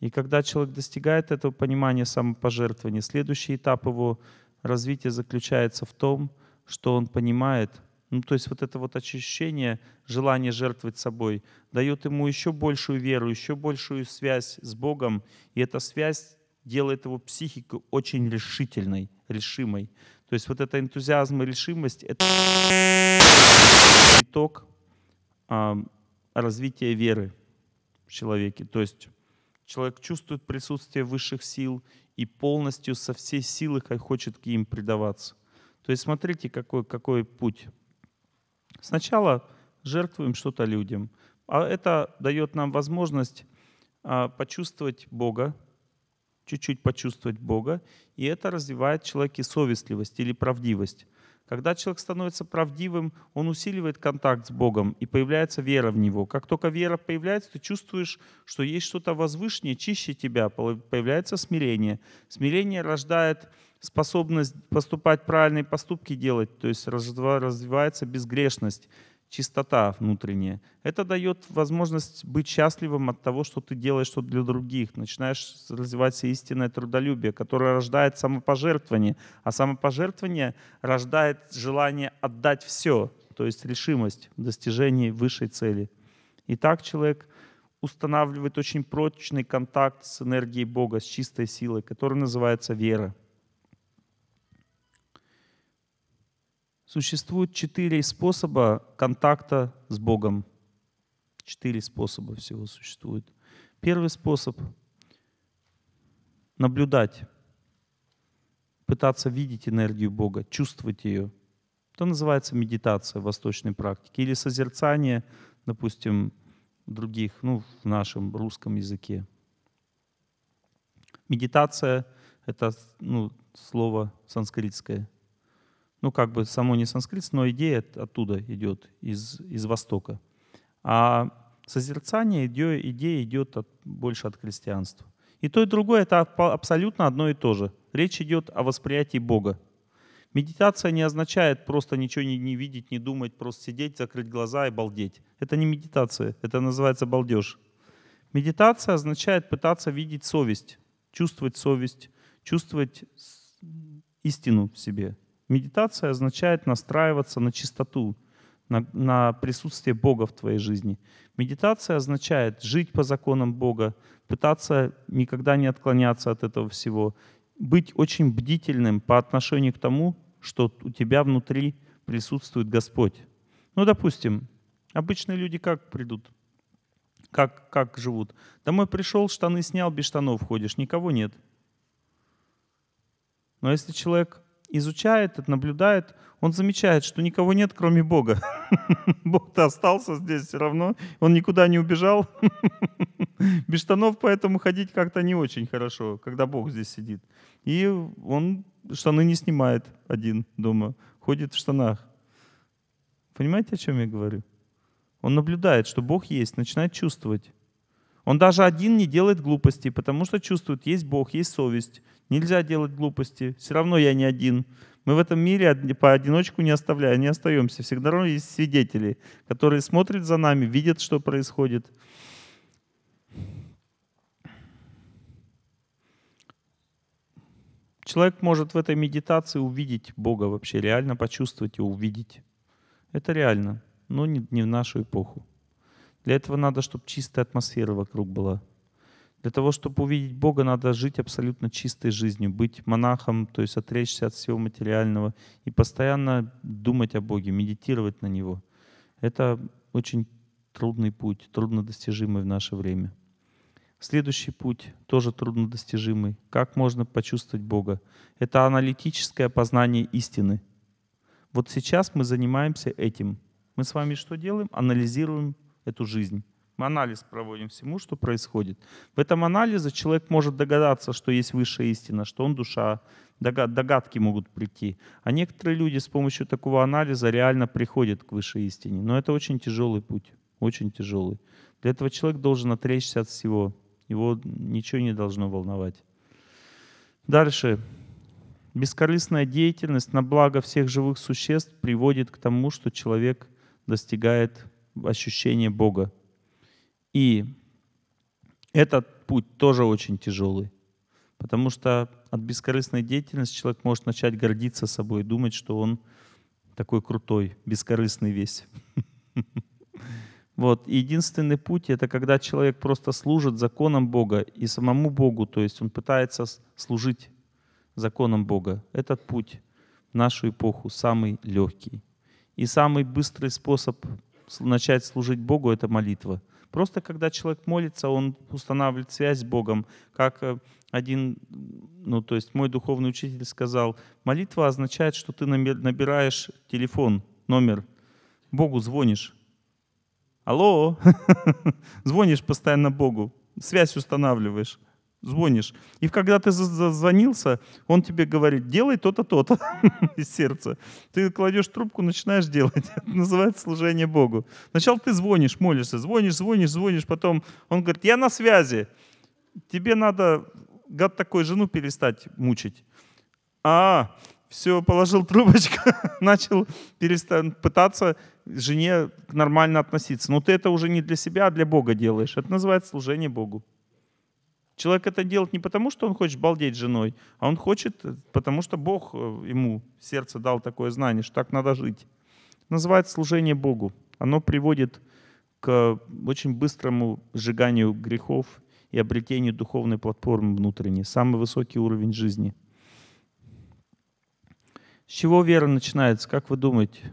И когда человек достигает этого понимания самопожертвования, следующий этап его развития заключается в том, что он понимает, ну, то есть вот это вот ощущение, желание жертвовать собой, дает ему еще большую веру, еще большую связь с Богом, и эта связь делает его психику очень решительной, решимой. То есть вот это энтузиазм и решимость — это итог э, развития веры в человеке. То есть человек чувствует присутствие высших сил и полностью со всей силы хочет к им предаваться. То есть смотрите, какой, какой путь. Сначала жертвуем что-то людям, а это дает нам возможность э, почувствовать Бога, чуть-чуть почувствовать Бога, и это развивает в человеке совестливость или правдивость. Когда человек становится правдивым, он усиливает контакт с Богом, и появляется вера в Него. Как только вера появляется, ты чувствуешь, что есть что-то возвышнее, чище тебя, появляется смирение. Смирение рождает способность поступать правильные поступки делать, то есть развивается безгрешность чистота внутренняя. Это дает возможность быть счастливым от того, что ты делаешь что-то для других. Начинаешь развиваться истинное трудолюбие, которое рождает самопожертвование. А самопожертвование рождает желание отдать все, то есть решимость в достижении высшей цели. И так человек устанавливает очень прочный контакт с энергией Бога, с чистой силой, которая называется вера. Существует четыре способа контакта с Богом. Четыре способа всего существует. Первый способ — наблюдать, пытаться видеть энергию Бога, чувствовать ее. Это называется медитация в восточной практике или созерцание, допустим, других, ну, в нашем русском языке. Медитация — это ну, слово санскритское ну, как бы само не санскрит, но идея оттуда идет, из, из Востока. А созерцание, идея, идея идет от, больше от христианства. И то, и другое — это абсолютно одно и то же. Речь идет о восприятии Бога. Медитация не означает просто ничего не, не видеть, не думать, просто сидеть, закрыть глаза и балдеть. Это не медитация, это называется балдеж. Медитация означает пытаться видеть совесть, чувствовать совесть, чувствовать истину в себе, Медитация означает настраиваться на чистоту, на, на присутствие Бога в твоей жизни. Медитация означает жить по законам Бога, пытаться никогда не отклоняться от этого всего, быть очень бдительным по отношению к тому, что у тебя внутри присутствует Господь. Ну, допустим, обычные люди как придут? Как, как живут? Домой пришел, штаны снял, без штанов ходишь, никого нет. Но если человек изучает, наблюдает, он замечает, что никого нет, кроме Бога. Бог-то остался здесь все равно, он никуда не убежал. Без штанов поэтому ходить как-то не очень хорошо, когда Бог здесь сидит. И он штаны не снимает один дома, ходит в штанах. Понимаете, о чем я говорю? Он наблюдает, что Бог есть, начинает чувствовать. Он даже один не делает глупостей, потому что чувствует, есть Бог, есть совесть, Нельзя делать глупости. Все равно я не один. Мы в этом мире поодиночку не, оставляем, не остаемся. Всегда равно есть свидетели, которые смотрят за нами, видят, что происходит. Человек может в этой медитации увидеть Бога вообще, реально почувствовать и увидеть. Это реально, но не, не в нашу эпоху. Для этого надо, чтобы чистая атмосфера вокруг была. Для того, чтобы увидеть Бога, надо жить абсолютно чистой жизнью, быть монахом, то есть отречься от всего материального и постоянно думать о Боге, медитировать на Него. Это очень трудный путь, труднодостижимый в наше время. Следующий путь тоже труднодостижимый. Как можно почувствовать Бога? Это аналитическое познание истины. Вот сейчас мы занимаемся этим. Мы с вами что делаем? Анализируем эту жизнь. Мы анализ проводим всему, что происходит. В этом анализе человек может догадаться, что есть высшая истина, что он душа, догадки могут прийти. А некоторые люди с помощью такого анализа реально приходят к высшей истине. Но это очень тяжелый путь, очень тяжелый. Для этого человек должен отречься от всего. Его ничего не должно волновать. Дальше. Бескорыстная деятельность на благо всех живых существ приводит к тому, что человек достигает ощущения Бога, и этот путь тоже очень тяжелый, потому что от бескорыстной деятельности человек может начать гордиться собой, думать, что он такой крутой, бескорыстный весь. Вот. единственный путь — это когда человек просто служит законам Бога и самому Богу, то есть он пытается служить законам Бога. Этот путь в нашу эпоху самый легкий. И самый быстрый способ начать служить Богу — это молитва — Просто когда человек молится, он устанавливает связь с Богом. Как э, один, ну то есть мой духовный учитель сказал, молитва означает, что ты набираешь телефон, номер, Богу звонишь. Алло, звонишь постоянно Богу, связь устанавливаешь звонишь. И когда ты зазвонился, он тебе говорит, делай то-то, то-то из сердца. Ты кладешь трубку, начинаешь делать. Это называется служение Богу. Сначала ты звонишь, молишься, звонишь, звонишь, звонишь. Потом он говорит, я на связи. Тебе надо, гад такой, жену перестать мучить. А, все, положил трубочку, начал перестать пытаться жене нормально относиться. Но ну, ты это уже не для себя, а для Бога делаешь. Это называется служение Богу. Человек это делает не потому, что он хочет балдеть женой, а он хочет, э, потому что Бог э, ему в сердце дал такое знание, что так надо жить. Называется служение Богу. Оно приводит к очень быстрому сжиганию грехов и обретению духовной платформы внутренней, самый высокий уровень жизни. С чего вера начинается, как вы думаете?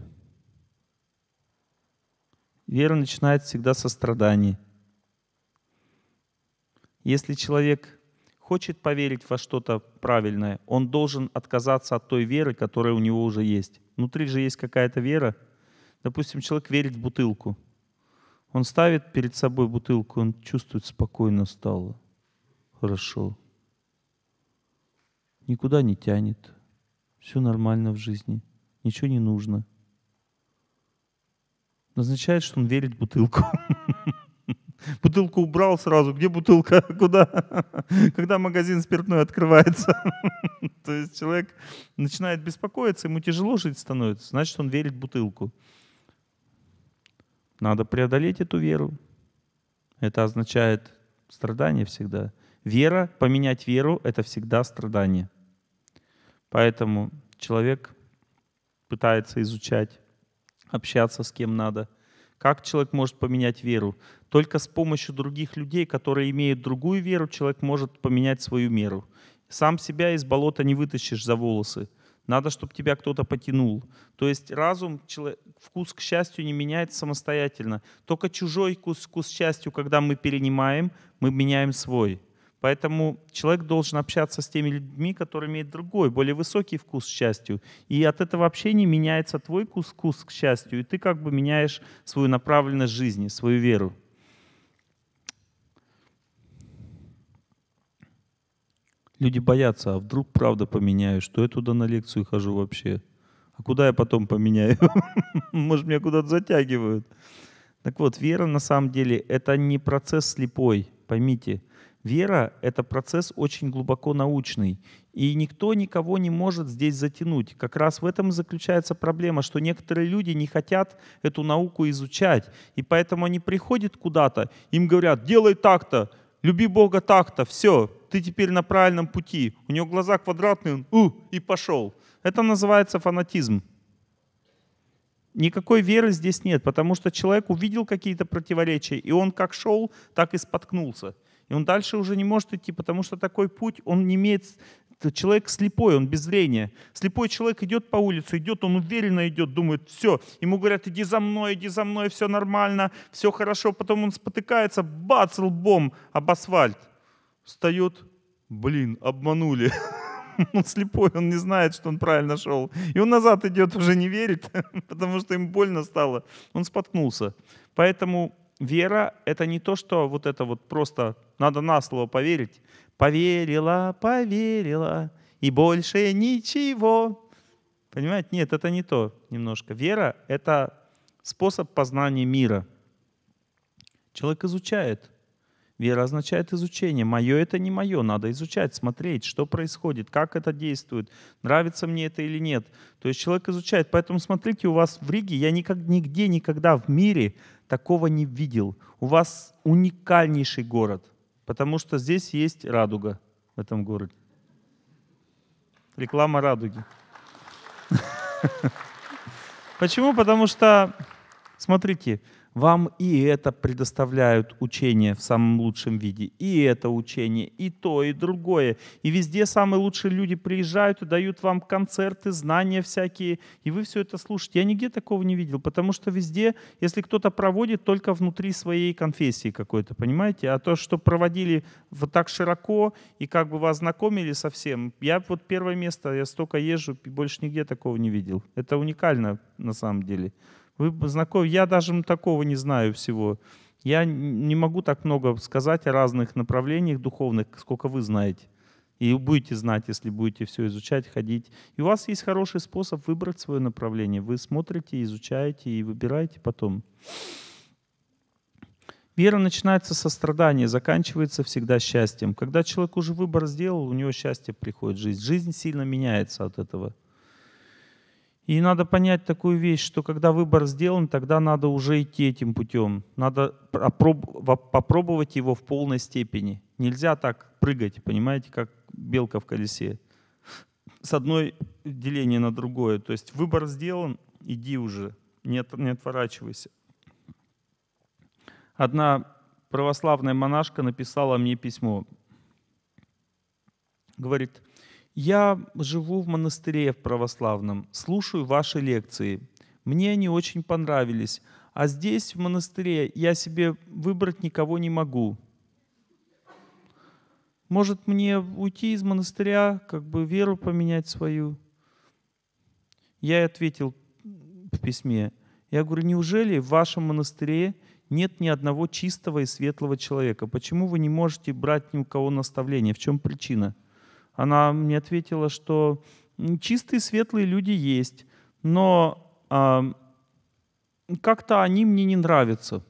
Вера начинается всегда со страданий – если человек хочет поверить во что-то правильное, он должен отказаться от той веры, которая у него уже есть. Внутри же есть какая-то вера. Допустим, человек верит в бутылку. Он ставит перед собой бутылку, он чувствует, спокойно стало. Хорошо. Никуда не тянет. Все нормально в жизни. Ничего не нужно. Означает, что он верит в бутылку. Бутылку убрал сразу. Где бутылка? Куда? Когда магазин спиртной открывается. То есть человек начинает беспокоиться, ему тяжело жить становится. Значит, он верит в бутылку. Надо преодолеть эту веру. Это означает страдание всегда. Вера, поменять веру, это всегда страдание. Поэтому человек пытается изучать, общаться с кем надо – как человек может поменять веру? Только с помощью других людей, которые имеют другую веру, человек может поменять свою меру. Сам себя из болота не вытащишь за волосы. Надо, чтобы тебя кто-то потянул. То есть разум, вкус к счастью не меняется самостоятельно. Только чужой вкус, вкус к счастью, когда мы перенимаем, мы меняем свой. Поэтому человек должен общаться с теми людьми, которые имеют другой, более высокий вкус к счастью. И от этого общения меняется твой вкус, вкус к счастью, и ты как бы меняешь свою направленность жизни, свою веру. Люди боятся, а вдруг правда поменяю, что я туда на лекцию хожу вообще? А куда я потом поменяю? Может, меня куда-то затягивают. Так вот, вера на самом деле это не процесс слепой, поймите – Вера — это процесс очень глубоко научный, и никто никого не может здесь затянуть. Как раз в этом и заключается проблема, что некоторые люди не хотят эту науку изучать, и поэтому они приходят куда-то, им говорят «делай так-то», «люби Бога так-то», «все, ты теперь на правильном пути». У него глаза квадратные, он «у» и пошел. Это называется фанатизм. Никакой веры здесь нет, потому что человек увидел какие-то противоречия, и он как шел, так и споткнулся. И он дальше уже не может идти, потому что такой путь, он не имеет... Человек слепой, он без зрения. Слепой человек идет по улице, идет, он уверенно идет, думает, все. Ему говорят, иди за мной, иди за мной, все нормально, все хорошо. Потом он спотыкается, бац, лбом об асфальт. Встает, блин, обманули. Он слепой, он не знает, что он правильно шел. И он назад идет, уже не верит, потому что им больно стало. Он споткнулся. Поэтому Вера — это не то, что вот это вот просто надо на слово поверить. Поверила, поверила, и больше ничего. Понимаете? Нет, это не то немножко. Вера — это способ познания мира. Человек изучает, Вера означает изучение. Мое это не мое. Надо изучать, смотреть, что происходит, как это действует, нравится мне это или нет. То есть человек изучает. Поэтому смотрите, у вас в Риге, я никак, нигде, никогда в мире такого не видел. У вас уникальнейший город, потому что здесь есть радуга в этом городе. Реклама радуги. Почему? Потому что, смотрите, вам и это предоставляют учение в самом лучшем виде, и это учение, и то, и другое. И везде самые лучшие люди приезжают и дают вам концерты, знания всякие, и вы все это слушаете. Я нигде такого не видел, потому что везде, если кто-то проводит, только внутри своей конфессии какой-то, понимаете? А то, что проводили вот так широко и как бы вас знакомили со всем, я вот первое место, я столько езжу, больше нигде такого не видел. Это уникально на самом деле. Вы знакомы? Я даже такого не знаю всего. Я не могу так много сказать о разных направлениях духовных, сколько вы знаете. И будете знать, если будете все изучать, ходить. И у вас есть хороший способ выбрать свое направление. Вы смотрите, изучаете и выбираете потом. Вера начинается со страдания, заканчивается всегда счастьем. Когда человек уже выбор сделал, у него счастье приходит в жизнь. Жизнь сильно меняется от этого. И надо понять такую вещь, что когда выбор сделан, тогда надо уже идти этим путем. Надо попробовать его в полной степени. Нельзя так прыгать, понимаете, как белка в колесе. С одной деления на другое. То есть выбор сделан, иди уже, не, отворачивайся. Одна православная монашка написала мне письмо. Говорит, я живу в монастыре в православном, слушаю ваши лекции. Мне они очень понравились. А здесь, в монастыре, я себе выбрать никого не могу. Может, мне уйти из монастыря, как бы веру поменять свою? Я ответил в письме. Я говорю, неужели в вашем монастыре нет ни одного чистого и светлого человека? Почему вы не можете брать ни у кого наставления? В чем причина? Она мне ответила, что чистые светлые люди есть, но э, как-то они мне не нравятся.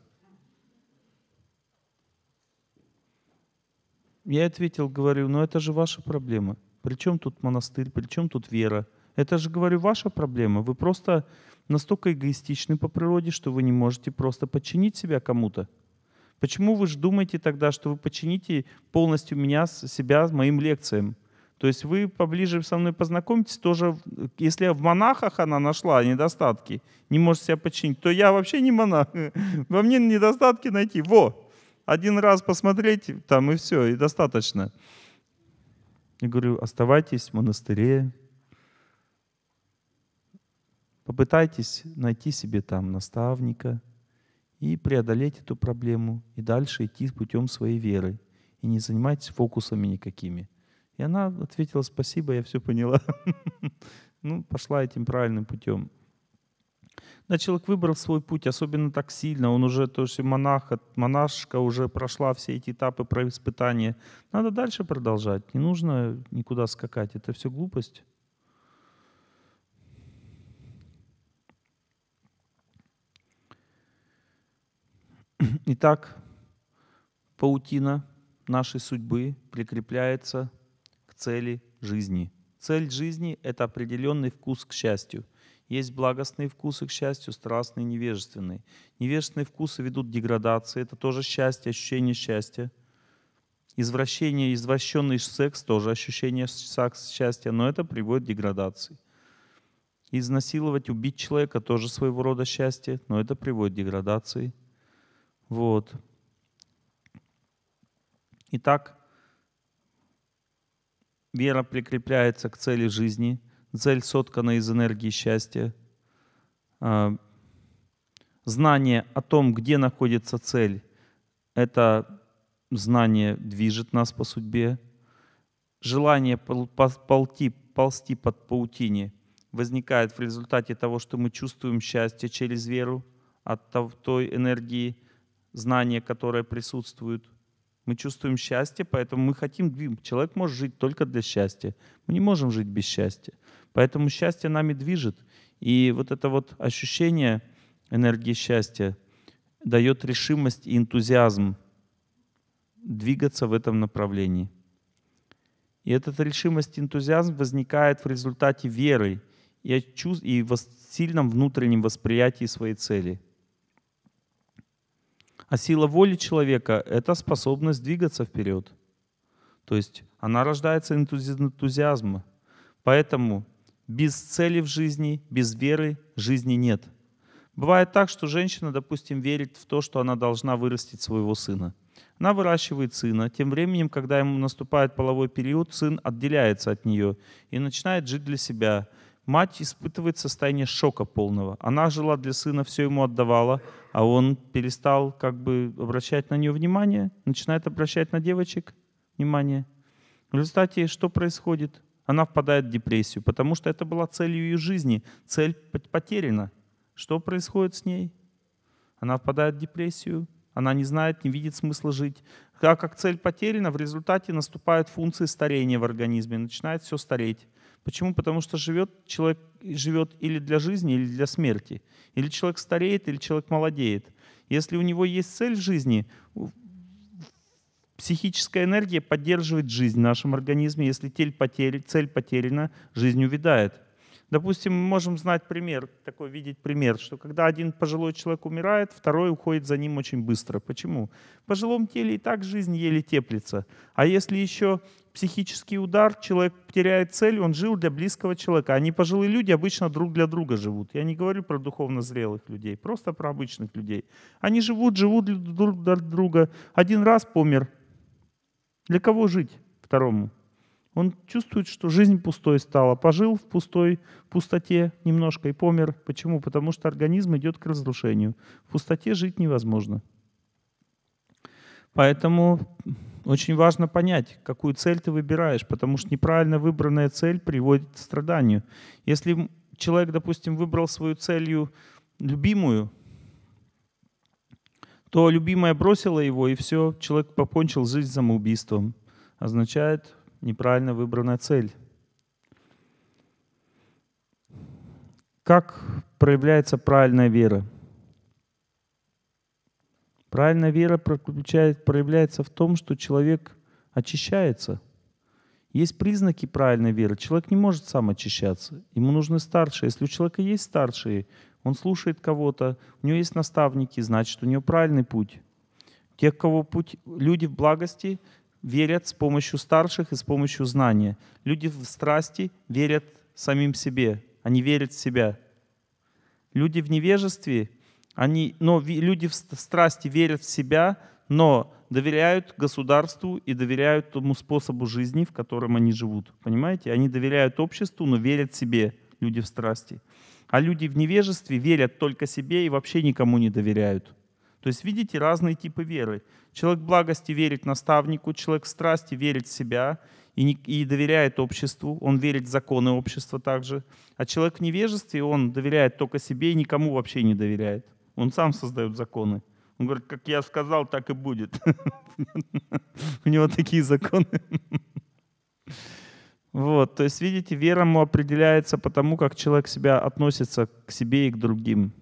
Я ответил, говорю, но «Ну, это же ваша проблема. Причем тут монастырь, причем тут вера? Это же, говорю, ваша проблема. Вы просто настолько эгоистичны по природе, что вы не можете просто подчинить себя кому-то. Почему вы же думаете тогда, что вы подчините полностью меня, себя моим лекциям? То есть вы поближе со мной познакомитесь тоже. Если в монахах она нашла недостатки, не может себя починить, то я вообще не монах. Во мне недостатки найти. Во! Один раз посмотреть там и все, и достаточно. Я говорю, оставайтесь в монастыре. Попытайтесь найти себе там наставника и преодолеть эту проблему, и дальше идти путем своей веры. И не занимайтесь фокусами никакими. И она ответила, спасибо, я все поняла. Ну, пошла этим правильным путем. Да, человек выбрал свой путь, особенно так сильно, он уже, то есть монах, монашка уже прошла все эти этапы про испытания. Надо дальше продолжать, не нужно никуда скакать, это все глупость. Итак, паутина нашей судьбы прикрепляется цели жизни. Цель жизни – это определенный вкус к счастью. Есть благостные вкусы к счастью, страстные, невежественные. Невежественные вкусы ведут к деградации, это тоже счастье, ощущение счастья. Извращение, извращенный секс – тоже ощущение счастья, но это приводит к деградации. Изнасиловать, убить человека – тоже своего рода счастье, но это приводит к деградации. Вот. Итак, Вера прикрепляется к цели жизни. Цель соткана из энергии счастья. А, знание о том, где находится цель, это знание движет нас по судьбе. Желание полти, ползти под паутине возникает в результате того, что мы чувствуем счастье через веру от той энергии знания, которая присутствует – мы чувствуем счастье, поэтому мы хотим двигаться. Человек может жить только для счастья. Мы не можем жить без счастья. Поэтому счастье нами движет. И вот это вот ощущение энергии счастья дает решимость и энтузиазм двигаться в этом направлении. И эта решимость и энтузиазм возникает в результате веры и, и в сильном внутреннем восприятии своей цели – а сила воли человека — это способность двигаться вперед. То есть она рождается из энтузиазма. Поэтому без цели в жизни, без веры жизни нет. Бывает так, что женщина, допустим, верит в то, что она должна вырастить своего сына. Она выращивает сына. Тем временем, когда ему наступает половой период, сын отделяется от нее и начинает жить для себя. Мать испытывает состояние шока полного. Она жила для сына, все ему отдавала, а он перестал как бы обращать на нее внимание, начинает обращать на девочек внимание. В результате что происходит? Она впадает в депрессию, потому что это была целью ее жизни. Цель потеряна. Что происходит с ней? Она впадает в депрессию, она не знает, не видит смысла жить. Так как цель потеряна, в результате наступают функции старения в организме, начинает все стареть. Почему? Потому что живет человек живет или для жизни, или для смерти. Или человек стареет, или человек молодеет. Если у него есть цель в жизни, психическая энергия поддерживает жизнь в нашем организме. Если тель потери, цель потеряна, жизнь увядает. Допустим, мы можем знать пример, такой видеть пример, что когда один пожилой человек умирает, второй уходит за ним очень быстро. Почему? В пожилом теле и так жизнь еле теплится. А если еще психический удар, человек теряет цель, он жил для близкого человека. Они пожилые люди обычно друг для друга живут. Я не говорю про духовно зрелых людей, просто про обычных людей. Они живут, живут друг для друга. Один раз помер. Для кого жить второму? Он чувствует, что жизнь пустой стала. Пожил в пустой пустоте немножко и помер. Почему? Потому что организм идет к разрушению. В пустоте жить невозможно. Поэтому очень важно понять, какую цель ты выбираешь, потому что неправильно выбранная цель приводит к страданию. Если человек, допустим, выбрал свою целью любимую, то любимая бросила его, и все, человек покончил жизнь самоубийством. Означает, неправильно выбранная цель. Как проявляется правильная вера? Правильная вера проявляется в том, что человек очищается. Есть признаки правильной веры. Человек не может сам очищаться. Ему нужны старшие. Если у человека есть старшие, он слушает кого-то, у него есть наставники, значит, у него правильный путь. Те, кого путь, люди в благости, верят с помощью старших и с помощью знания. Люди в страсти верят самим себе, они верят в себя. Люди в невежестве, они, но люди в страсти верят в себя, но доверяют государству и доверяют тому способу жизни, в котором они живут. Понимаете? Они доверяют обществу, но верят себе, люди в страсти. А люди в невежестве верят только себе и вообще никому не доверяют. То есть видите разные типы веры. Человек благости верит наставнику, человек страсти верит в себя и, не, и доверяет обществу, он верит в законы общества также. А человек в невежестве, он доверяет только себе и никому вообще не доверяет. Он сам создает законы. Он говорит, как я сказал, так и будет. У него такие законы. Вот, то есть, видите, вера ему определяется потому, как человек себя относится к себе и к другим.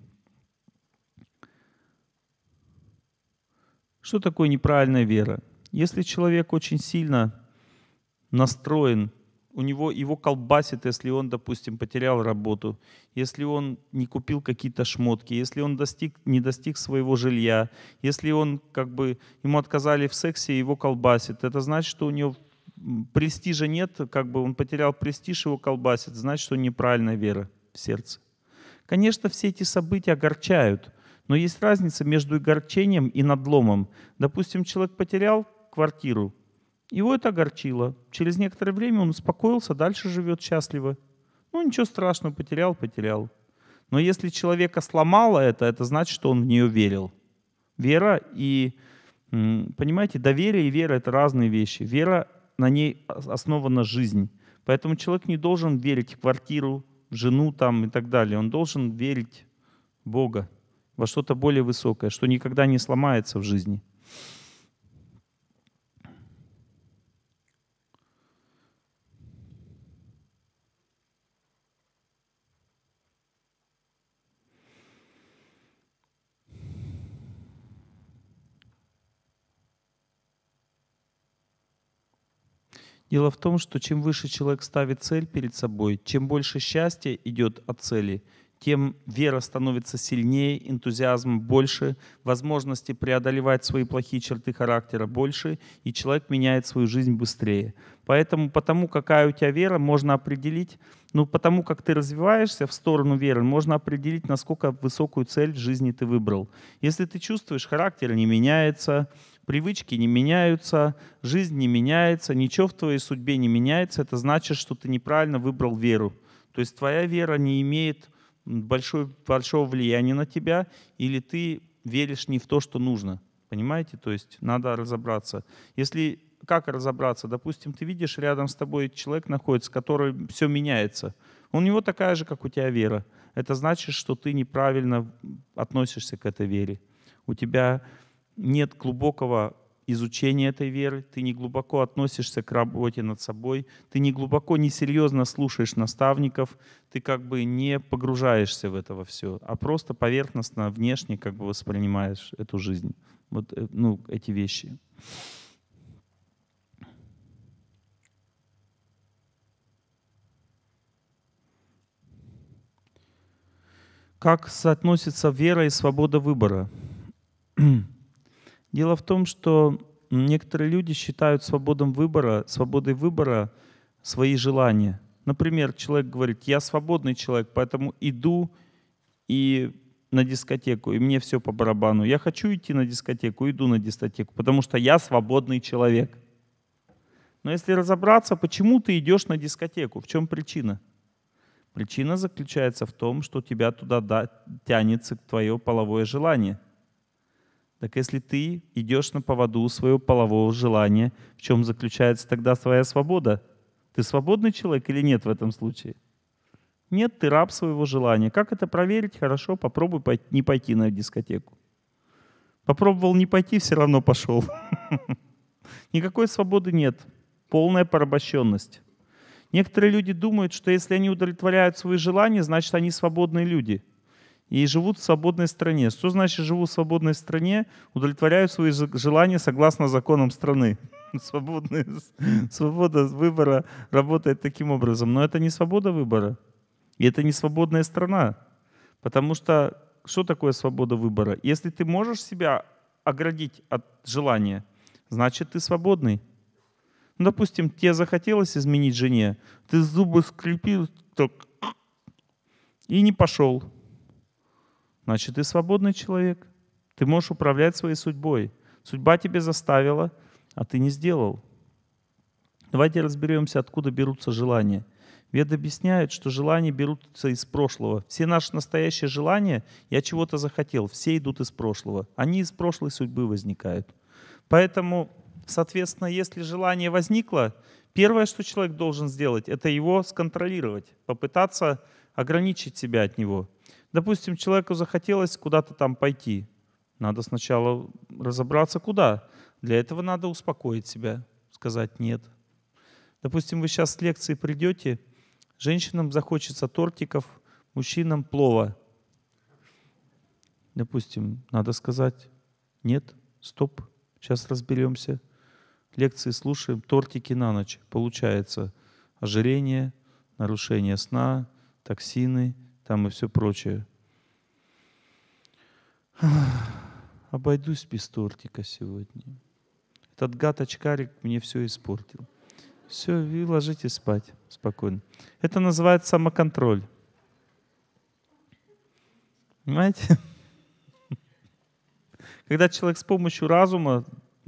Что такое неправильная вера? Если человек очень сильно настроен, у него его колбасит, если он, допустим, потерял работу, если он не купил какие-то шмотки, если он достиг, не достиг своего жилья, если он как бы ему отказали в сексе, его колбасит, это значит, что у него престижа нет, как бы он потерял престиж, его колбасит, значит, что неправильная вера в сердце. Конечно, все эти события огорчают – но есть разница между огорчением и надломом. Допустим, человек потерял квартиру, его это огорчило. Через некоторое время он успокоился, дальше живет счастливо. Ну, ничего страшного, потерял, потерял. Но если человека сломало это, это значит, что он в нее верил. Вера и, понимаете, доверие и вера — это разные вещи. Вера, на ней основана жизнь. Поэтому человек не должен верить в квартиру, в жену там и так далее. Он должен верить в Бога во что-то более высокое, что никогда не сломается в жизни. Дело в том, что чем выше человек ставит цель перед собой, чем больше счастья идет от цели, тем вера становится сильнее, энтузиазм больше, возможности преодолевать свои плохие черты характера больше, и человек меняет свою жизнь быстрее. Поэтому потому, какая у тебя вера, можно определить, ну потому как ты развиваешься в сторону веры, можно определить, насколько высокую цель в жизни ты выбрал. Если ты чувствуешь, характер не меняется, привычки не меняются, жизнь не меняется, ничего в твоей судьбе не меняется, это значит, что ты неправильно выбрал веру. То есть твоя вера не имеет большой, большого влияния на тебя, или ты веришь не в то, что нужно. Понимаете? То есть надо разобраться. Если как разобраться? Допустим, ты видишь, рядом с тобой человек находится, который все меняется. У него такая же, как у тебя вера. Это значит, что ты неправильно относишься к этой вере. У тебя нет глубокого изучение этой веры, ты не глубоко относишься к работе над собой, ты не глубоко, не серьезно слушаешь наставников, ты как бы не погружаешься в это все, а просто поверхностно, внешне как бы воспринимаешь эту жизнь. Вот э, ну, эти вещи. Как соотносится вера и свобода выбора? Дело в том, что некоторые люди считают свободом выбора, свободой выбора свои желания. Например, человек говорит, я свободный человек, поэтому иду и на дискотеку, и мне все по барабану. Я хочу идти на дискотеку, иду на дискотеку, потому что я свободный человек. Но если разобраться, почему ты идешь на дискотеку, в чем причина? Причина заключается в том, что тебя туда тянется твое половое желание – так если ты идешь на поводу своего полового желания, в чем заключается тогда твоя свобода? Ты свободный человек или нет в этом случае? Нет, ты раб своего желания. Как это проверить? Хорошо, попробуй не пойти на дискотеку. Попробовал не пойти, все равно пошел. Никакой свободы нет. Полная порабощенность. Некоторые люди думают, что если они удовлетворяют свои желания, значит они свободные люди – и живут в свободной стране. Что значит живут в свободной стране? Удовлетворяют свои желания согласно законам страны. Свободная, свобода выбора работает таким образом. Но это не свобода выбора. И это не свободная страна. Потому что что такое свобода выбора? Если ты можешь себя оградить от желания, значит ты свободный. Ну, допустим, тебе захотелось изменить жене, ты зубы скрепил, так, и не пошел значит, ты свободный человек. Ты можешь управлять своей судьбой. Судьба тебе заставила, а ты не сделал. Давайте разберемся, откуда берутся желания. Вед объясняет, что желания берутся из прошлого. Все наши настоящие желания, я чего-то захотел, все идут из прошлого. Они из прошлой судьбы возникают. Поэтому, соответственно, если желание возникло, первое, что человек должен сделать, это его сконтролировать, попытаться ограничить себя от него. Допустим, человеку захотелось куда-то там пойти. Надо сначала разобраться, куда. Для этого надо успокоить себя, сказать «нет». Допустим, вы сейчас с лекции придете, женщинам захочется тортиков, мужчинам – плова. Допустим, надо сказать «нет, стоп, сейчас разберемся». Лекции слушаем, тортики на ночь. Получается ожирение, нарушение сна, токсины – там и все прочее. Обойдусь без тортика сегодня. Этот гад-очкарик мне все испортил. Все, и ложитесь спать спокойно. Это называется самоконтроль. Понимаете? Когда человек с помощью разума,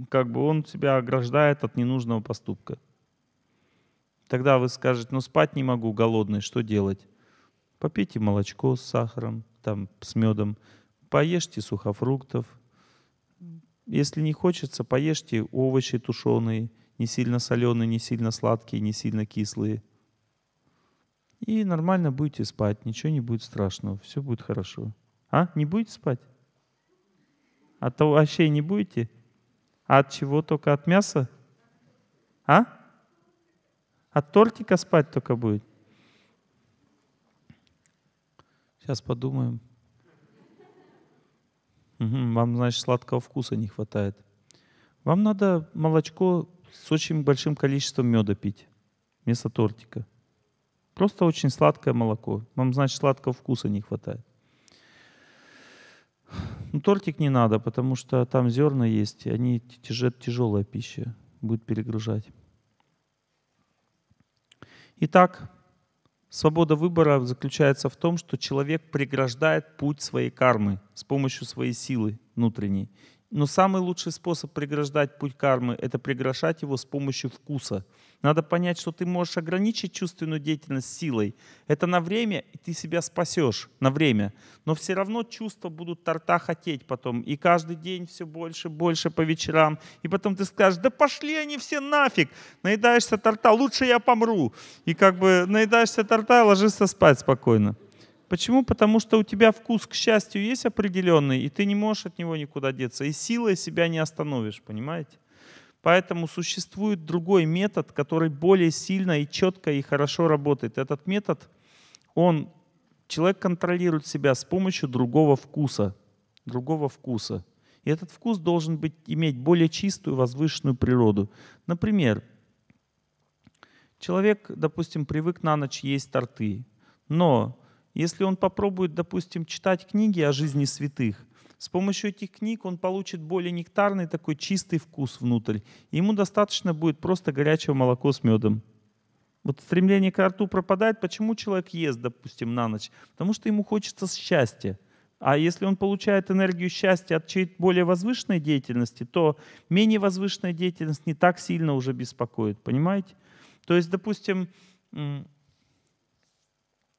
как бы он тебя ограждает от ненужного поступка. Тогда вы скажете, ну спать не могу, голодный, что делать? попейте молочко с сахаром, там, с медом, поешьте сухофруктов. Если не хочется, поешьте овощи тушеные, не сильно соленые, не сильно сладкие, не сильно кислые. И нормально будете спать, ничего не будет страшного, все будет хорошо. А, не будете спать? А то вообще не будете? А от чего только? От мяса? А? От тортика спать только будет? Сейчас подумаем. Угу, вам, значит, сладкого вкуса не хватает. Вам надо молочко с очень большим количеством меда пить вместо тортика. Просто очень сладкое молоко. Вам, значит, сладкого вкуса не хватает. Ну, тортик не надо, потому что там зерна есть, и они тяж... тяжелая пища, будет перегружать. Итак, Свобода выбора заключается в том, что человек преграждает путь своей кармы с помощью своей силы внутренней. Но самый лучший способ преграждать путь кармы – это преграждать его с помощью вкуса – надо понять, что ты можешь ограничить чувственную деятельность силой. Это на время, и ты себя спасешь на время. Но все равно чувства будут торта хотеть потом. И каждый день все больше, больше по вечерам. И потом ты скажешь, да пошли они все нафиг. Наедаешься торта, лучше я помру. И как бы наедаешься торта и ложишься спать спокойно. Почему? Потому что у тебя вкус к счастью есть определенный, и ты не можешь от него никуда деться. И силой себя не остановишь, понимаете? Поэтому существует другой метод, который более сильно и четко и хорошо работает. Этот метод, он, человек контролирует себя с помощью другого вкуса. Другого вкуса. И этот вкус должен быть, иметь более чистую, возвышенную природу. Например, человек, допустим, привык на ночь есть торты, но если он попробует, допустим, читать книги о жизни святых, с помощью этих книг он получит более нектарный, такой чистый вкус внутрь. Ему достаточно будет просто горячего молоко с медом. Вот стремление к рту пропадает. Почему человек ест, допустим, на ночь? Потому что ему хочется счастья. А если он получает энергию счастья от чего-то более возвышенной деятельности, то менее возвышенная деятельность не так сильно уже беспокоит, понимаете? То есть, допустим,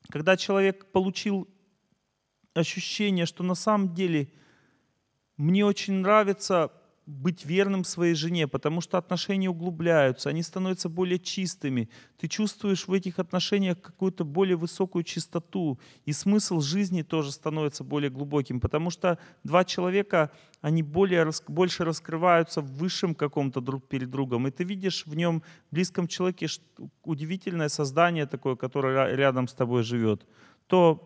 когда человек получил ощущение, что на самом деле – мне очень нравится быть верным своей жене, потому что отношения углубляются, они становятся более чистыми. Ты чувствуешь в этих отношениях какую-то более высокую чистоту, и смысл жизни тоже становится более глубоким, потому что два человека, они более, больше раскрываются в высшем каком-то друг перед другом, и ты видишь в нем, близком человеке, удивительное создание такое, которое рядом с тобой живет, то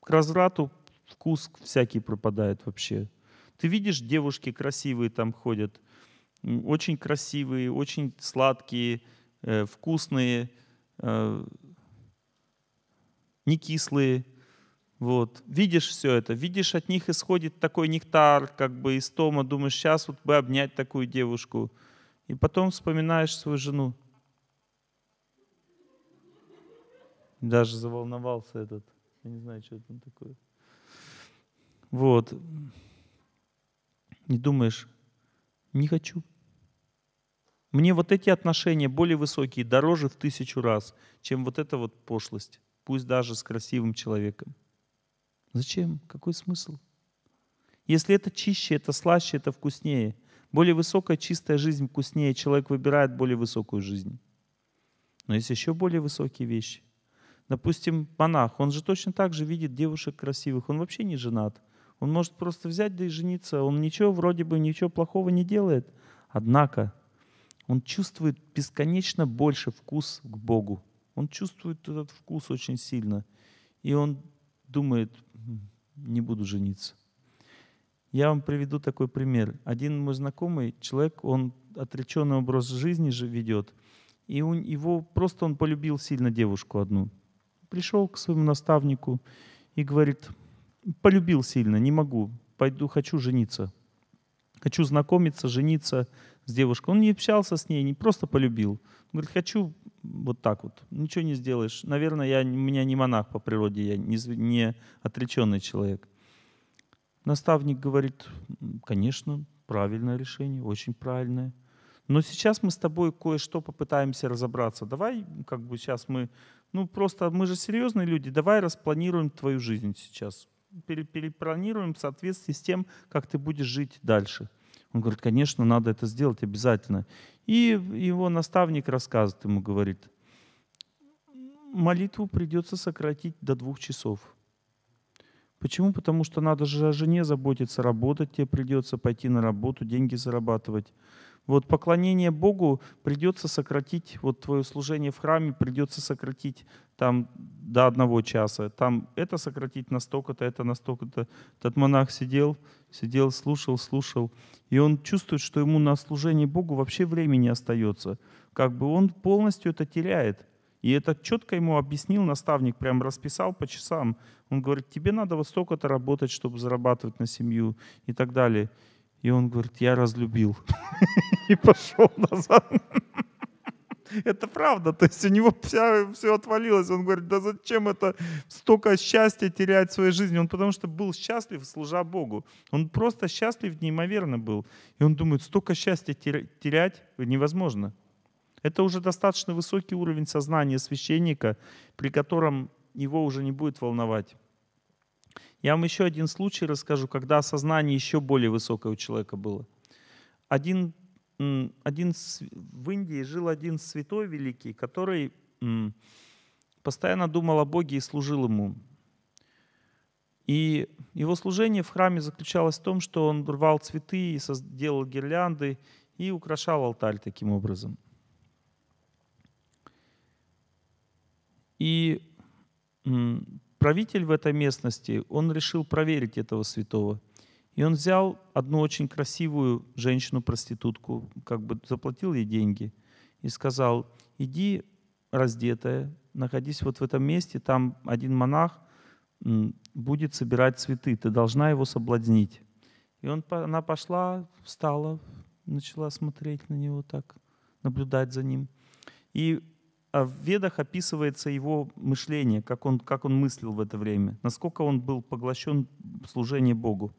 к разврату вкус всякий пропадает вообще. Ты видишь, девушки красивые там ходят, очень красивые, очень сладкие, э, вкусные, э, не кислые. Вот. Видишь все это, видишь, от них исходит такой нектар, как бы из тома, думаешь, сейчас вот бы обнять такую девушку. И потом вспоминаешь свою жену. Даже заволновался этот. Я не знаю, что это такое. Вот и думаешь, не хочу. Мне вот эти отношения более высокие, дороже в тысячу раз, чем вот эта вот пошлость, пусть даже с красивым человеком. Зачем? Какой смысл? Если это чище, это слаще, это вкуснее. Более высокая чистая жизнь вкуснее, человек выбирает более высокую жизнь. Но есть еще более высокие вещи. Допустим, монах, он же точно так же видит девушек красивых, он вообще не женат. Он может просто взять да и жениться. Он ничего вроде бы ничего плохого не делает. Однако он чувствует бесконечно больше вкус к Богу. Он чувствует этот вкус очень сильно. И он думает, не буду жениться. Я вам приведу такой пример. Один мой знакомый человек, он отреченный образ жизни же ведет. И у его просто он полюбил сильно девушку одну. Пришел к своему наставнику и говорит, полюбил сильно, не могу, пойду, хочу жениться. Хочу знакомиться, жениться с девушкой. Он не общался с ней, не просто полюбил. Он говорит, хочу вот так вот, ничего не сделаешь. Наверное, я, у меня не монах по природе, я не, не отреченный человек. Наставник говорит, конечно, правильное решение, очень правильное. Но сейчас мы с тобой кое-что попытаемся разобраться. Давай, как бы сейчас мы, ну просто мы же серьезные люди, давай распланируем твою жизнь сейчас перепланируем в соответствии с тем, как ты будешь жить дальше. Он говорит, конечно, надо это сделать обязательно. И его наставник рассказывает ему, говорит, молитву придется сократить до двух часов. Почему? Потому что надо же о жене заботиться, работать тебе придется, пойти на работу, деньги зарабатывать. Вот поклонение Богу придется сократить, вот твое служение в храме придется сократить там до одного часа. Там это сократить настолько-то, это настолько-то. Этот монах сидел, сидел, слушал, слушал. И он чувствует, что ему на служение Богу вообще времени остается. Как бы он полностью это теряет. И это четко ему объяснил наставник, прям расписал по часам. Он говорит, тебе надо вот столько-то работать, чтобы зарабатывать на семью и так далее. И он говорит, я разлюбил. И пошел назад. Это правда, то есть у него вся, все отвалилось. Он говорит, да зачем это столько счастья терять в своей жизни? Он потому что был счастлив, служа Богу. Он просто счастлив неимоверно был. И он думает, столько счастья терять невозможно. Это уже достаточно высокий уровень сознания священника, при котором его уже не будет волновать я вам еще один случай расскажу, когда сознание еще более высокое у человека было. Один, один, в Индии жил один святой великий, который постоянно думал о Боге и служил ему. И его служение в храме заключалось в том, что он рвал цветы, и делал гирлянды и украшал алтарь таким образом. И правитель в этой местности, он решил проверить этого святого. И он взял одну очень красивую женщину-проститутку, как бы заплатил ей деньги и сказал, иди раздетая, находись вот в этом месте, там один монах будет собирать цветы, ты должна его соблазнить. И он, она пошла, встала, начала смотреть на него так, наблюдать за ним. И а в Ведах описывается его мышление, как он, как он мыслил в это время, насколько он был поглощен в Богу.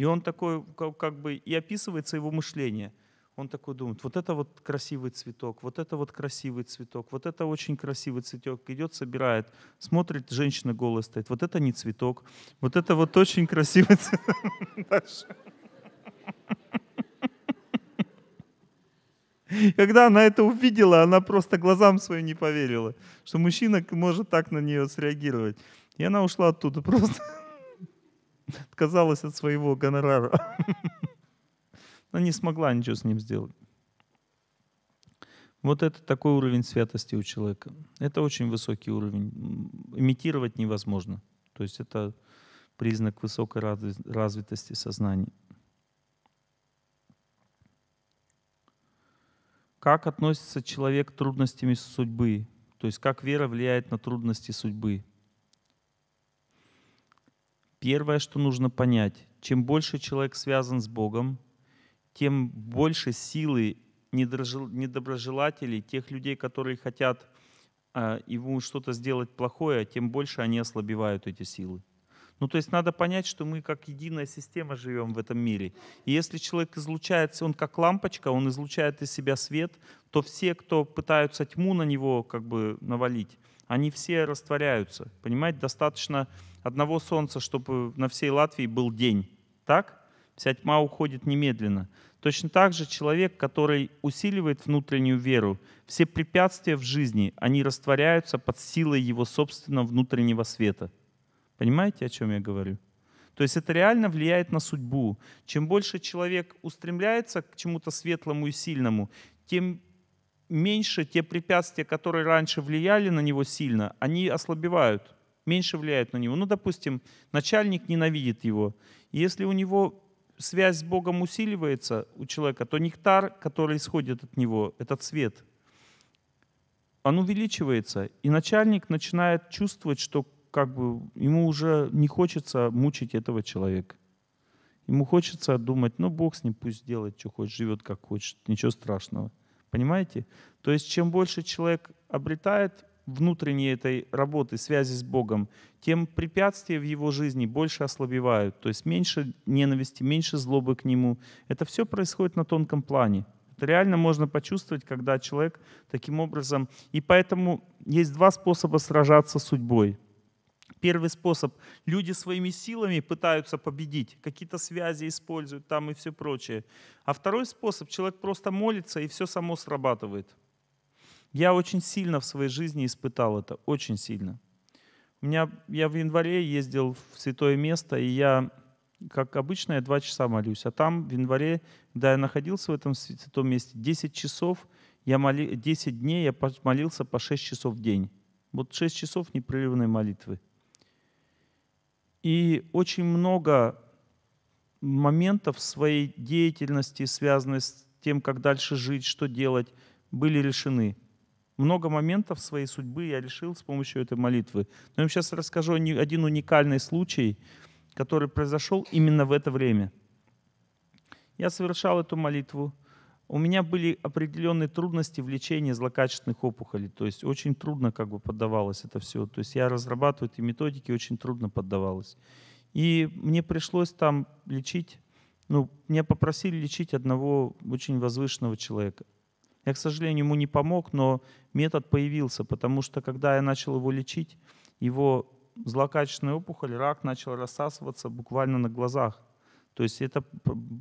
И он такой, как бы, и описывается его мышление. Он такой думает, вот это вот красивый цветок, вот это вот красивый цветок, вот это очень красивый цветок. Идет, собирает, смотрит, женщина голая стоит, вот это не цветок, вот это вот очень красивый цветок. Когда она это увидела, она просто глазам своим не поверила, что мужчина может так на нее среагировать. И она ушла оттуда просто. Отказалась от своего гонорара. Она не смогла ничего с ним сделать. Вот это такой уровень святости у человека. Это очень высокий уровень. Имитировать невозможно. То есть это признак высокой развитости сознания. Как относится человек к трудностям судьбы? То есть как вера влияет на трудности судьбы? Первое, что нужно понять, чем больше человек связан с Богом, тем больше силы недоброжелателей, тех людей, которые хотят э, ему что-то сделать плохое, тем больше они ослабевают эти силы. Ну, то есть надо понять, что мы как единая система живем в этом мире. И если человек излучается, он как лампочка, он излучает из себя свет, то все, кто пытаются тьму на него как бы навалить, они все растворяются. Понимаете, достаточно одного солнца, чтобы на всей Латвии был день. Так? Вся тьма уходит немедленно. Точно так же человек, который усиливает внутреннюю веру, все препятствия в жизни, они растворяются под силой его собственного внутреннего света. Понимаете, о чем я говорю? То есть это реально влияет на судьбу. Чем больше человек устремляется к чему-то светлому и сильному, тем меньше те препятствия, которые раньше влияли на него сильно, они ослабевают, меньше влияют на него. Ну, допустим, начальник ненавидит его. если у него связь с Богом усиливается у человека, то нектар, который исходит от него, этот свет, он увеличивается. И начальник начинает чувствовать, что как бы ему уже не хочется мучить этого человека. Ему хочется думать, ну Бог с ним пусть делает, что хочет, живет как хочет, ничего страшного. Понимаете? То есть чем больше человек обретает внутренней этой работы, связи с Богом, тем препятствия в его жизни больше ослабевают. То есть меньше ненависти, меньше злобы к нему. Это все происходит на тонком плане. Это реально можно почувствовать, когда человек таким образом... И поэтому есть два способа сражаться с судьбой. Первый способ. Люди своими силами пытаются победить, какие-то связи используют там и все прочее. А второй способ. Человек просто молится, и все само срабатывает. Я очень сильно в своей жизни испытал это, очень сильно. У меня, я в январе ездил в святое место, и я, как обычно, я два часа молюсь. А там в январе, когда я находился в этом святом месте, 10 часов, я моли, 10 дней я молился по 6 часов в день. Вот 6 часов непрерывной молитвы. И очень много моментов в своей деятельности, связанных с тем, как дальше жить, что делать, были решены. Много моментов своей судьбы я решил с помощью этой молитвы. Но я вам сейчас расскажу один уникальный случай, который произошел именно в это время. Я совершал эту молитву, у меня были определенные трудности в лечении злокачественных опухолей. То есть очень трудно как бы поддавалось это все. То есть я разрабатываю эти методики, очень трудно поддавалось. И мне пришлось там лечить, ну, меня попросили лечить одного очень возвышенного человека. Я, к сожалению, ему не помог, но метод появился, потому что когда я начал его лечить, его злокачественная опухоль, рак начал рассасываться буквально на глазах. То есть это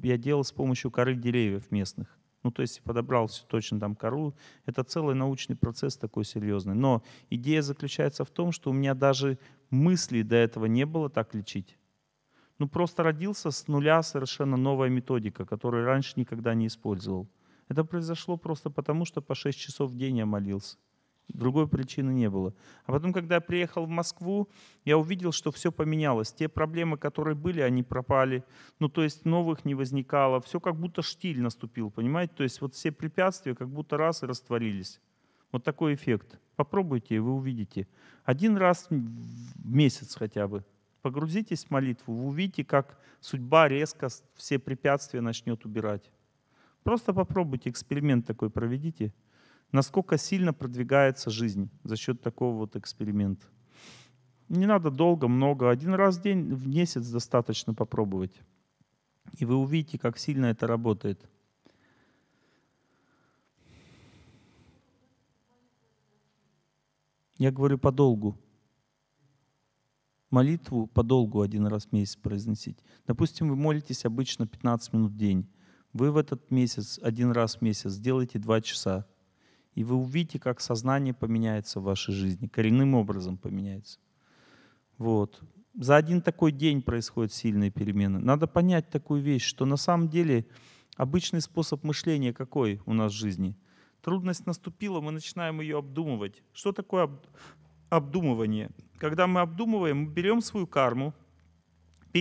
я делал с помощью коры деревьев местных. Ну, то есть подобрал все точно там кору. Это целый научный процесс такой серьезный. Но идея заключается в том, что у меня даже мыслей до этого не было так лечить. Ну, просто родился с нуля совершенно новая методика, которую раньше никогда не использовал. Это произошло просто потому, что по 6 часов в день я молился. Другой причины не было. А потом, когда я приехал в Москву, я увидел, что все поменялось. Те проблемы, которые были, они пропали. Ну, то есть новых не возникало. Все как будто штиль наступил, понимаете? То есть вот все препятствия как будто раз и растворились. Вот такой эффект. Попробуйте, и вы увидите. Один раз в месяц хотя бы. Погрузитесь в молитву, вы увидите, как судьба резко все препятствия начнет убирать. Просто попробуйте, эксперимент такой проведите – насколько сильно продвигается жизнь за счет такого вот эксперимента. Не надо долго, много. Один раз в день, в месяц достаточно попробовать. И вы увидите, как сильно это работает. Я говорю подолгу. Молитву подолгу один раз в месяц произносить. Допустим, вы молитесь обычно 15 минут в день. Вы в этот месяц, один раз в месяц, сделайте 2 часа и вы увидите, как сознание поменяется в вашей жизни, коренным образом поменяется. Вот. За один такой день происходят сильные перемены. Надо понять такую вещь, что на самом деле обычный способ мышления какой у нас в жизни? Трудность наступила, мы начинаем ее обдумывать. Что такое обдумывание? Когда мы обдумываем, мы берем свою карму,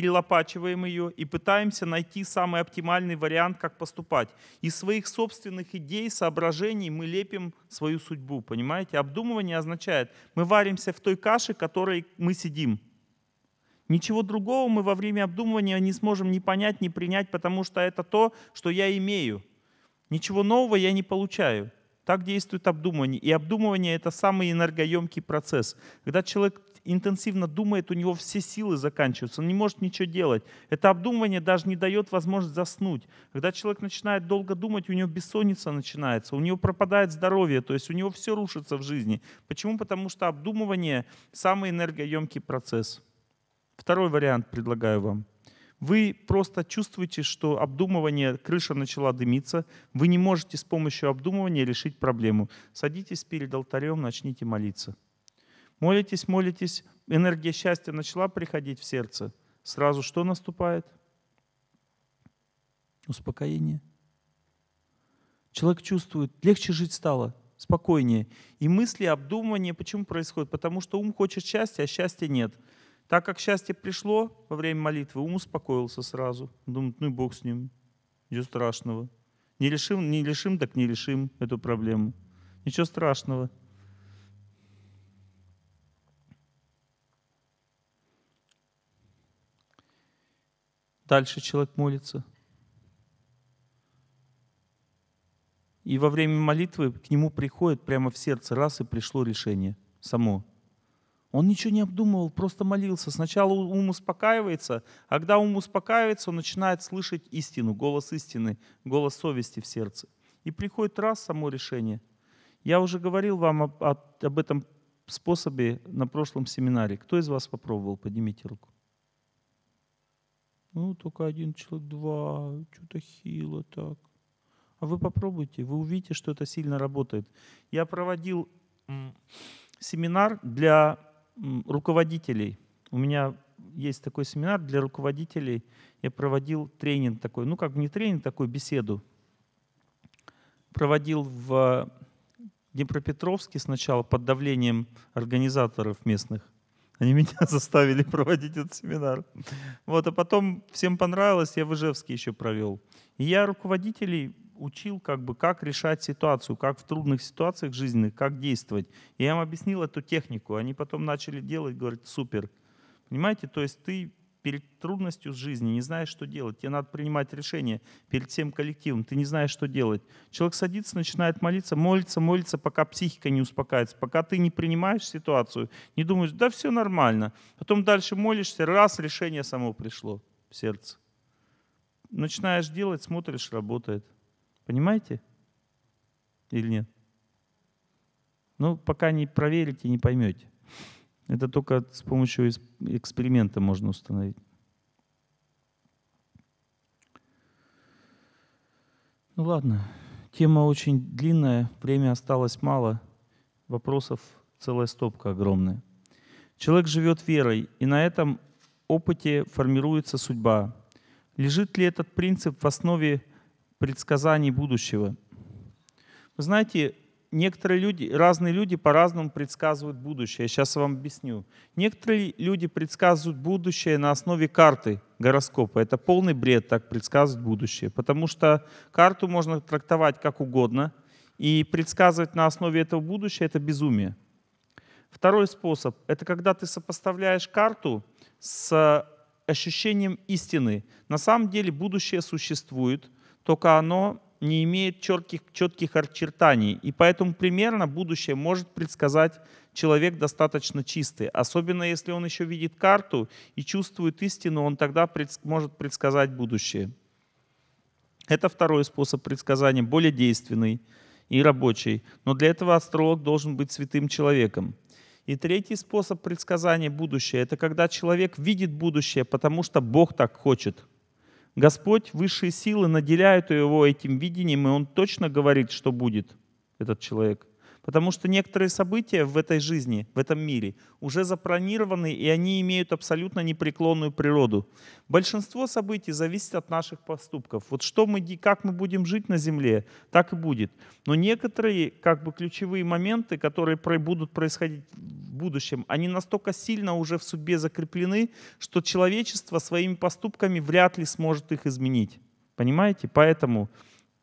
перелопачиваем ее и пытаемся найти самый оптимальный вариант, как поступать. Из своих собственных идей, соображений мы лепим свою судьбу, понимаете? Обдумывание означает, мы варимся в той каше, в которой мы сидим. Ничего другого мы во время обдумывания не сможем ни понять, ни принять, потому что это то, что я имею. Ничего нового я не получаю. Так действует обдумывание. И обдумывание — это самый энергоемкий процесс. Когда человек интенсивно думает, у него все силы заканчиваются, он не может ничего делать. Это обдумывание даже не дает возможность заснуть. Когда человек начинает долго думать, у него бессонница начинается, у него пропадает здоровье, то есть у него все рушится в жизни. Почему? Потому что обдумывание – самый энергоемкий процесс. Второй вариант предлагаю вам – вы просто чувствуете, что обдумывание, крыша начала дымиться, вы не можете с помощью обдумывания решить проблему. Садитесь перед алтарем, начните молиться. Молитесь, молитесь, энергия счастья начала приходить в сердце. Сразу что наступает? Успокоение. Человек чувствует, легче жить стало, спокойнее. И мысли, обдумывание, почему происходит? Потому что ум хочет счастья, а счастья нет. Так как счастье пришло во время молитвы, ум успокоился сразу. Думает, ну и Бог с ним, ничего страшного. Не решим, не решим, так не решим эту проблему. Ничего страшного. Дальше человек молится. И во время молитвы к нему приходит прямо в сердце раз и пришло решение само. Он ничего не обдумывал, просто молился. Сначала ум успокаивается, а когда ум успокаивается, он начинает слышать истину, голос истины, голос совести в сердце. И приходит раз само решение. Я уже говорил вам об, об этом способе на прошлом семинаре. Кто из вас попробовал? Поднимите руку. Ну, только один человек, два, что-то хило так. А вы попробуйте, вы увидите, что это сильно работает. Я проводил семинар для руководителей. У меня есть такой семинар для руководителей. Я проводил тренинг такой, ну как не тренинг, такую беседу. Проводил в Днепропетровске сначала под давлением организаторов местных. Они меня заставили проводить этот семинар. Вот, а потом всем понравилось, я в Ижевске еще провел. И я руководителей учил, как бы, как решать ситуацию, как в трудных ситуациях жизненных, как действовать. И я им объяснил эту технику. Они потом начали делать, говорят, супер. Понимаете, то есть ты перед трудностью с жизни, не знаешь, что делать. Тебе надо принимать решение перед всем коллективом, ты не знаешь, что делать. Человек садится, начинает молиться, молится, молится, пока психика не успокаивается, пока ты не принимаешь ситуацию, не думаешь, да все нормально. Потом дальше молишься, раз, решение само пришло в сердце. Начинаешь делать, смотришь, работает. Понимаете? Или нет? Ну, пока не проверите, не поймете. Это только с помощью эксперимента можно установить. Ну ладно, тема очень длинная, время осталось мало, вопросов целая стопка огромная. Человек живет верой, и на этом опыте формируется судьба. Лежит ли этот принцип в основе предсказаний будущего? Вы знаете, некоторые люди, разные люди по-разному предсказывают будущее. Я сейчас вам объясню. Некоторые люди предсказывают будущее на основе карты гороскопа. Это полный бред так предсказывать будущее, потому что карту можно трактовать как угодно, и предсказывать на основе этого будущее — это безумие. Второй способ — это когда ты сопоставляешь карту с ощущением истины. На самом деле будущее существует, только оно не имеет четких, четких очертаний, и поэтому примерно будущее может предсказать человек достаточно чистый. Особенно если он еще видит карту и чувствует истину, он тогда предс может предсказать будущее. Это второй способ предсказания, более действенный и рабочий. Но для этого астролог должен быть святым человеком. И третий способ предсказания будущего – это когда человек видит будущее, потому что Бог так хочет – Господь, высшие силы наделяют его этим видением, и он точно говорит, что будет этот человек. Потому что некоторые события в этой жизни, в этом мире уже запланированы, и они имеют абсолютно непреклонную природу. Большинство событий зависит от наших поступков. Вот что мы, как мы будем жить на Земле, так и будет. Но некоторые как бы ключевые моменты, которые будут происходить в будущем, они настолько сильно уже в судьбе закреплены, что человечество своими поступками вряд ли сможет их изменить. Понимаете? Поэтому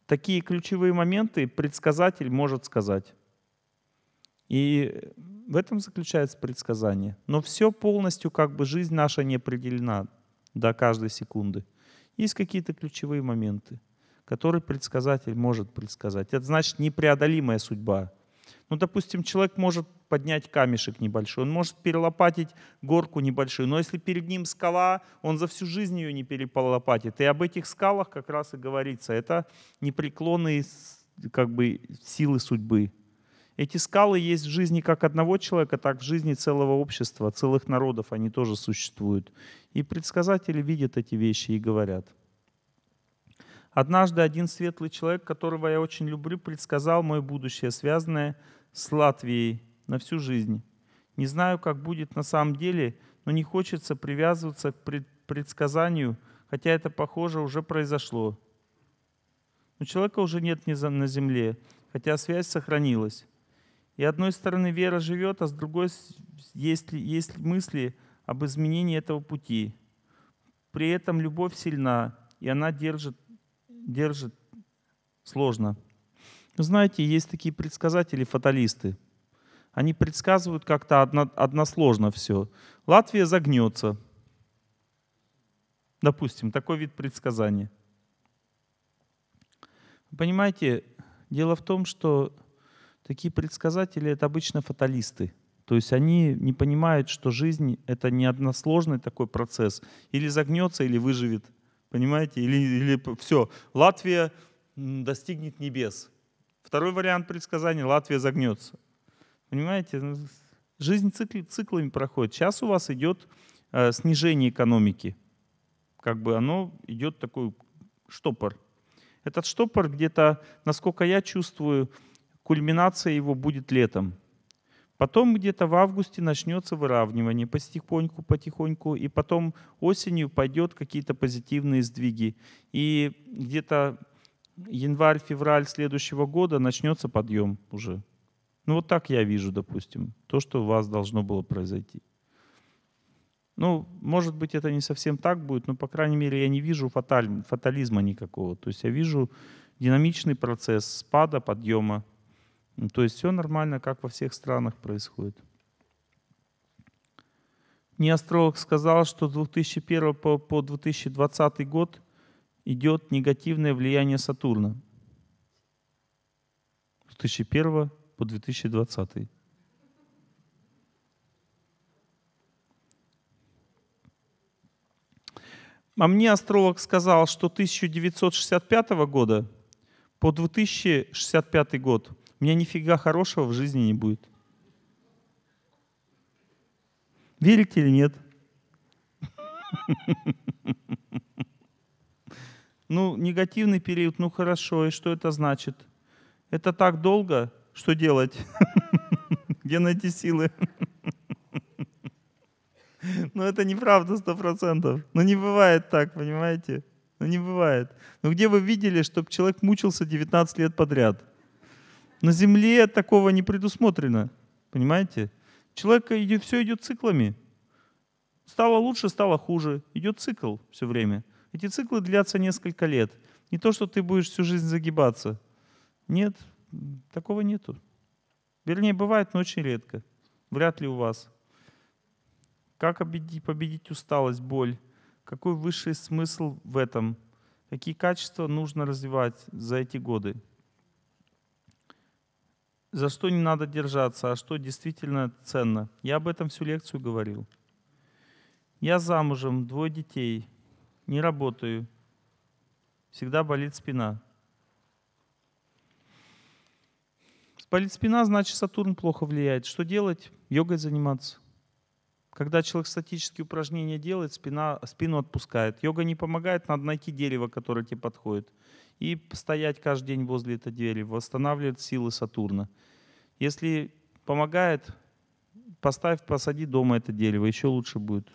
такие ключевые моменты предсказатель может сказать. И в этом заключается предсказание. Но все полностью, как бы жизнь наша не определена до каждой секунды. Есть какие-то ключевые моменты, которые предсказатель может предсказать. Это значит непреодолимая судьба. Ну, допустим, человек может поднять камешек небольшой, он может перелопатить горку небольшую, но если перед ним скала, он за всю жизнь ее не перелопатит. И об этих скалах как раз и говорится. Это непреклонные как бы, силы судьбы, эти скалы есть в жизни как одного человека, так в жизни целого общества, целых народов они тоже существуют. И предсказатели видят эти вещи и говорят. Однажды один светлый человек, которого я очень люблю, предсказал мое будущее, связанное с Латвией на всю жизнь. Не знаю, как будет на самом деле, но не хочется привязываться к предсказанию, хотя это, похоже, уже произошло. Но человека уже нет на земле, хотя связь сохранилась. И одной стороны вера живет, а с другой есть, есть мысли об изменении этого пути. При этом любовь сильна, и она держит, держит сложно. Ну, знаете, есть такие предсказатели, фаталисты. Они предсказывают как-то одно, односложно все. Латвия загнется. Допустим, такой вид предсказания. Понимаете, дело в том, что Такие предсказатели — это обычно фаталисты. То есть они не понимают, что жизнь — это не односложный такой процесс. Или загнется, или выживет. Понимаете? Или, или все. Латвия достигнет небес. Второй вариант предсказания — Латвия загнется. Понимаете? Ну, жизнь цикл, циклами проходит. Сейчас у вас идет э, снижение экономики. Как бы оно идет такой штопор. Этот штопор где-то, насколько я чувствую, Кульминация его будет летом. Потом где-то в августе начнется выравнивание потихоньку, потихоньку, и потом осенью пойдет какие-то позитивные сдвиги. И где-то январь-февраль следующего года начнется подъем уже. Ну вот так я вижу, допустим, то, что у вас должно было произойти. Ну, может быть, это не совсем так будет, но, по крайней мере, я не вижу фаталь, фатализма никакого. То есть я вижу динамичный процесс спада, подъема. Ну, то есть все нормально, как во всех странах происходит. Неостролог сказал, что с 2001 по, по 2020 год идет негативное влияние Сатурна. С 2001 по 2020. А мне астролог сказал, что 1965 года по 2065 год у меня нифига хорошего в жизни не будет. Верите или нет? Ну, негативный период, ну хорошо, и что это значит? Это так долго, что делать? Где найти силы? Ну это неправда сто процентов. Ну не бывает так, понимаете? Ну не бывает. Ну где вы видели, чтобы человек мучился 19 лет подряд? На земле такого не предусмотрено. Понимаете? Человек идет, все идет циклами. Стало лучше, стало хуже. Идет цикл все время. Эти циклы длятся несколько лет. Не то, что ты будешь всю жизнь загибаться. Нет, такого нету. Вернее, бывает, но очень редко. Вряд ли у вас. Как победить, победить усталость, боль? Какой высший смысл в этом? Какие качества нужно развивать за эти годы? за что не надо держаться, а что действительно ценно. Я об этом всю лекцию говорил. Я замужем, двое детей, не работаю, всегда болит спина. Болит спина, значит Сатурн плохо влияет. Что делать? Йогой заниматься. Когда человек статические упражнения делает, спина, спину отпускает. Йога не помогает, надо найти дерево, которое тебе подходит. И стоять каждый день возле этого дерева, восстанавливает силы Сатурна. Если помогает, поставь, посади дома это дерево, еще лучше будет.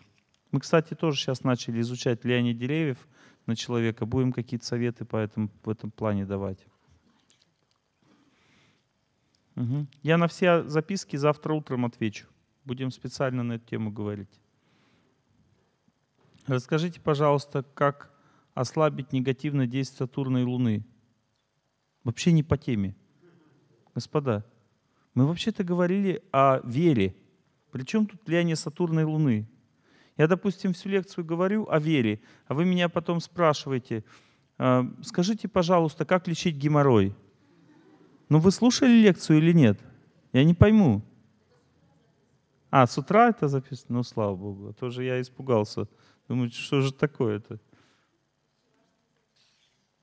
Мы, кстати, тоже сейчас начали изучать влияние деревьев на человека. Будем какие-то советы по этому, в этом плане давать. Угу. Я на все записки завтра утром отвечу. Будем специально на эту тему говорить. Расскажите, пожалуйста, как ослабить негативное действие Сатурна и Луны? Вообще не по теме. Господа, мы вообще-то говорили о вере. Причем тут влияние Сатурна и Луны? Я, допустим, всю лекцию говорю о вере, а вы меня потом спрашиваете, э, скажите, пожалуйста, как лечить геморрой? Ну вы слушали лекцию или нет? Я не пойму. А, с утра это записано? Ну, слава богу. А то же я испугался. Думаю, что же такое-то?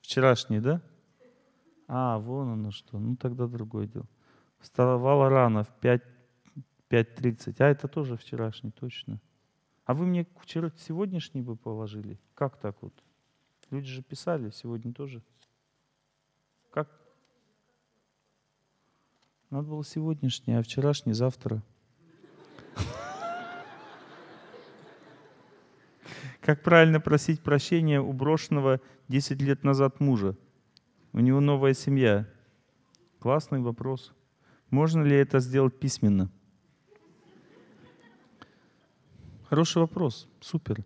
Вчерашний, да? А, вон оно что. Ну, тогда другое дело. Вставала рано в 5.30. А, это тоже вчерашний, точно. А вы мне вчера, сегодняшний бы положили? Как так вот? Люди же писали сегодня тоже. Как? Надо было сегодняшний, а вчерашний завтра. Как правильно просить прощения у брошенного 10 лет назад мужа? У него новая семья. Классный вопрос. Можно ли это сделать письменно? Хороший вопрос. Супер.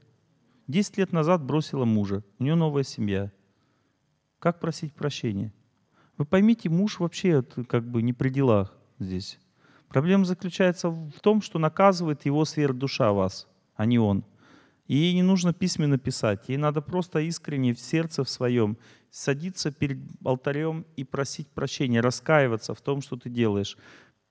10 лет назад бросила мужа. У нее новая семья. Как просить прощения? Вы поймите, муж вообще как бы не при делах здесь. Проблема заключается в том, что наказывает его сверхдуша вас, а не он – ей не нужно письменно писать, ей надо просто искренне в сердце в своем садиться перед алтарем и просить прощения, раскаиваться в том, что ты делаешь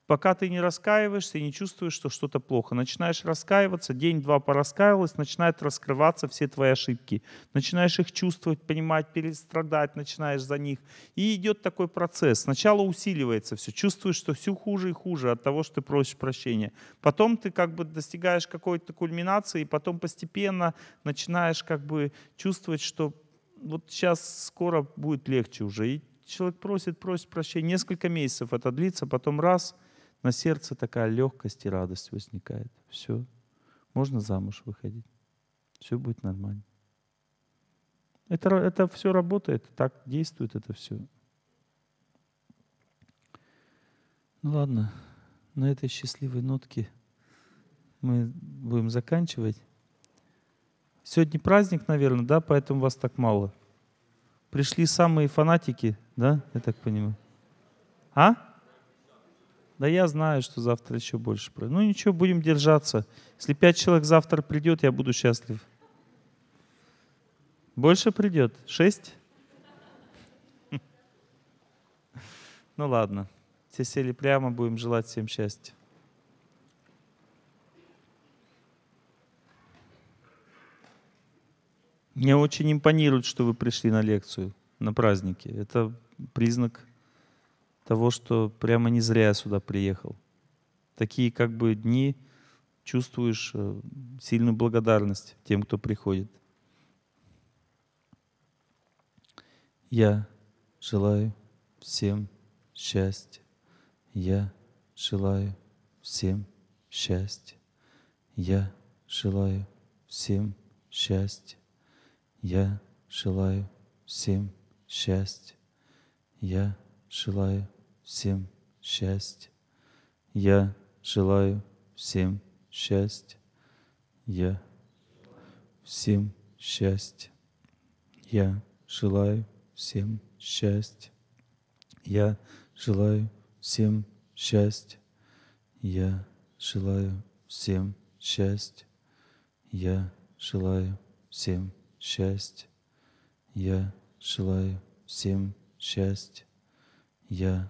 пока ты не раскаиваешься и не чувствуешь, что что-то плохо. Начинаешь раскаиваться, день-два пораскаивалась, начинают раскрываться все твои ошибки. Начинаешь их чувствовать, понимать, перестрадать, начинаешь за них. И идет такой процесс. Сначала усиливается все, чувствуешь, что все хуже и хуже от того, что ты просишь прощения. Потом ты как бы достигаешь какой-то кульминации, и потом постепенно начинаешь как бы чувствовать, что вот сейчас скоро будет легче уже. И человек просит, просит прощения. Несколько месяцев это длится, потом раз — на сердце такая легкость и радость возникает. Все. Можно замуж выходить. Все будет нормально. Это, это все работает, так действует это все. Ну ладно, на этой счастливой нотке мы будем заканчивать. Сегодня праздник, наверное, да, поэтому вас так мало. Пришли самые фанатики, да, я так понимаю. А? Да я знаю, что завтра еще больше. Ну ничего, будем держаться. Если пять человек завтра придет, я буду счастлив. Больше придет? Шесть? Ну ладно. Все сели прямо, будем желать всем счастья. Мне очень импонирует, что вы пришли на лекцию, на праздники. Это признак того, что прямо не зря я сюда приехал. Такие как бы дни чувствуешь э, сильную благодарность тем, кто приходит. Я желаю всем счастья. Я желаю всем счастья. Я желаю всем счастья. Я желаю всем счастья. Я желаю всем счастье. Я желаю всем счастья. Я всем счастье. Я желаю всем счастья. Я желаю всем счастья. Я желаю всем счастья. Я желаю всем счастья. Я желаю всем счастья. Я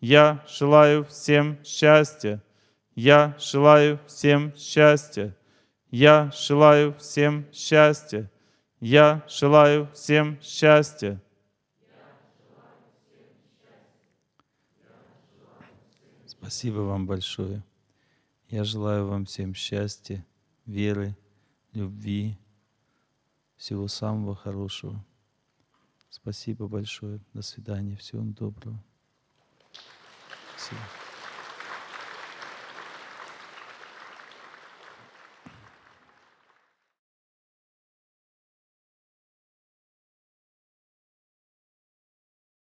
Я желаю всем счастья. Я желаю всем счастья. Я желаю всем счастья. Я желаю всем счастья. Спасибо вам большое. Я желаю вам всем счастья, веры, любви, всего самого хорошего. Спасибо большое. До свидания. Всего вам доброго. See